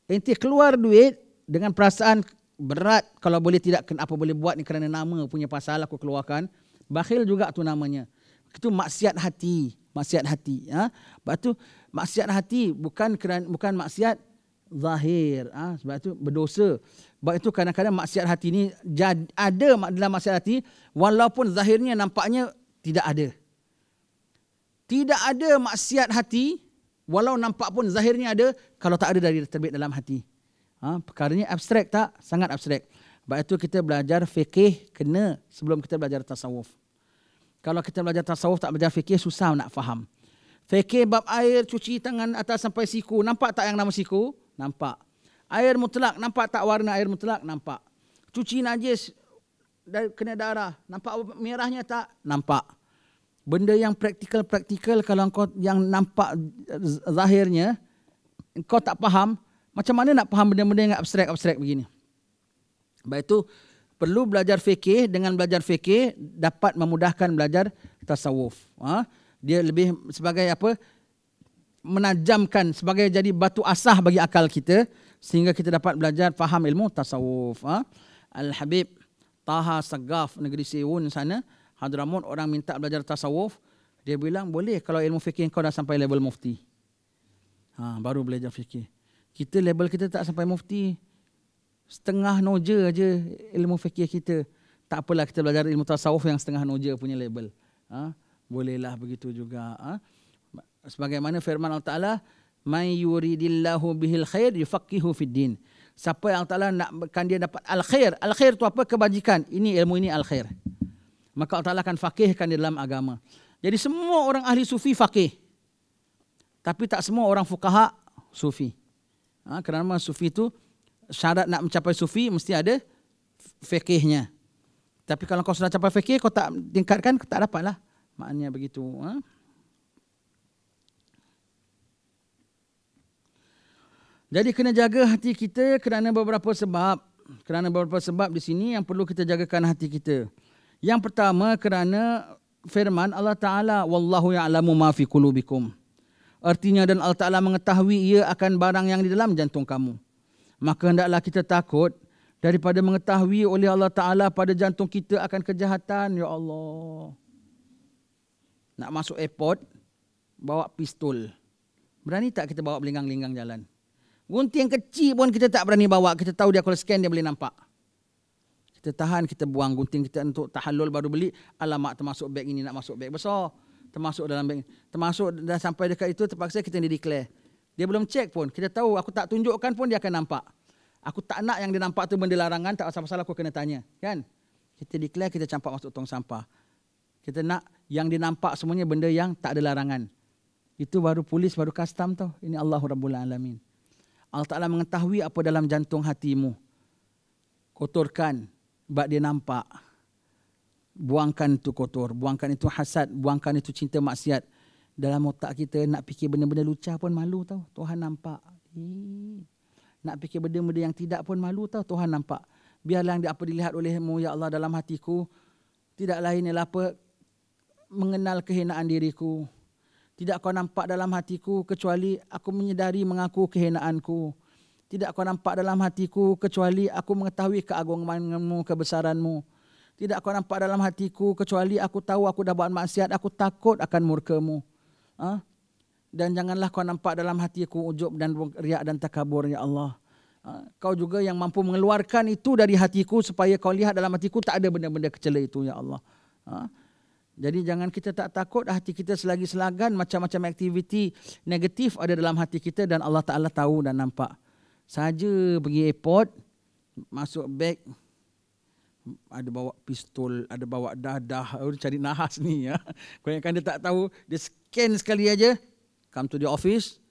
enti keluar duit dengan perasaan berat kalau boleh tidak kena apa boleh buat ni kerana nama punya pasal aku keluarkan. Bakhil juga tu namanya. Itu maksiat hati. Maksiat hati. Ha? Lepas tu maksiat hati bukan kerana, bukan maksiat zahir. Ha? Sebab itu berdosa. Sebab itu kadang-kadang maksiat hati ini ada dalam maksiat hati walaupun zahirnya nampaknya tidak ada. Tidak ada maksiat hati walau nampak pun zahirnya ada kalau tak ada dari terbit dalam hati. Ha? Perkaranya abstrak tak? Sangat abstrak. Sebab itu kita belajar fikih kena sebelum kita belajar tasawuf. Kalau kita belajar tasawuf tak belajar fikih susah nak faham. Fikih bab air cuci tangan atas sampai siku. Nampak tak yang nama Siku nampak. Air mutlak, nampak tak warna air mutlak? Nampak. Cuci najis, dan kena darah. Nampak merahnya tak? Nampak. Benda yang praktikal-praktikal kalau kau yang nampak zahirnya, kau tak faham, macam mana nak faham benda-benda yang abstrak-abstrak begini? Baik itu, perlu belajar fikih dengan belajar fikih dapat memudahkan belajar tasawuf. Ha? Dia lebih sebagai apa? menajamkan sebagai jadi batu asah bagi akal kita sehingga kita dapat belajar faham ilmu tasawuf. Ha? Al-Habib Taha Sagaf negeri Siwun sana, Hadramut orang minta belajar tasawuf, dia bilang boleh kalau ilmu fikih kau dah sampai level mufti. Ha, baru belajar fikih. Kita level kita tak sampai mufti. Setengah noja aja ilmu fikih kita. Tak apalah kita belajar ilmu tasawuf yang setengah noja punya level. Ha? Bolehlah begitu juga. Ha? sebagaimana firman Allah Taala may yuridillahu bihil khair yufakihu fid din siapa yang Allah Taala nakkan dia dapat al khair al khair tu apa kebajikan ini ilmu ini al khair maka Allah Taala akan faqihkan dia dalam agama jadi semua orang ahli sufi fakih. tapi tak semua orang fukaha sufi ha, kerana sufi itu syarat nak mencapai sufi mesti ada fakihnya. tapi kalau kau sudah capai fakih, kau tak tingkatkan tak dapatlah maknanya begitu ha? Jadi kena jaga hati kita kerana beberapa sebab. Kerana beberapa sebab di sini yang perlu kita jagakan hati kita. Yang pertama kerana firman Allah Ta'ala Wallahu ya'lamu ma fi kulubikum. Artinya dan Allah Ta'ala mengetahui ia akan barang yang di dalam jantung kamu. Maka hendaklah kita takut daripada mengetahui oleh Allah Ta'ala pada jantung kita akan kejahatan. Ya Allah. Nak masuk airport, bawa pistol. Berani tak kita bawa belingang linggang jalan? Gunting yang kecil pun kita tak berani bawa. Kita tahu dia kalau scan dia boleh nampak. Kita tahan, kita buang gunting kita untuk tahallul baru beli. Alamak termasuk beg ini nak masuk beg besar. Termasuk dalam beg. Termasuk dah sampai dekat itu terpaksa kita ni declare. Dia belum cek pun. Kita tahu aku tak tunjukkan pun dia akan nampak. Aku tak nak yang dia nampak tu benda larangan. Tak pasal-pasal aku kena tanya. Kan? Kita declare kita campak masuk tong sampah. Kita nak yang dia nampak semuanya benda yang tak ada larangan. Itu baru polis, baru custom tau. Ini Allah Rabbul Alamin. Allah Ta'ala mengetahui apa dalam jantung hatimu. Kotorkan. Sebab dia nampak. Buangkan itu kotor. Buangkan itu hasad. Buangkan itu cinta maksiat. Dalam otak kita nak fikir benda-benda lucah pun malu tau. Tuhan nampak. Hei. Nak fikir benda-benda yang tidak pun malu tau. Tuhan nampak. Biarlah yang apa dilihat olehmu ya Allah dalam hatiku. Tidak lain ialah apa. Mengenal kehinaan diriku. Tidak kau nampak dalam hatiku kecuali aku menyedari mengaku kehinaanku. Tidak kau nampak dalam hatiku kecuali aku mengetahui keagunganmu, kebesaranmu. Tidak kau nampak dalam hatiku kecuali aku tahu aku dah buat maksiat, aku takut akan murkamu. Ha? Dan janganlah kau nampak dalam hatiku ujub dan riak dan takabur, Ya Allah. Ha? Kau juga yang mampu mengeluarkan itu dari hatiku supaya kau lihat dalam hatiku tak ada benda-benda kecela itu, Ya Allah. Ha? Jadi jangan kita tak takut hati kita selagi selagan macam-macam aktiviti negatif ada dalam hati kita dan Allah Ta'ala tahu dan nampak. Saja pergi airport, masuk beg, ada bawa pistol, ada bawa dadah, ada cari nahas ni. Ya. Kau yang kan dia tak tahu, dia scan sekali aja, come to the office,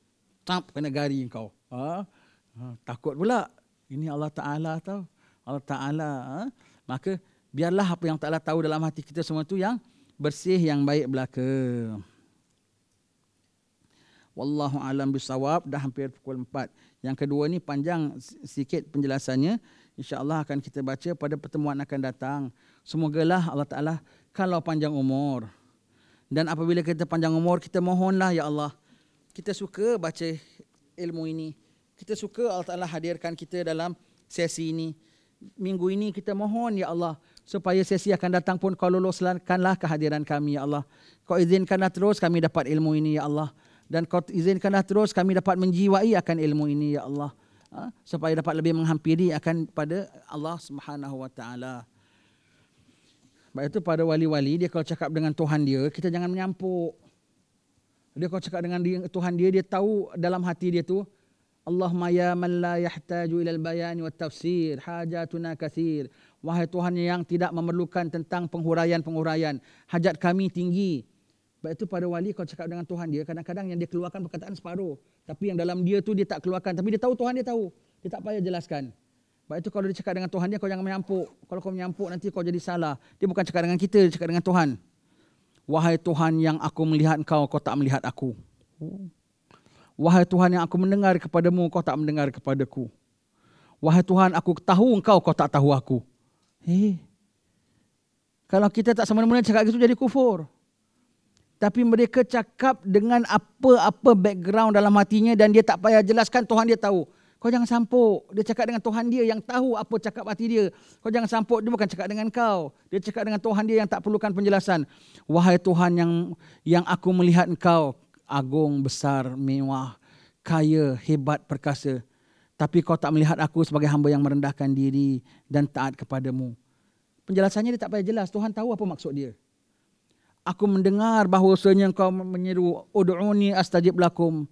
tap kena gari kau. Ha? ha? Takut pula. Ini Allah Ta'ala tahu. Allah Ta'ala. Ha? Maka biarlah apa yang Ta'ala tahu dalam hati kita semua tu yang bersih yang baik belaka. Wallahu alam bisawab dah hampir pukul 4. Yang kedua ni panjang sikit penjelasannya. Insya Allah akan kita baca pada pertemuan akan datang. Semogalah Allah Ta'ala kalau panjang umur. Dan apabila kita panjang umur, kita mohonlah Ya Allah. Kita suka baca ilmu ini. Kita suka Allah Ta'ala hadirkan kita dalam sesi ini. Minggu ini kita mohon Ya Allah supaya sesi akan datang pun kau luluskanlah kehadiran kami ya Allah. Kau izinkanlah terus kami dapat ilmu ini ya Allah dan kau izinkanlah terus kami dapat menjiwai akan ilmu ini ya Allah. Ha? supaya dapat lebih menghampiri akan pada Allah Subhanahu wa taala. itu pada wali-wali dia kalau cakap dengan Tuhan dia, kita jangan menyampuk. Dia kalau cakap dengan dia, Tuhan dia, dia tahu dalam hati dia tu Allahumma ya man la yahtaju ila al-bayani wat tafsir hajatuna kathir Wahai Tuhan yang tidak memerlukan tentang penghuraian-penghuraian. Hajat kami tinggi. Sebab itu pada wali kau cakap dengan Tuhan dia. Kadang-kadang yang dia keluarkan perkataan separuh. Tapi yang dalam dia tu dia tak keluarkan. Tapi dia tahu Tuhan dia tahu. Dia tak payah jelaskan. Sebab itu kalau dia cakap dengan Tuhan dia kau jangan menyampuk. Kalau kau menyampuk nanti kau jadi salah. Dia bukan cakap dengan kita, dia cakap dengan Tuhan. Wahai Tuhan yang aku melihat kau, kau tak melihat aku. Wahai Tuhan yang aku mendengar kepadamu, kau tak mendengar kepadaku. Wahai Tuhan, aku tahu engkau, kau tak tahu aku. Eh. Kalau kita tak sama-sama cakap gitu jadi kufur. Tapi mereka cakap dengan apa-apa background dalam hatinya dan dia tak payah jelaskan Tuhan dia tahu. Kau jangan sampuk. Dia cakap dengan Tuhan dia yang tahu apa cakap hati dia. Kau jangan sampuk. Dia bukan cakap dengan kau. Dia cakap dengan Tuhan dia yang tak perlukan penjelasan. Wahai Tuhan yang yang aku melihat kau Agung, besar, mewah, kaya, hebat, perkasa tapi kau tak melihat aku sebagai hamba yang merendahkan diri dan taat kepadamu. Penjelasannya dia tak payah jelas. Tuhan tahu apa maksud dia. Aku mendengar bahawa sebenarnya kau menyeru, Udu'uni astajib lakum.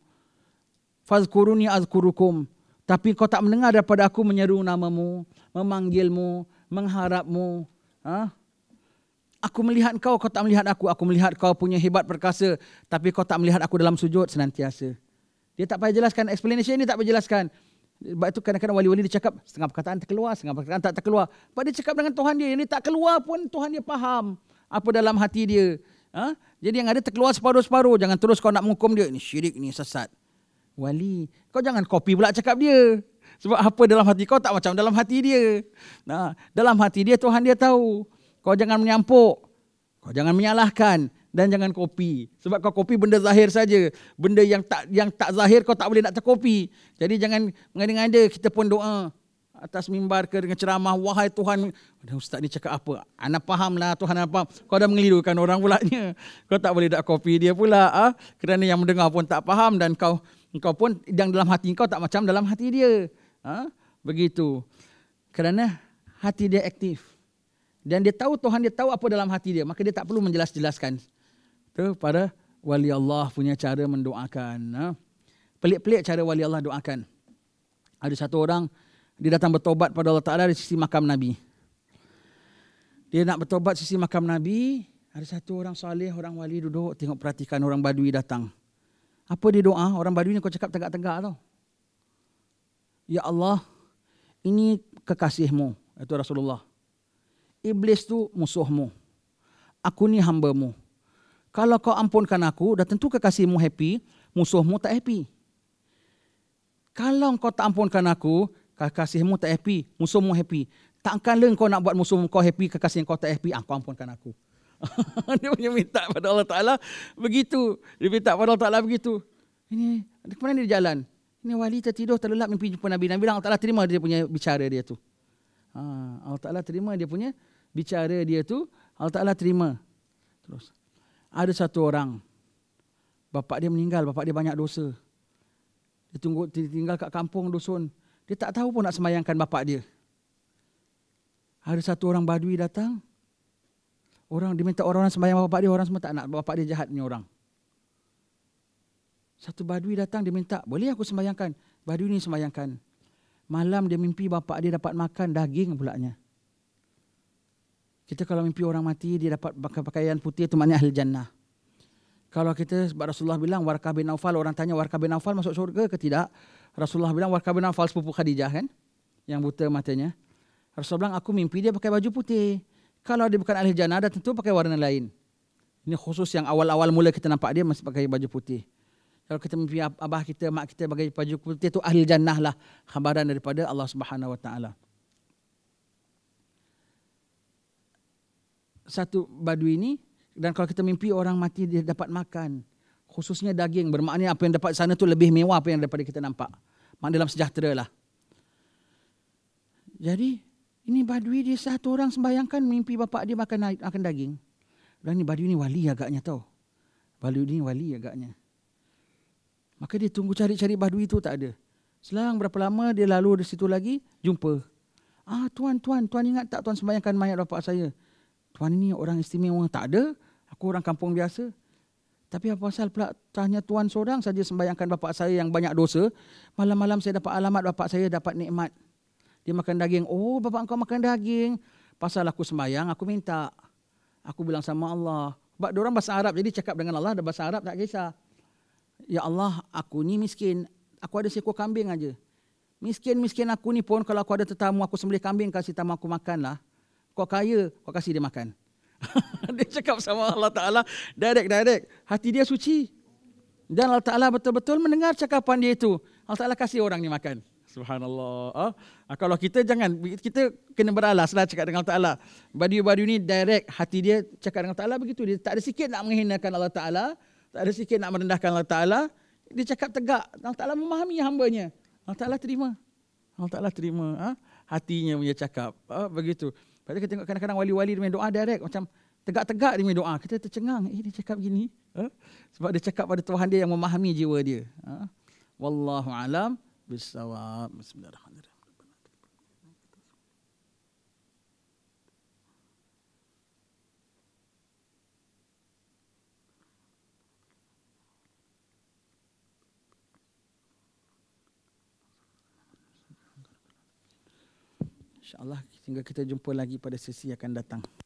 Fazkuruni azkurukum. Tapi kau tak mendengar daripada aku menyeru namamu, memanggilmu, mengharapmu. Ha? Aku melihat kau, kau tak melihat aku. Aku melihat kau punya hebat perkasa. Tapi kau tak melihat aku dalam sujud senantiasa. Dia tak payah jelaskan. Explanation ini tak payah jelaskan. Sebab itu kadang-kadang wali-wali dia cakap setengah perkataan terkeluar, setengah perkataan tak terkeluar. Sebab dia cakap dengan Tuhan dia. Yang dia tak keluar pun Tuhan dia faham apa dalam hati dia. Ha? Jadi yang ada terkeluar separuh-separuh. Jangan terus kau nak menghukum dia. Ini syirik, ini sesat. Wali, kau jangan kopi pula cakap dia. Sebab apa dalam hati kau tak macam dalam hati dia. Nah, dalam hati dia Tuhan dia tahu. Kau jangan menyampuk. Kau jangan menyalahkan dan jangan kopi. Sebab kau kopi benda zahir saja. Benda yang tak yang tak zahir kau tak boleh nak terkopi. Jadi jangan mengada-ngada kita pun doa atas mimbar ke dengan ceramah. Wahai Tuhan. Ustaz ni cakap apa? Ana faham lah Tuhan apa. Kau dah mengelirukan orang pula. Kau tak boleh nak kopi dia pula. Ah, ha? Kerana yang mendengar pun tak faham. Dan kau kau pun yang dalam hati kau tak macam dalam hati dia. Ah, ha? Begitu. Kerana hati dia aktif. Dan dia tahu Tuhan dia tahu apa dalam hati dia. Maka dia tak perlu menjelas-jelaskan tu pada wali Allah punya cara mendoakan. Ha. Pelik-pelik cara wali Allah doakan. Ada satu orang, dia datang bertobat pada Allah Ta'ala di sisi makam Nabi. Dia nak bertobat sisi makam Nabi, ada satu orang salih, orang wali duduk tengok perhatikan orang badui datang. Apa dia doa? Orang badui ni kau cakap tegak-tegak tau. Ya Allah, ini kekasihmu, itu Rasulullah. Iblis tu musuhmu. Aku ni hamba-Mu. Kalau kau ampunkan aku, dah tentu kekasihmu happy, musuhmu tak happy. Kalau kau tak ampunkan aku, kekasihmu tak happy, musuhmu happy. Takkan lah kau nak buat musuh kau happy, kekasih kau tak happy, ah, kau ampunkan aku. dia punya minta pada Allah Ta'ala begitu. Dia minta pada Allah Ta'ala begitu. Ini, ke mana dia jalan? Ini wali tertidur, terlelap mimpi jumpa Nabi. Nabi bilang Allah Ta'ala terima dia punya bicara dia tu. Ha, Allah Ta'ala terima dia punya bicara dia tu. Allah Ta'ala terima. Terus ada satu orang bapa dia meninggal bapa dia banyak dosa dia tunggu tinggal kat kampung dusun dia tak tahu pun nak semayangkan bapa dia ada satu orang badui datang orang diminta orang-orang sembahyang bapa dia orang semua tak nak bapa dia jahat ni orang satu badui datang dia minta boleh aku sembahyangkan badui ni sembahyangkan malam dia mimpi bapa dia dapat makan daging pulaknya kita kalau mimpi orang mati, dia dapat pakai pakaian putih itu maknanya ahli jannah. Kalau kita, sebab Rasulullah bilang, Warka bin Aufal, orang tanya Warka bin Aufal masuk syurga ke tidak? Rasulullah bilang, Warka bin Aufal sepupu Khadijah kan? Yang buta matanya. Rasulullah bilang, aku mimpi dia pakai baju putih. Kalau dia bukan ahli jannah, dia tentu pakai warna lain. Ini khusus yang awal-awal mula kita nampak dia masih pakai baju putih. Kalau kita mimpi abah kita, mak kita pakai baju putih itu ahli jannah lah. Khabaran daripada Allah Subhanahu Wa Taala. satu badui ini dan kalau kita mimpi orang mati dia dapat makan khususnya daging bermakna apa yang dapat sana tu lebih mewah apa yang daripada kita nampak mak dalam sejahtera lah jadi ini badui dia satu orang sembayangkan mimpi bapa dia makan makan daging dan ni badui ni wali agaknya tau badui ni wali agaknya maka dia tunggu cari-cari badui itu tak ada selang berapa lama dia lalu di situ lagi jumpa ah tuan tuan tuan ingat tak tuan sembayangkan mayat bapa saya Tuhan ini orang istimewa tak ada. Aku orang kampung biasa. Tapi apa pasal pula tanya Tuhan seorang saja sembayangkan bapa saya yang banyak dosa. Malam-malam saya dapat alamat bapa saya dapat nikmat. Dia makan daging. Oh bapa engkau makan daging. Pasal aku sembayang, aku minta. Aku bilang sama Allah. Sebab orang bahasa Arab jadi cakap dengan Allah ada bahasa Arab tak kisah. Ya Allah, aku ni miskin. Aku ada seekor kambing aja. Miskin-miskin aku ni pun kalau aku ada tetamu aku sembelih kambing kasih tamu aku makanlah kau kaya, kau kasih dia makan. dia cakap sama Allah Ta'ala, direct-direct, hati dia suci. Dan Allah Ta'ala betul-betul mendengar cakapan dia itu. Allah Ta'ala kasih orang ni makan. Subhanallah. Ha? Kalau kita jangan, kita kena beralas lah cakap dengan Allah Ta'ala. Badu-badu ni direct hati dia cakap dengan Allah Ta'ala begitu. Dia tak ada sikit nak menghinakan Allah Ta'ala. Tak ada sikit nak merendahkan Allah Ta'ala. Dia cakap tegak. Allah Ta'ala memahami hambanya. Allah Ta'ala terima. Allah Ta'ala terima. Ha? Hatinya punya cakap. Ha? Begitu. Begitu. Lepas tu kita tengok kadang-kadang wali-wali dia main doa direct macam tegak-tegak dia main doa. Kita tercengang, eh dia cakap gini. Eh? Ha? Sebab dia cakap pada Tuhan dia yang memahami jiwa dia. Eh? Wallahu alam bisawab. Bismillahirrahmanirrahim. InsyaAllah, sehingga kita jumpa lagi pada sesi yang akan datang.